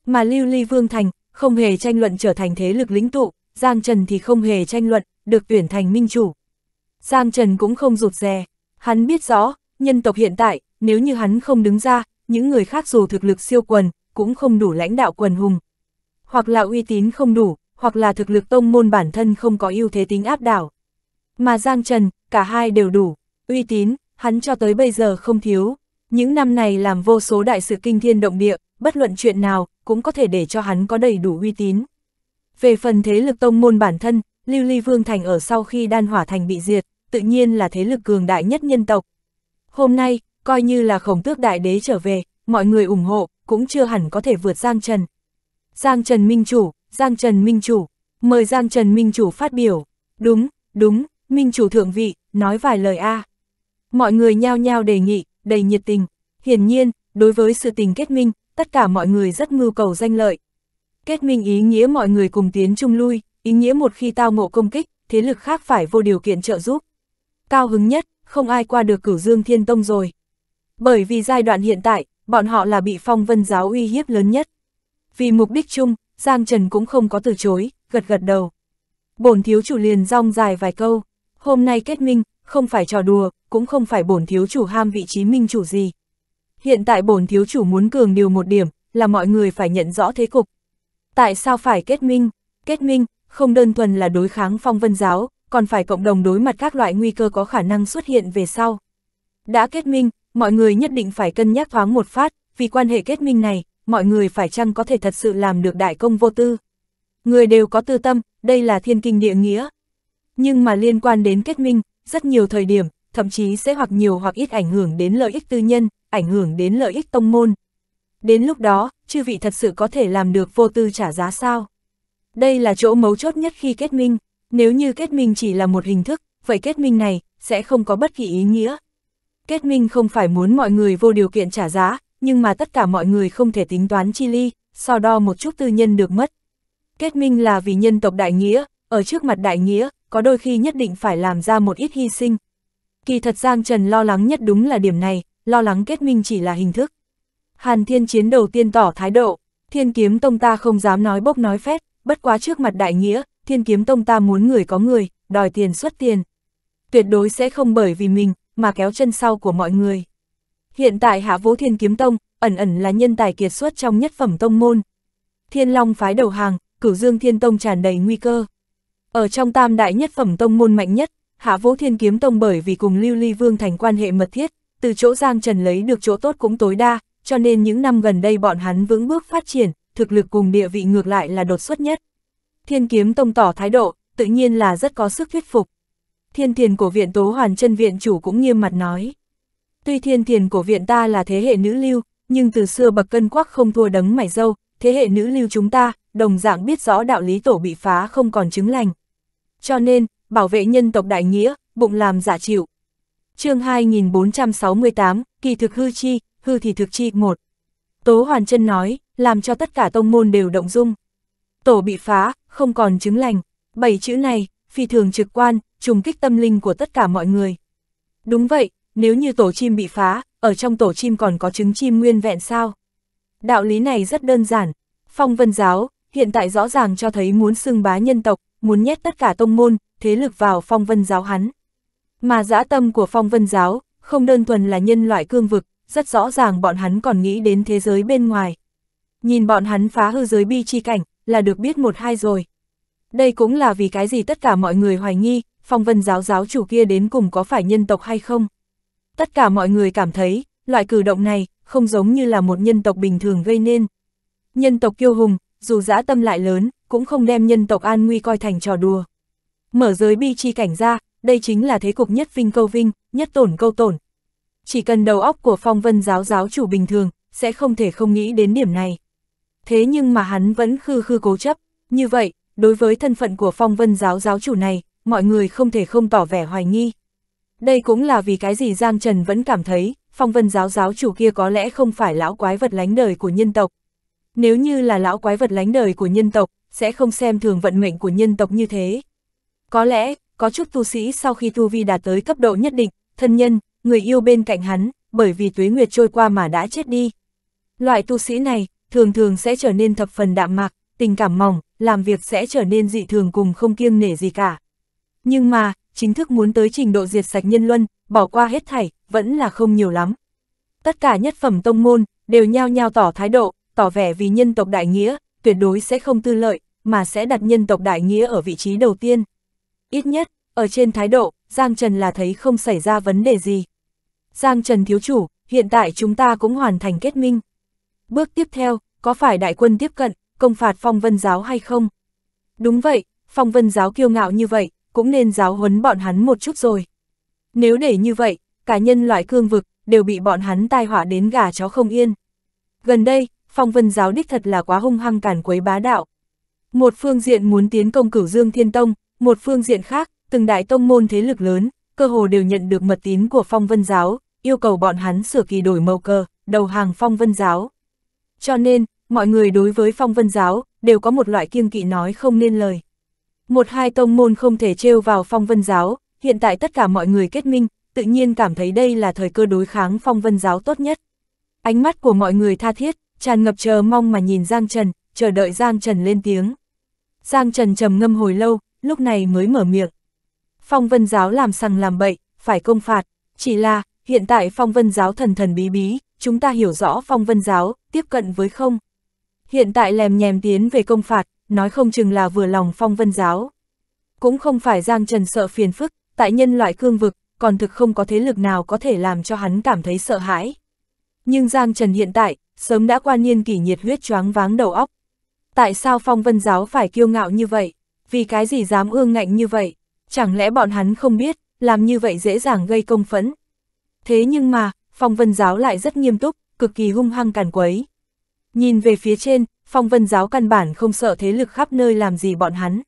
Mà Lưu Ly Vương Thành, không hề tranh luận trở thành thế lực lĩnh tụ, Giang Trần thì không hề tranh luận, được tuyển thành minh chủ. Giang Trần cũng không rụt rè, hắn biết rõ, nhân tộc hiện tại, nếu như hắn không đứng ra, những người khác dù thực lực siêu quần, cũng không đủ lãnh đạo quần hùng. Hoặc là uy tín không đủ, hoặc là thực lực tông môn bản thân không có ưu thế tính áp đảo. Mà Giang Trần, cả hai đều đủ uy tín, hắn cho tới bây giờ không thiếu. Những năm này làm vô số đại sự kinh thiên động địa, bất luận chuyện nào, cũng có thể để cho hắn có đầy đủ uy tín. Về phần thế lực tông môn bản thân, Lưu Ly Vương Thành ở sau khi đan hỏa thành bị diệt, tự nhiên là thế lực cường đại nhất nhân tộc. Hôm nay, coi như là khổng tước đại đế trở về, mọi người ủng hộ, cũng chưa hẳn có thể vượt Giang Trần. Giang Trần Minh Chủ, Giang Trần Minh Chủ, mời Giang Trần Minh Chủ phát biểu. Đúng, đúng, Minh Chủ thượng vị, nói vài lời a à. Mọi người nhao nhao đề nghị, đầy nhiệt tình. Hiển nhiên, đối với sự tình kết minh, tất cả mọi người rất mưu cầu danh lợi. Kết minh ý nghĩa mọi người cùng tiến chung lui, ý nghĩa một khi tao ngộ công kích, thế lực khác phải vô điều kiện trợ giúp. Cao hứng nhất, không ai qua được cửu dương thiên tông rồi. Bởi vì giai đoạn hiện tại, bọn họ là bị phong vân giáo uy hiếp lớn nhất. Vì mục đích chung, Giang Trần cũng không có từ chối, gật gật đầu. Bổn thiếu chủ liền rong dài vài câu, hôm nay kết minh, không phải trò đùa, cũng không phải bổn thiếu chủ ham vị trí minh chủ gì. Hiện tại bổn thiếu chủ muốn cường điều một điểm, là mọi người phải nhận rõ thế cục. Tại sao phải kết minh? Kết minh, không đơn thuần là đối kháng phong vân giáo, còn phải cộng đồng đối mặt các loại nguy cơ có khả năng xuất hiện về sau. Đã kết minh, mọi người nhất định phải cân nhắc thoáng một phát, vì quan hệ kết minh này, mọi người phải chăng có thể thật sự làm được đại công vô tư. Người đều có tư tâm, đây là thiên kinh địa nghĩa. Nhưng mà liên quan đến kết minh, rất nhiều thời điểm, thậm chí sẽ hoặc nhiều hoặc ít ảnh hưởng đến lợi ích tư nhân, ảnh hưởng đến lợi ích tông môn. Đến lúc đó, chư vị thật sự có thể làm được vô tư trả giá sao? Đây là chỗ mấu chốt nhất khi kết minh, nếu như kết minh chỉ là một hình thức, vậy kết minh này sẽ không có bất kỳ ý nghĩa. Kết minh không phải muốn mọi người vô điều kiện trả giá, nhưng mà tất cả mọi người không thể tính toán chi ly, so đo một chút tư nhân được mất. Kết minh là vì nhân tộc đại nghĩa, ở trước mặt đại nghĩa, có đôi khi nhất định phải làm ra một ít hy sinh. Kỳ thật Giang Trần lo lắng nhất đúng là điểm này, lo lắng kết minh chỉ là hình thức. Hàn Thiên Chiến đầu tiên tỏ thái độ, Thiên Kiếm Tông ta không dám nói bốc nói phét, bất quá trước mặt đại nghĩa, Thiên Kiếm Tông ta muốn người có người, đòi tiền xuất tiền. Tuyệt đối sẽ không bởi vì mình, mà kéo chân sau của mọi người. Hiện tại Hạ Vũ Thiên Kiếm Tông, ẩn ẩn là nhân tài kiệt xuất trong nhất phẩm tông môn. Thiên Long phái đầu hàng, cửu dương Thiên Tông tràn đầy nguy cơ. Ở trong tam đại nhất phẩm tông môn mạnh nhất, Hạ Vũ Thiên Kiếm Tông bởi vì cùng Lưu Ly Vương thành quan hệ mật thiết, từ chỗ Giang Trần lấy được chỗ tốt cũng tối đa, cho nên những năm gần đây bọn hắn vững bước phát triển, thực lực cùng địa vị ngược lại là đột xuất nhất. Thiên Kiếm Tông tỏ thái độ, tự nhiên là rất có sức thuyết phục. Thiên Thiền cổ viện Tố Hoàn chân viện chủ cũng nghiêm mặt nói. Tuy Thiên Thiền cổ viện ta là thế hệ nữ lưu, nhưng từ xưa bậc cân quắc không thua đấng mảy dâu, thế hệ nữ lưu chúng ta, đồng dạng biết rõ đạo lý tổ bị phá không còn chứng lành. Cho nên, bảo vệ nhân tộc đại nghĩa, bụng làm giả chịu. chương 2468, kỳ thực hư chi, hư thì thực chi một Tố Hoàn chân nói, làm cho tất cả tông môn đều động dung. Tổ bị phá, không còn chứng lành. Bảy chữ này, phi thường trực quan, trùng kích tâm linh của tất cả mọi người. Đúng vậy, nếu như tổ chim bị phá, ở trong tổ chim còn có trứng chim nguyên vẹn sao? Đạo lý này rất đơn giản. Phong vân giáo, hiện tại rõ ràng cho thấy muốn xưng bá nhân tộc, muốn nhét tất cả tông môn, thế lực vào phong vân giáo hắn. Mà dã tâm của phong vân giáo, không đơn thuần là nhân loại cương vực, rất rõ ràng bọn hắn còn nghĩ đến thế giới bên ngoài. Nhìn bọn hắn phá hư giới bi chi cảnh, là được biết một hai rồi. Đây cũng là vì cái gì tất cả mọi người hoài nghi, phong vân giáo giáo chủ kia đến cùng có phải nhân tộc hay không. Tất cả mọi người cảm thấy, loại cử động này, không giống như là một nhân tộc bình thường gây nên. Nhân tộc kiêu hùng, dù dã tâm lại lớn, cũng không đem nhân tộc an nguy coi thành trò đùa. Mở giới bi chi cảnh ra, đây chính là thế cục nhất vinh câu vinh, nhất tổn câu tổn. Chỉ cần đầu óc của phong vân giáo giáo chủ bình thường, sẽ không thể không nghĩ đến điểm này. Thế nhưng mà hắn vẫn khư khư cố chấp, như vậy, đối với thân phận của phong vân giáo giáo chủ này, mọi người không thể không tỏ vẻ hoài nghi. Đây cũng là vì cái gì Giang Trần vẫn cảm thấy, phong vân giáo giáo chủ kia có lẽ không phải lão quái vật lánh đời của nhân tộc, nếu như là lão quái vật lánh đời của nhân tộc, sẽ không xem thường vận mệnh của nhân tộc như thế. Có lẽ, có chút tu sĩ sau khi tu vi đạt tới cấp độ nhất định, thân nhân, người yêu bên cạnh hắn, bởi vì tuế nguyệt trôi qua mà đã chết đi. Loại tu sĩ này, thường thường sẽ trở nên thập phần đạm mạc, tình cảm mỏng, làm việc sẽ trở nên dị thường cùng không kiêng nể gì cả. Nhưng mà, chính thức muốn tới trình độ diệt sạch nhân luân, bỏ qua hết thảy, vẫn là không nhiều lắm. Tất cả nhất phẩm tông môn, đều nhao nhao tỏ thái độ, tỏ vẻ vì nhân tộc đại nghĩa, tuyệt đối sẽ không tư lợi, mà sẽ đặt nhân tộc đại nghĩa ở vị trí đầu tiên. Ít nhất, ở trên thái độ, Giang Trần là thấy không xảy ra vấn đề gì. Giang Trần thiếu chủ, hiện tại chúng ta cũng hoàn thành kết minh. Bước tiếp theo, có phải đại quân tiếp cận, công phạt phong vân giáo hay không? Đúng vậy, phong vân giáo kiêu ngạo như vậy, cũng nên giáo huấn bọn hắn một chút rồi. Nếu để như vậy, cả nhân loại cương vực, đều bị bọn hắn tai họa đến gà chó không yên. Gần đây, phong vân giáo đích thật là quá hung hăng cản quấy bá đạo. Một phương diện muốn tiến công cửu dương thiên tông, một phương diện khác, từng đại tông môn thế lực lớn, cơ hồ đều nhận được mật tín của phong vân giáo, yêu cầu bọn hắn sửa kỳ đổi màu cờ, đầu hàng phong vân giáo. Cho nên, mọi người đối với phong vân giáo, đều có một loại kiêng kỵ nói không nên lời. Một hai tông môn không thể trêu vào phong vân giáo, hiện tại tất cả mọi người kết minh, tự nhiên cảm thấy đây là thời cơ đối kháng phong vân giáo tốt nhất. Ánh mắt của mọi người tha thiết, tràn ngập chờ mong mà nhìn Giang Trần, chờ đợi Giang Trần lên tiếng. Giang Trần trầm ngâm hồi lâu, lúc này mới mở miệng. Phong vân giáo làm sằng làm bậy, phải công phạt, chỉ là, hiện tại phong vân giáo thần thần bí bí, chúng ta hiểu rõ phong vân giáo, tiếp cận với không. Hiện tại lèm nhèm tiến về công phạt, nói không chừng là vừa lòng phong vân giáo. Cũng không phải Giang Trần sợ phiền phức, tại nhân loại cương vực, còn thực không có thế lực nào có thể làm cho hắn cảm thấy sợ hãi. Nhưng Giang Trần hiện tại, sớm đã quan nhiên kỷ nhiệt huyết choáng váng đầu óc. Tại sao phong vân giáo phải kiêu ngạo như vậy? Vì cái gì dám ương ngạnh như vậy? Chẳng lẽ bọn hắn không biết, làm như vậy dễ dàng gây công phẫn? Thế nhưng mà, phong vân giáo lại rất nghiêm túc, cực kỳ hung hăng càn quấy. Nhìn về phía trên, phong vân giáo căn bản không sợ thế lực khắp nơi làm gì bọn hắn.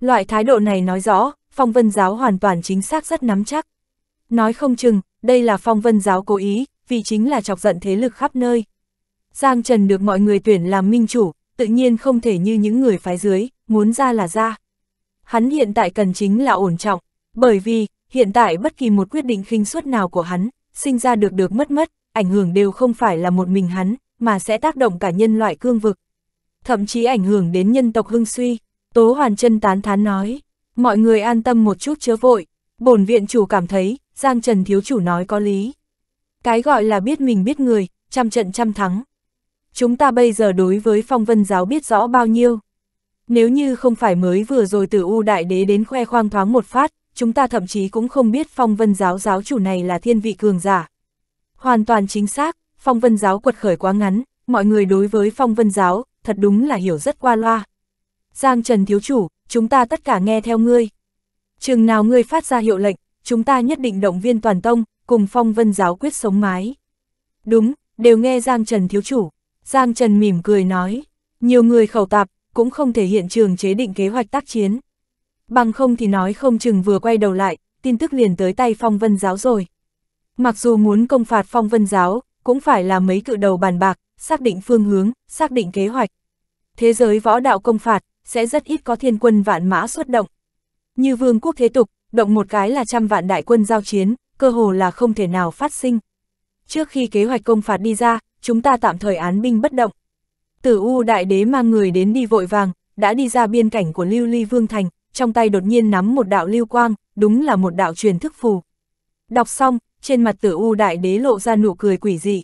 Loại thái độ này nói rõ, phong vân giáo hoàn toàn chính xác rất nắm chắc. Nói không chừng, đây là phong vân giáo cố ý, vì chính là chọc giận thế lực khắp nơi. Giang Trần được mọi người tuyển làm minh chủ, tự nhiên không thể như những người phái dưới, muốn ra là ra. Hắn hiện tại cần chính là ổn trọng, bởi vì, hiện tại bất kỳ một quyết định khinh suất nào của hắn, sinh ra được được mất mất, ảnh hưởng đều không phải là một mình hắn, mà sẽ tác động cả nhân loại cương vực. Thậm chí ảnh hưởng đến nhân tộc hưng suy, Tố Hoàn chân tán thán nói, mọi người an tâm một chút chớ vội, bổn viện chủ cảm thấy, Giang Trần Thiếu Chủ nói có lý. Cái gọi là biết mình biết người, trăm trận trăm thắng chúng ta bây giờ đối với phong vân giáo biết rõ bao nhiêu. Nếu như không phải mới vừa rồi từ U Đại Đế đến khoe khoang thoáng một phát, chúng ta thậm chí cũng không biết phong vân giáo giáo chủ này là thiên vị cường giả. Hoàn toàn chính xác, phong vân giáo quật khởi quá ngắn, mọi người đối với phong vân giáo, thật đúng là hiểu rất qua loa. Giang Trần Thiếu Chủ, chúng ta tất cả nghe theo ngươi. Chừng nào ngươi phát ra hiệu lệnh, chúng ta nhất định động viên toàn tông, cùng phong vân giáo quyết sống mái. Đúng, đều nghe Giang Trần Thiếu Chủ. Giang Trần mỉm cười nói, nhiều người khẩu tạp, cũng không thể hiện trường chế định kế hoạch tác chiến. Bằng không thì nói không chừng vừa quay đầu lại, tin tức liền tới tay phong vân giáo rồi. Mặc dù muốn công phạt phong vân giáo, cũng phải là mấy cự đầu bàn bạc, xác định phương hướng, xác định kế hoạch. Thế giới võ đạo công phạt, sẽ rất ít có thiên quân vạn mã xuất động. Như vương quốc thế tục, động một cái là trăm vạn đại quân giao chiến, cơ hồ là không thể nào phát sinh trước khi kế hoạch công phạt đi ra, chúng ta tạm thời án binh bất động. Tử U Đại Đế mang người đến đi vội vàng, đã đi ra biên cảnh của Lưu Ly Vương Thành, trong tay đột nhiên nắm một đạo lưu quang, đúng là một đạo truyền thức phù. Đọc xong, trên mặt tử U Đại Đế lộ ra nụ cười quỷ dị.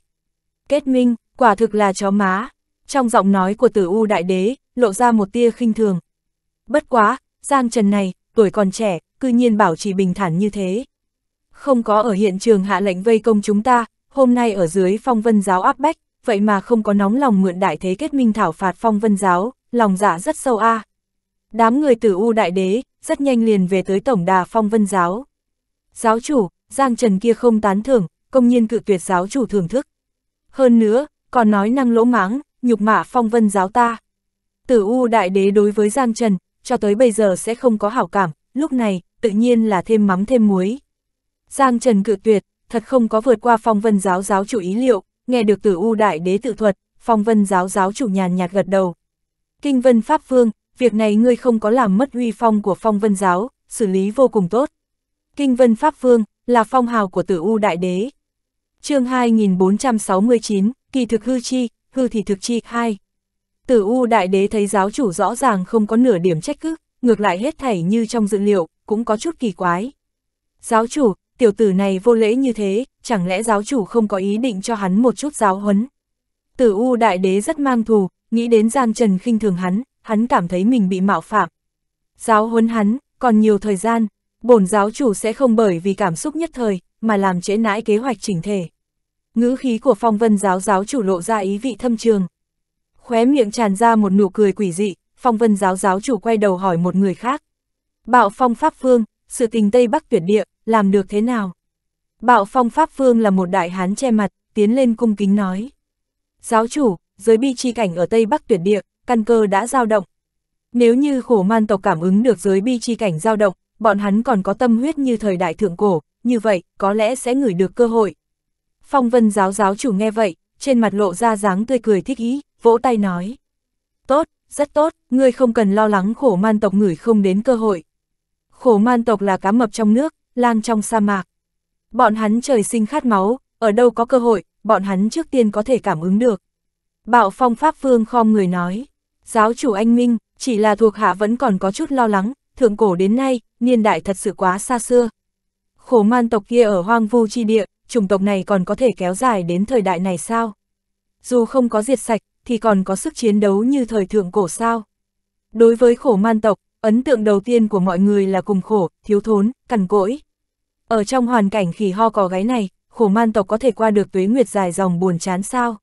Kết minh, quả thực là chó má. Trong giọng nói của tử U Đại Đế, lộ ra một tia khinh thường. Bất quá, Giang Trần này, tuổi còn trẻ, cư nhiên bảo trì bình thản như thế. Không có ở hiện trường hạ lệnh vây công chúng ta, hôm nay ở dưới phong vân giáo áp bách, vậy mà không có nóng lòng mượn đại thế kết minh thảo phạt phong vân giáo, lòng dạ rất sâu a. À. Đám người tử U đại đế, rất nhanh liền về tới tổng đà phong vân giáo. Giáo chủ, Giang Trần kia không tán thưởng, công nhiên cự tuyệt giáo chủ thưởng thức. Hơn nữa, còn nói năng lỗ máng, nhục mạ phong vân giáo ta. Tử U đại đế đối với Giang Trần, cho tới bây giờ sẽ không có hảo cảm, lúc này, tự nhiên là thêm mắm thêm muối. Giang Trần cự tuyệt, thật không có vượt qua phong vân giáo giáo chủ ý liệu, nghe được từ U Đại Đế tự thuật, phong vân giáo giáo chủ nhàn nhạt gật đầu. Kinh vân Pháp Vương, việc này ngươi không có làm mất uy phong của phong vân giáo, xử lý vô cùng tốt. Kinh vân Pháp Vương, là phong hào của tử U Đại Đế. chương 2469, kỳ thực hư chi, hư thì thực chi 2. Tử U Đại Đế thấy giáo chủ rõ ràng không có nửa điểm trách cứ, ngược lại hết thảy như trong dự liệu, cũng có chút kỳ quái. Giáo chủ, tiểu tử này vô lễ như thế, chẳng lẽ giáo chủ không có ý định cho hắn một chút giáo huấn. Tử U Đại Đế rất mang thù, nghĩ đến Giang Trần khinh thường hắn, hắn cảm thấy mình bị mạo phạm. Giáo huấn hắn, còn nhiều thời gian, bổn giáo chủ sẽ không bởi vì cảm xúc nhất thời, mà làm trễ nãi kế hoạch chỉnh thể. Ngữ khí của phong vân giáo giáo chủ lộ ra ý vị thâm trường. Khóe miệng tràn ra một nụ cười quỷ dị, phong vân giáo giáo chủ quay đầu hỏi một người khác. Bạo phong pháp phương, sự tình Tây Bắc tuyển địa, làm được thế nào? Bạo phong Pháp Vương là một đại hán che mặt, tiến lên cung kính nói. Giáo chủ, giới bi chi cảnh ở Tây Bắc tuyệt địa, căn cơ đã dao động. Nếu như khổ man tộc cảm ứng được giới bi chi cảnh dao động, bọn hắn còn có tâm huyết như thời đại thượng cổ, như vậy có lẽ sẽ ngửi được cơ hội. Phong vân giáo giáo chủ nghe vậy, trên mặt lộ ra dáng tươi cười thích ý, vỗ tay nói. Tốt, rất tốt, ngươi không cần lo lắng khổ man tộc ngửi không đến cơ hội. Khổ man tộc là cá mập trong nước, lan trong sa mạc. Bọn hắn trời sinh khát máu, ở đâu có cơ hội, bọn hắn trước tiên có thể cảm ứng được. Bạo phong Pháp Phương khom người nói, giáo chủ anh Minh, chỉ là thuộc hạ vẫn còn có chút lo lắng, thượng cổ đến nay, niên đại thật sự quá xa xưa. Khổ man tộc kia ở hoang vu chi địa, chủng tộc này còn có thể kéo dài đến thời đại này sao? Dù không có diệt sạch, thì còn có sức chiến đấu như thời thượng cổ sao? Đối với khổ man tộc, Ấn tượng đầu tiên của mọi người là cùng khổ, thiếu thốn, cằn cỗi. Ở trong hoàn cảnh khỉ ho cò gái này, khổ man tộc có thể qua được tuế nguyệt dài dòng buồn chán sao?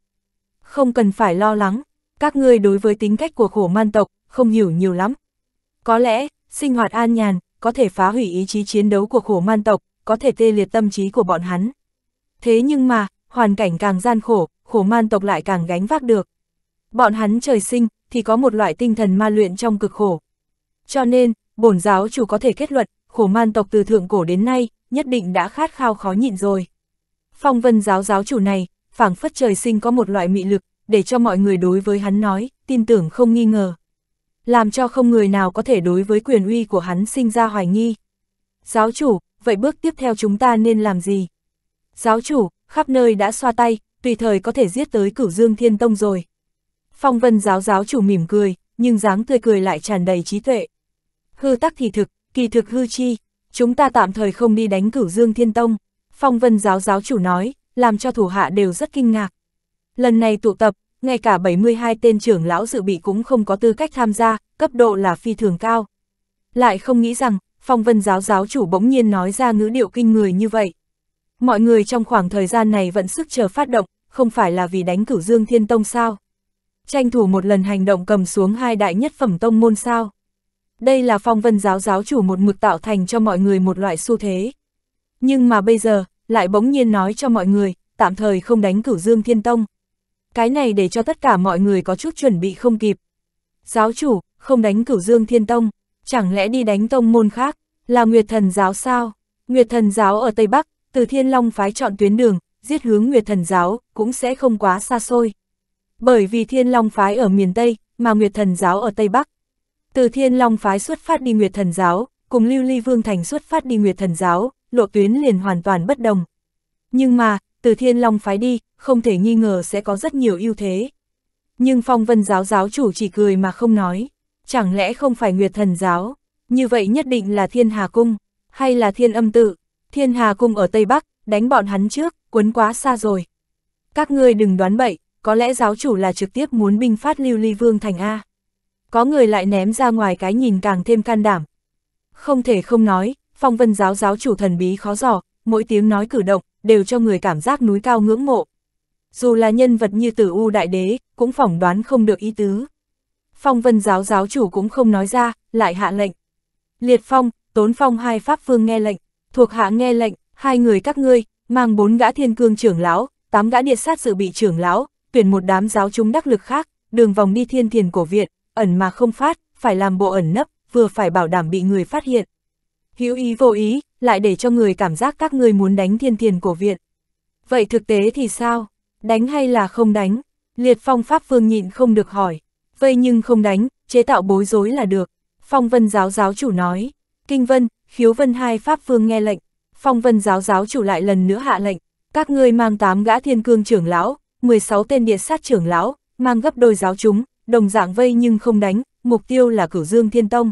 Không cần phải lo lắng, các ngươi đối với tính cách của khổ man tộc, không hiểu nhiều lắm. Có lẽ, sinh hoạt an nhàn, có thể phá hủy ý chí chiến đấu của khổ man tộc, có thể tê liệt tâm trí của bọn hắn. Thế nhưng mà, hoàn cảnh càng gian khổ, khổ man tộc lại càng gánh vác được. Bọn hắn trời sinh, thì có một loại tinh thần ma luyện trong cực khổ, cho nên, bổn giáo chủ có thể kết luận, khổ man tộc từ thượng cổ đến nay, nhất định đã khát khao khó nhịn rồi. Phong vân giáo giáo chủ này, phảng phất trời sinh có một loại mị lực, để cho mọi người đối với hắn nói, tin tưởng không nghi ngờ. Làm cho không người nào có thể đối với quyền uy của hắn sinh ra hoài nghi. Giáo chủ, vậy bước tiếp theo chúng ta nên làm gì? Giáo chủ, khắp nơi đã xoa tay, tùy thời có thể giết tới cửu dương thiên tông rồi. Phong vân giáo giáo chủ mỉm cười, nhưng dáng tươi cười lại tràn đầy trí tuệ hư tắc thì thực, kỳ thực hư chi, chúng ta tạm thời không đi đánh cửu dương thiên tông, phong vân giáo giáo chủ nói, làm cho thủ hạ đều rất kinh ngạc. Lần này tụ tập, ngay cả 72 tên trưởng lão dự bị cũng không có tư cách tham gia, cấp độ là phi thường cao. Lại không nghĩ rằng, phong vân giáo giáo chủ bỗng nhiên nói ra ngữ điệu kinh người như vậy. Mọi người trong khoảng thời gian này vẫn sức chờ phát động, không phải là vì đánh cửu dương thiên tông sao. Tranh thủ một lần hành động cầm xuống hai đại nhất phẩm tông môn sao. Đây là phong vân giáo giáo chủ một mực tạo thành cho mọi người một loại xu thế. Nhưng mà bây giờ, lại bỗng nhiên nói cho mọi người, tạm thời không đánh cửu dương thiên tông. Cái này để cho tất cả mọi người có chút chuẩn bị không kịp. Giáo chủ, không đánh cửu dương thiên tông, chẳng lẽ đi đánh tông môn khác, là Nguyệt Thần Giáo sao? Nguyệt Thần Giáo ở Tây Bắc, từ Thiên Long phái chọn tuyến đường, giết hướng Nguyệt Thần Giáo, cũng sẽ không quá xa xôi. Bởi vì Thiên Long phái ở miền Tây, mà Nguyệt Thần Giáo ở Tây Bắc. Từ Thiên Long phái xuất phát đi Nguyệt Thần Giáo, cùng Lưu Ly Vương Thành xuất phát đi Nguyệt Thần Giáo, lộ tuyến liền hoàn toàn bất đồng. Nhưng mà, từ Thiên Long phái đi, không thể nghi ngờ sẽ có rất nhiều ưu thế. Nhưng Phong Vân Giáo giáo chủ chỉ cười mà không nói, chẳng lẽ không phải Nguyệt Thần Giáo, như vậy nhất định là Thiên Hà Cung, hay là Thiên Âm Tự, Thiên Hà Cung ở Tây Bắc, đánh bọn hắn trước, quấn quá xa rồi. Các ngươi đừng đoán bậy, có lẽ giáo chủ là trực tiếp muốn binh phát lưu ly vương thành A có người lại ném ra ngoài cái nhìn càng thêm can đảm. Không thể không nói, phong vân giáo giáo chủ thần bí khó giỏ, mỗi tiếng nói cử động, đều cho người cảm giác núi cao ngưỡng mộ. Dù là nhân vật như tử U Đại Đế, cũng phỏng đoán không được ý tứ. Phong vân giáo giáo chủ cũng không nói ra, lại hạ lệnh. Liệt phong, tốn phong hai pháp phương nghe lệnh, thuộc hạ nghe lệnh, hai người các ngươi, mang bốn gã thiên cương trưởng lão, tám gã địa sát dự bị trưởng lão, tuyển một đám giáo chúng đắc lực khác, đường vòng đi thiên thiền cổ viện, ẩn mà không phát, phải làm bộ ẩn nấp, vừa phải bảo đảm bị người phát hiện. Hữu ý vô ý, lại để cho người cảm giác các người muốn đánh thiên tiền cổ viện. Vậy thực tế thì sao? Đánh hay là không đánh? Liệt phong pháp phương nhịn không được hỏi. Vây nhưng không đánh, chế tạo bối rối là được. Phong vân giáo giáo chủ nói. Kinh vân, khiếu vân hai pháp phương nghe lệnh. Phong vân giáo giáo chủ lại lần nữa hạ lệnh. Các ngươi mang 8 gã thiên cương trưởng lão, 16 tên địa sát trưởng lão, mang gấp đôi giáo chúng, đồng dạng vây nhưng không đánh, mục tiêu là cửu dương thiên tông.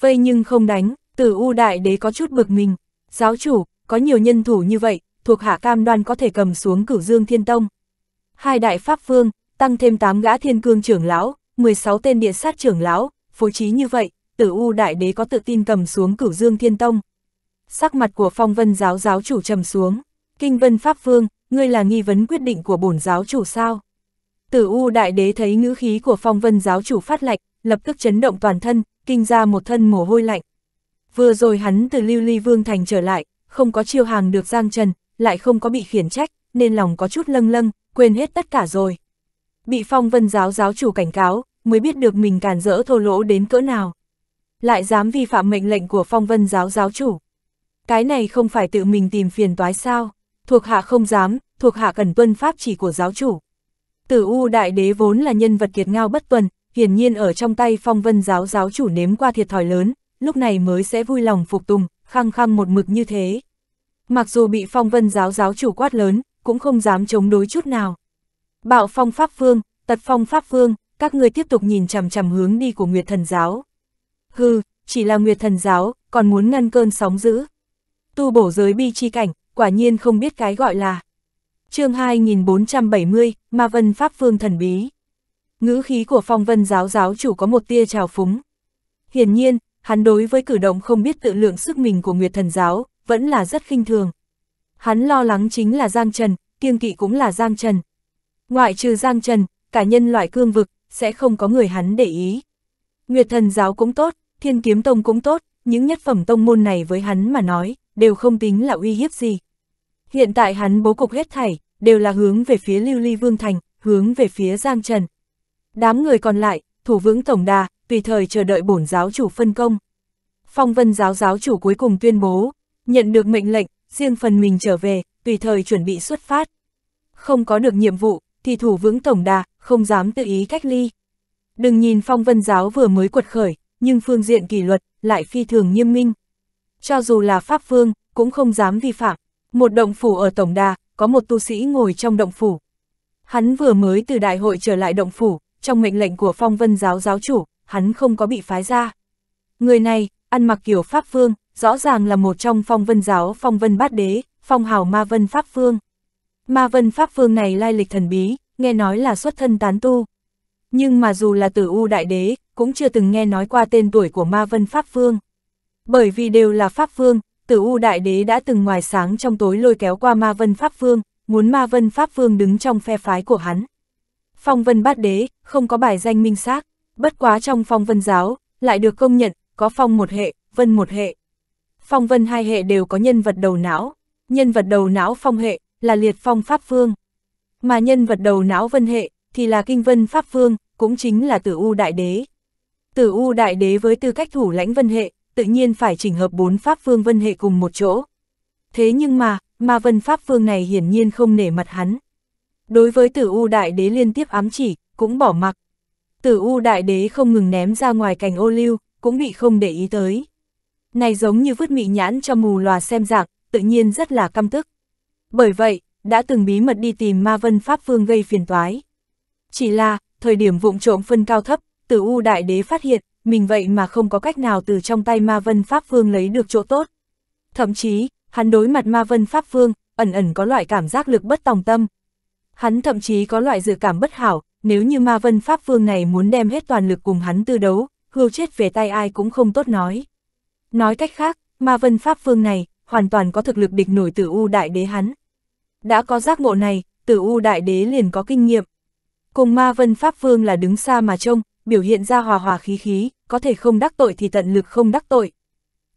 Vây nhưng không đánh, tử u đại đế có chút bực mình, giáo chủ, có nhiều nhân thủ như vậy, thuộc hạ cam đoan có thể cầm xuống cửu dương thiên tông. Hai đại pháp phương, tăng thêm 8 gã thiên cương trưởng lão, 16 tên địa sát trưởng lão, phối trí như vậy, tử u đại đế có tự tin cầm xuống cửu dương thiên tông. Sắc mặt của phong vân giáo giáo chủ trầm xuống, kinh vân pháp phương, ngươi là nghi vấn quyết định của bổn giáo chủ sao? Tử U Đại Đế thấy ngữ khí của phong vân giáo chủ phát lạnh, lập tức chấn động toàn thân, kinh ra một thân mồ hôi lạnh. Vừa rồi hắn từ Lưu Ly Vương Thành trở lại, không có chiêu hàng được Giang Trần, lại không có bị khiển trách, nên lòng có chút lâng lâng, quên hết tất cả rồi. Bị phong vân giáo giáo chủ cảnh cáo, mới biết được mình càn rỡ thô lỗ đến cỡ nào. Lại dám vi phạm mệnh lệnh của phong vân giáo giáo chủ. Cái này không phải tự mình tìm phiền toái sao, thuộc hạ không dám, thuộc hạ cần tuân pháp chỉ của giáo chủ. Tử U Đại Đế vốn là nhân vật kiệt ngao bất tuần, hiển nhiên ở trong tay phong vân giáo giáo chủ nếm qua thiệt thòi lớn, lúc này mới sẽ vui lòng phục tùng, khăng khăng một mực như thế. Mặc dù bị phong vân giáo giáo chủ quát lớn, cũng không dám chống đối chút nào. Bạo phong pháp vương, tật phong pháp vương, các người tiếp tục nhìn chằm chằm hướng đi của Nguyệt Thần Giáo. Hừ, chỉ là Nguyệt Thần Giáo, còn muốn ngăn cơn sóng dữ. Tu bổ giới bi chi cảnh, quả nhiên không biết cái gọi là chương 2470, Ma Vân Pháp phương Thần Bí. Ngữ khí của phong vân giáo giáo chủ có một tia trào phúng. Hiển nhiên, hắn đối với cử động không biết tự lượng sức mình của Nguyệt Thần Giáo, vẫn là rất khinh thường. Hắn lo lắng chính là Giang Trần, kiêng kỵ cũng là Giang Trần. Ngoại trừ Giang Trần, cả nhân loại cương vực, sẽ không có người hắn để ý. Nguyệt Thần Giáo cũng tốt, Thiên Kiếm Tông cũng tốt, những nhất phẩm tông môn này với hắn mà nói, đều không tính là uy hiếp gì. Hiện tại hắn bố cục hết thảy, đều là hướng về phía Lưu Ly Vương Thành, hướng về phía Giang Trần. Đám người còn lại, thủ vững tổng đà, tùy thời chờ đợi bổn giáo chủ phân công. Phong vân giáo giáo chủ cuối cùng tuyên bố, nhận được mệnh lệnh, riêng phần mình trở về, tùy thời chuẩn bị xuất phát. Không có được nhiệm vụ, thì thủ vững tổng đà, không dám tự ý cách ly. Đừng nhìn phong vân giáo vừa mới quật khởi, nhưng phương diện kỷ luật lại phi thường nghiêm minh. Cho dù là pháp vương, cũng không dám vi phạm. Một động phủ ở Tổng Đà, có một tu sĩ ngồi trong động phủ. Hắn vừa mới từ đại hội trở lại động phủ, trong mệnh lệnh của phong vân giáo giáo chủ, hắn không có bị phái ra. Người này, ăn mặc kiểu Pháp Vương, rõ ràng là một trong phong vân giáo phong vân bát đế, phong hào ma vân Pháp Vương. Ma vân Pháp Vương này lai lịch thần bí, nghe nói là xuất thân tán tu. Nhưng mà dù là tử u đại đế, cũng chưa từng nghe nói qua tên tuổi của ma vân Pháp Vương. Bởi vì đều là Pháp Vương, tử U Đại Đế đã từng ngoài sáng trong tối lôi kéo qua Ma Vân Pháp Vương, muốn Ma Vân Pháp Vương đứng trong phe phái của hắn. Phong Vân Bát Đế, không có bài danh minh xác, bất quá trong Phong Vân Giáo, lại được công nhận, có Phong một hệ, Vân một hệ. Phong Vân hai hệ đều có nhân vật đầu não, nhân vật đầu não Phong hệ là liệt Phong Pháp Vương, mà nhân vật đầu não Vân hệ thì là Kinh Vân Pháp Vương, cũng chính là Tử U Đại Đế. Tử U Đại Đế với tư cách thủ lãnh Vân hệ, tự nhiên phải chỉnh hợp bốn pháp phương vân hệ cùng một chỗ. Thế nhưng mà, ma vân pháp phương này hiển nhiên không nể mặt hắn. Đối với tử u đại đế liên tiếp ám chỉ, cũng bỏ mặc. Tử u đại đế không ngừng ném ra ngoài cành ô lưu, cũng bị không để ý tới. Này giống như vứt mị nhãn cho mù lòa xem dạng, tự nhiên rất là căm tức. Bởi vậy, đã từng bí mật đi tìm ma vân pháp phương gây phiền toái. Chỉ là, thời điểm vụng trộm phân cao thấp, tử u đại đế phát hiện, mình vậy mà không có cách nào từ trong tay Ma Vân Pháp Vương lấy được chỗ tốt. Thậm chí, hắn đối mặt Ma Vân Pháp Vương, ẩn ẩn có loại cảm giác lực bất tòng tâm. Hắn thậm chí có loại dự cảm bất hảo, nếu như Ma Vân Pháp Vương này muốn đem hết toàn lực cùng hắn tư đấu, hưu chết về tay ai cũng không tốt nói. Nói cách khác, Ma Vân Pháp Vương này, hoàn toàn có thực lực địch nổi tử U Đại Đế hắn. Đã có giác ngộ này, tử U Đại Đế liền có kinh nghiệm. Cùng Ma Vân Pháp Vương là đứng xa mà trông, biểu hiện ra hòa hòa khí khí, có thể không đắc tội thì tận lực không đắc tội.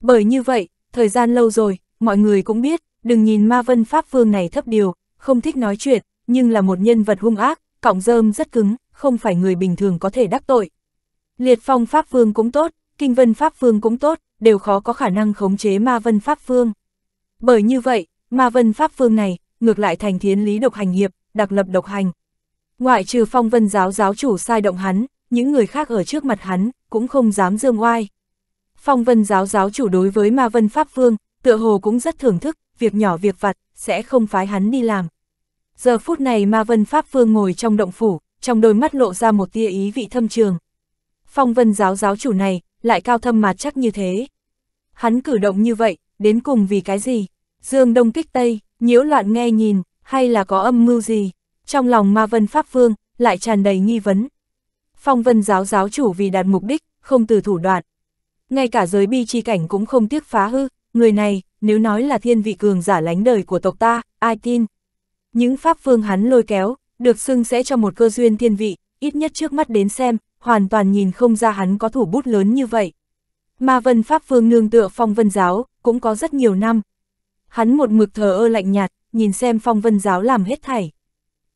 Bởi như vậy, thời gian lâu rồi, mọi người cũng biết, đừng nhìn ma vân pháp vương này thấp điều, không thích nói chuyện, nhưng là một nhân vật hung ác, cọng rơm rất cứng, không phải người bình thường có thể đắc tội. Liệt phong pháp vương cũng tốt, kinh vân pháp vương cũng tốt, đều khó có khả năng khống chế ma vân pháp vương. Bởi như vậy, ma vân pháp vương này, ngược lại thành thiến lý độc hành hiệp, đặc lập độc hành. Ngoại trừ phong vân giáo giáo chủ sai động hắn, những người khác ở trước mặt hắn, cũng không dám dương oai. Phong vân giáo giáo chủ đối với ma vân pháp vương, tựa hồ cũng rất thưởng thức, việc nhỏ việc vặt, sẽ không phái hắn đi làm. Giờ phút này ma vân pháp vương ngồi trong động phủ, trong đôi mắt lộ ra một tia ý vị thâm trường. Phong vân giáo giáo chủ này, lại cao thâm mà chắc như thế. Hắn cử động như vậy, đến cùng vì cái gì? Dương Đông kích Tây, nhiễu loạn nghe nhìn, hay là có âm mưu gì? Trong lòng ma vân pháp vương, lại tràn đầy nghi vấn. Phong vân giáo giáo chủ vì đạt mục đích, không từ thủ đoạn. Ngay cả giới bi chi cảnh cũng không tiếc phá hư, người này, nếu nói là thiên vị cường giả lánh đời của tộc ta, ai tin. Những pháp phương hắn lôi kéo, được xưng sẽ cho một cơ duyên thiên vị, ít nhất trước mắt đến xem, hoàn toàn nhìn không ra hắn có thủ bút lớn như vậy. Ma vân pháp phương nương tựa phong vân giáo, cũng có rất nhiều năm. Hắn một mực thờ ơ lạnh nhạt, nhìn xem phong vân giáo làm hết thảy.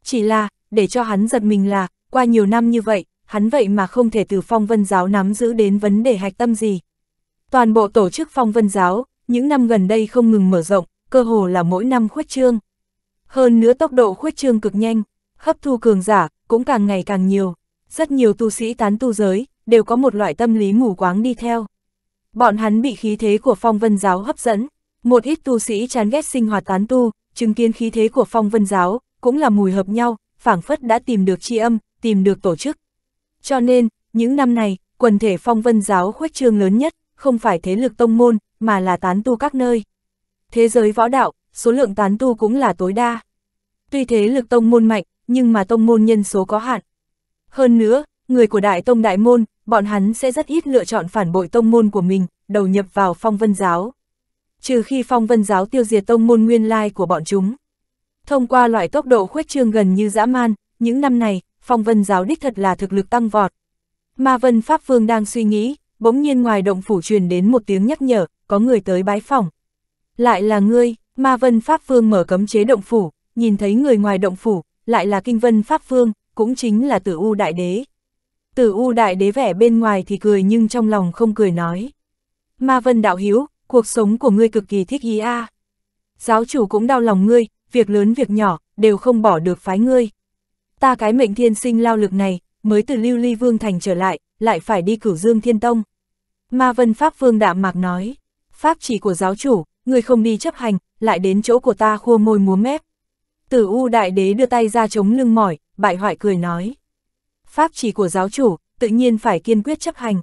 Chỉ là, để cho hắn giật mình là, qua nhiều năm như vậy, hắn vậy mà không thể từ phong vân giáo nắm giữ đến vấn đề hạch tâm gì. Toàn bộ tổ chức phong vân giáo, những năm gần đây không ngừng mở rộng, cơ hồ là mỗi năm khuếch trương. Hơn nữa tốc độ khuếch trương cực nhanh, hấp thu cường giả, cũng càng ngày càng nhiều. Rất nhiều tu sĩ tán tu giới, đều có một loại tâm lý mù quáng đi theo. Bọn hắn bị khí thế của phong vân giáo hấp dẫn, một ít tu sĩ chán ghét sinh hoạt tán tu, chứng kiến khí thế của phong vân giáo, cũng là mùi hợp nhau, phảng phất đã tìm được tri âm, tìm được tổ chức. Cho nên, những năm này, quần thể phong vân giáo khuếch trương lớn nhất, không phải thế lực tông môn, mà là tán tu các nơi. Thế giới võ đạo, số lượng tán tu cũng là tối đa. Tuy thế lực tông môn mạnh, nhưng mà tông môn nhân số có hạn. Hơn nữa, người của đại tông đại môn, bọn hắn sẽ rất ít lựa chọn phản bội tông môn của mình, đầu nhập vào phong vân giáo. Trừ khi phong vân giáo tiêu diệt tông môn nguyên lai của bọn chúng. Thông qua loại tốc độ khuếch trương gần như dã man, những năm này, phong vân giáo đích thật là thực lực tăng vọt. Ma vân Pháp Vương đang suy nghĩ, bỗng nhiên ngoài động phủ truyền đến một tiếng nhắc nhở, có người tới bái phòng. Lại là ngươi, Ma vân Pháp Vương mở cấm chế động phủ, nhìn thấy người ngoài động phủ, lại là kinh vân Pháp Vương, cũng chính là tử U Đại Đế. Tử U Đại Đế vẻ bên ngoài thì cười nhưng trong lòng không cười nói. Ma vân đạo hiếu, cuộc sống của ngươi cực kỳ thích ý a. À. Giáo chủ cũng đau lòng ngươi, việc lớn việc nhỏ, đều không bỏ được phái ngươi ta cái mệnh thiên sinh lao lực này, mới từ lưu ly vương thành trở lại, lại phải đi cửu dương thiên tông. Ma vân pháp vương đạm mạc nói, pháp chỉ của giáo chủ, người không đi chấp hành, lại đến chỗ của ta khua môi múa mép. Tử U Đại Đế đưa tay ra chống lưng mỏi, bại hoại cười nói. Pháp chỉ của giáo chủ, tự nhiên phải kiên quyết chấp hành.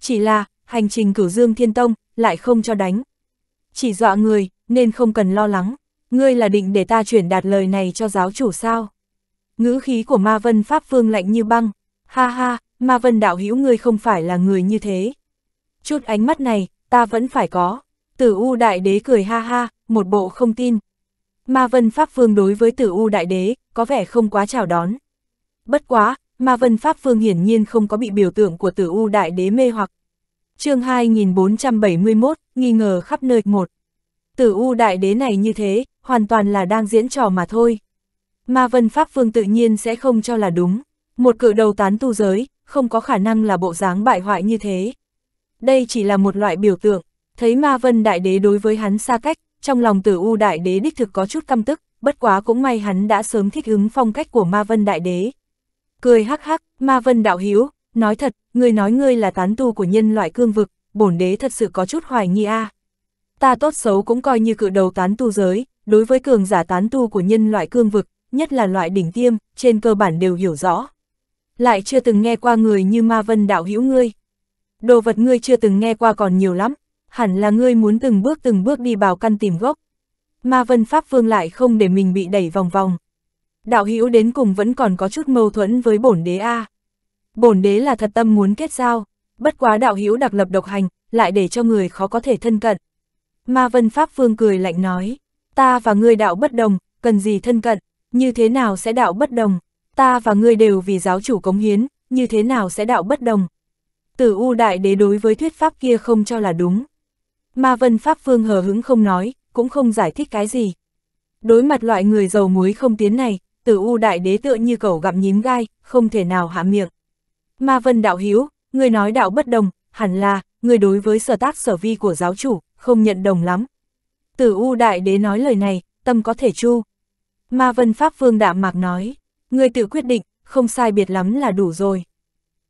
Chỉ là, hành trình cửu dương thiên tông, lại không cho đánh. Chỉ dọa người, nên không cần lo lắng. Ngươi là định để ta chuyển đạt lời này cho giáo chủ sao? Ngữ khí của Ma Vân Pháp Vương lạnh như băng. Ha ha, Ma Vân đạo hữu ngươi không phải là người như thế. Chút ánh mắt này, ta vẫn phải có. Tử U Đại Đế cười ha ha, một bộ không tin. Ma Vân Pháp Vương đối với Tử U Đại Đế, có vẻ không quá chào đón. Bất quá, Ma Vân Pháp Vương hiển nhiên không có bị biểu tượng của Tử U Đại Đế mê hoặc. chương 2471, nghi ngờ khắp nơi một. Tử U Đại Đế này như thế, hoàn toàn là đang diễn trò mà thôi. Ma Vân Pháp Vương tự nhiên sẽ không cho là đúng. Một cự đầu tán tu giới, không có khả năng là bộ dáng bại hoại như thế. Đây chỉ là một loại biểu tượng, thấy Ma Vân Đại Đế đối với hắn xa cách, trong lòng tử U Đại Đế đích thực có chút căm tức, bất quá cũng may hắn đã sớm thích ứng phong cách của Ma Vân Đại Đế. Cười hắc hắc, Ma Vân Đạo Hiếu, nói thật, ngươi nói ngươi là tán tu của nhân loại cương vực, bổn đế thật sự có chút hoài nghi a. Ta tốt xấu cũng coi như cự đầu tán tu giới, đối với cường giả tán tu của nhân loại cương vực, nhất là loại đỉnh tiêm, trên cơ bản đều hiểu rõ. Lại chưa từng nghe qua người như ma vân đạo hữu ngươi. Đồ vật ngươi chưa từng nghe qua còn nhiều lắm, hẳn là ngươi muốn từng bước từng bước đi bào căn tìm gốc. Ma vân pháp vương lại không để mình bị đẩy vòng vòng. Đạo hữu đến cùng vẫn còn có chút mâu thuẫn với bổn đế A. Bổn đế là thật tâm muốn kết giao, bất quá đạo hữu đặc lập độc hành, lại để cho người khó có thể thân cận. Ma vân pháp vương cười lạnh nói, ta và ngươi đạo bất đồng, cần gì thân cận như thế nào sẽ đạo bất đồng, ta và ngươi đều vì giáo chủ cống hiến, như thế nào sẽ đạo bất đồng. Tử U Đại Đế đối với thuyết pháp kia không cho là đúng. Ma Vân Pháp Phương hờ hững không nói, cũng không giải thích cái gì. Đối mặt loại người giàu muối không tiến này, Tử U Đại Đế tựa như cẩu gặm nhím gai, không thể nào hạ miệng. Ma Vân Đạo Hiếu, người nói đạo bất đồng, hẳn là, người đối với sở tác sở vi của giáo chủ, không nhận đồng lắm. Tử U Đại Đế nói lời này, tâm có thể chu. Ma Vân Pháp Vương đạm mạc nói, ngươi tự quyết định, không sai biệt lắm là đủ rồi.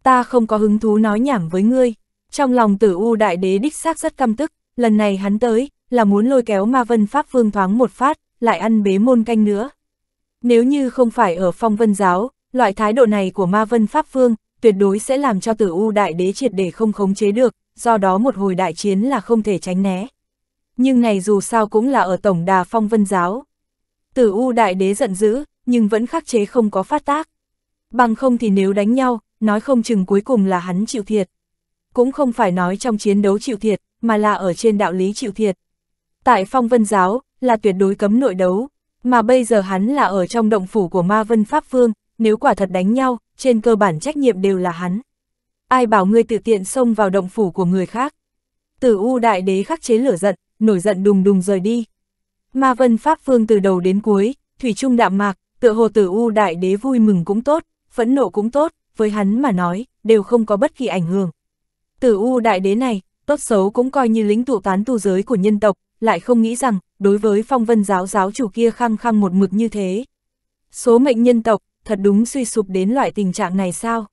Ta không có hứng thú nói nhảm với ngươi. Trong lòng tử U Đại Đế đích xác rất căm tức, lần này hắn tới, là muốn lôi kéo Ma Vân Pháp Vương thoáng một phát, lại ăn bế môn canh nữa. Nếu như không phải ở phong vân giáo, loại thái độ này của Ma Vân Pháp Vương, tuyệt đối sẽ làm cho tử U Đại Đế triệt để không khống chế được, do đó một hồi đại chiến là không thể tránh né. Nhưng này dù sao cũng là ở tổng đà phong vân giáo. Tử U Đại Đế giận dữ, nhưng vẫn khắc chế không có phát tác. Bằng không thì nếu đánh nhau, nói không chừng cuối cùng là hắn chịu thiệt. Cũng không phải nói trong chiến đấu chịu thiệt, mà là ở trên đạo lý chịu thiệt. Tại phong vân giáo, là tuyệt đối cấm nội đấu, mà bây giờ hắn là ở trong động phủ của ma vân Pháp Vương, nếu quả thật đánh nhau, trên cơ bản trách nhiệm đều là hắn. Ai bảo ngươi tự tiện xông vào động phủ của người khác. Tử U Đại Đế khắc chế lửa giận, nổi giận đùng đùng rời đi. Ma Vân Pháp Vương từ đầu đến cuối, Thủy Trung đạm mạc, tựa hồ tử U Đại Đế vui mừng cũng tốt, phẫn nộ cũng tốt, với hắn mà nói, đều không có bất kỳ ảnh hưởng. Tử U Đại Đế này, tốt xấu cũng coi như lính tụ tán tu giới của nhân tộc, lại không nghĩ rằng, đối với phong vân giáo giáo chủ kia khăng khăng một mực như thế. Số mệnh nhân tộc, thật đúng suy sụp đến loại tình trạng này sao?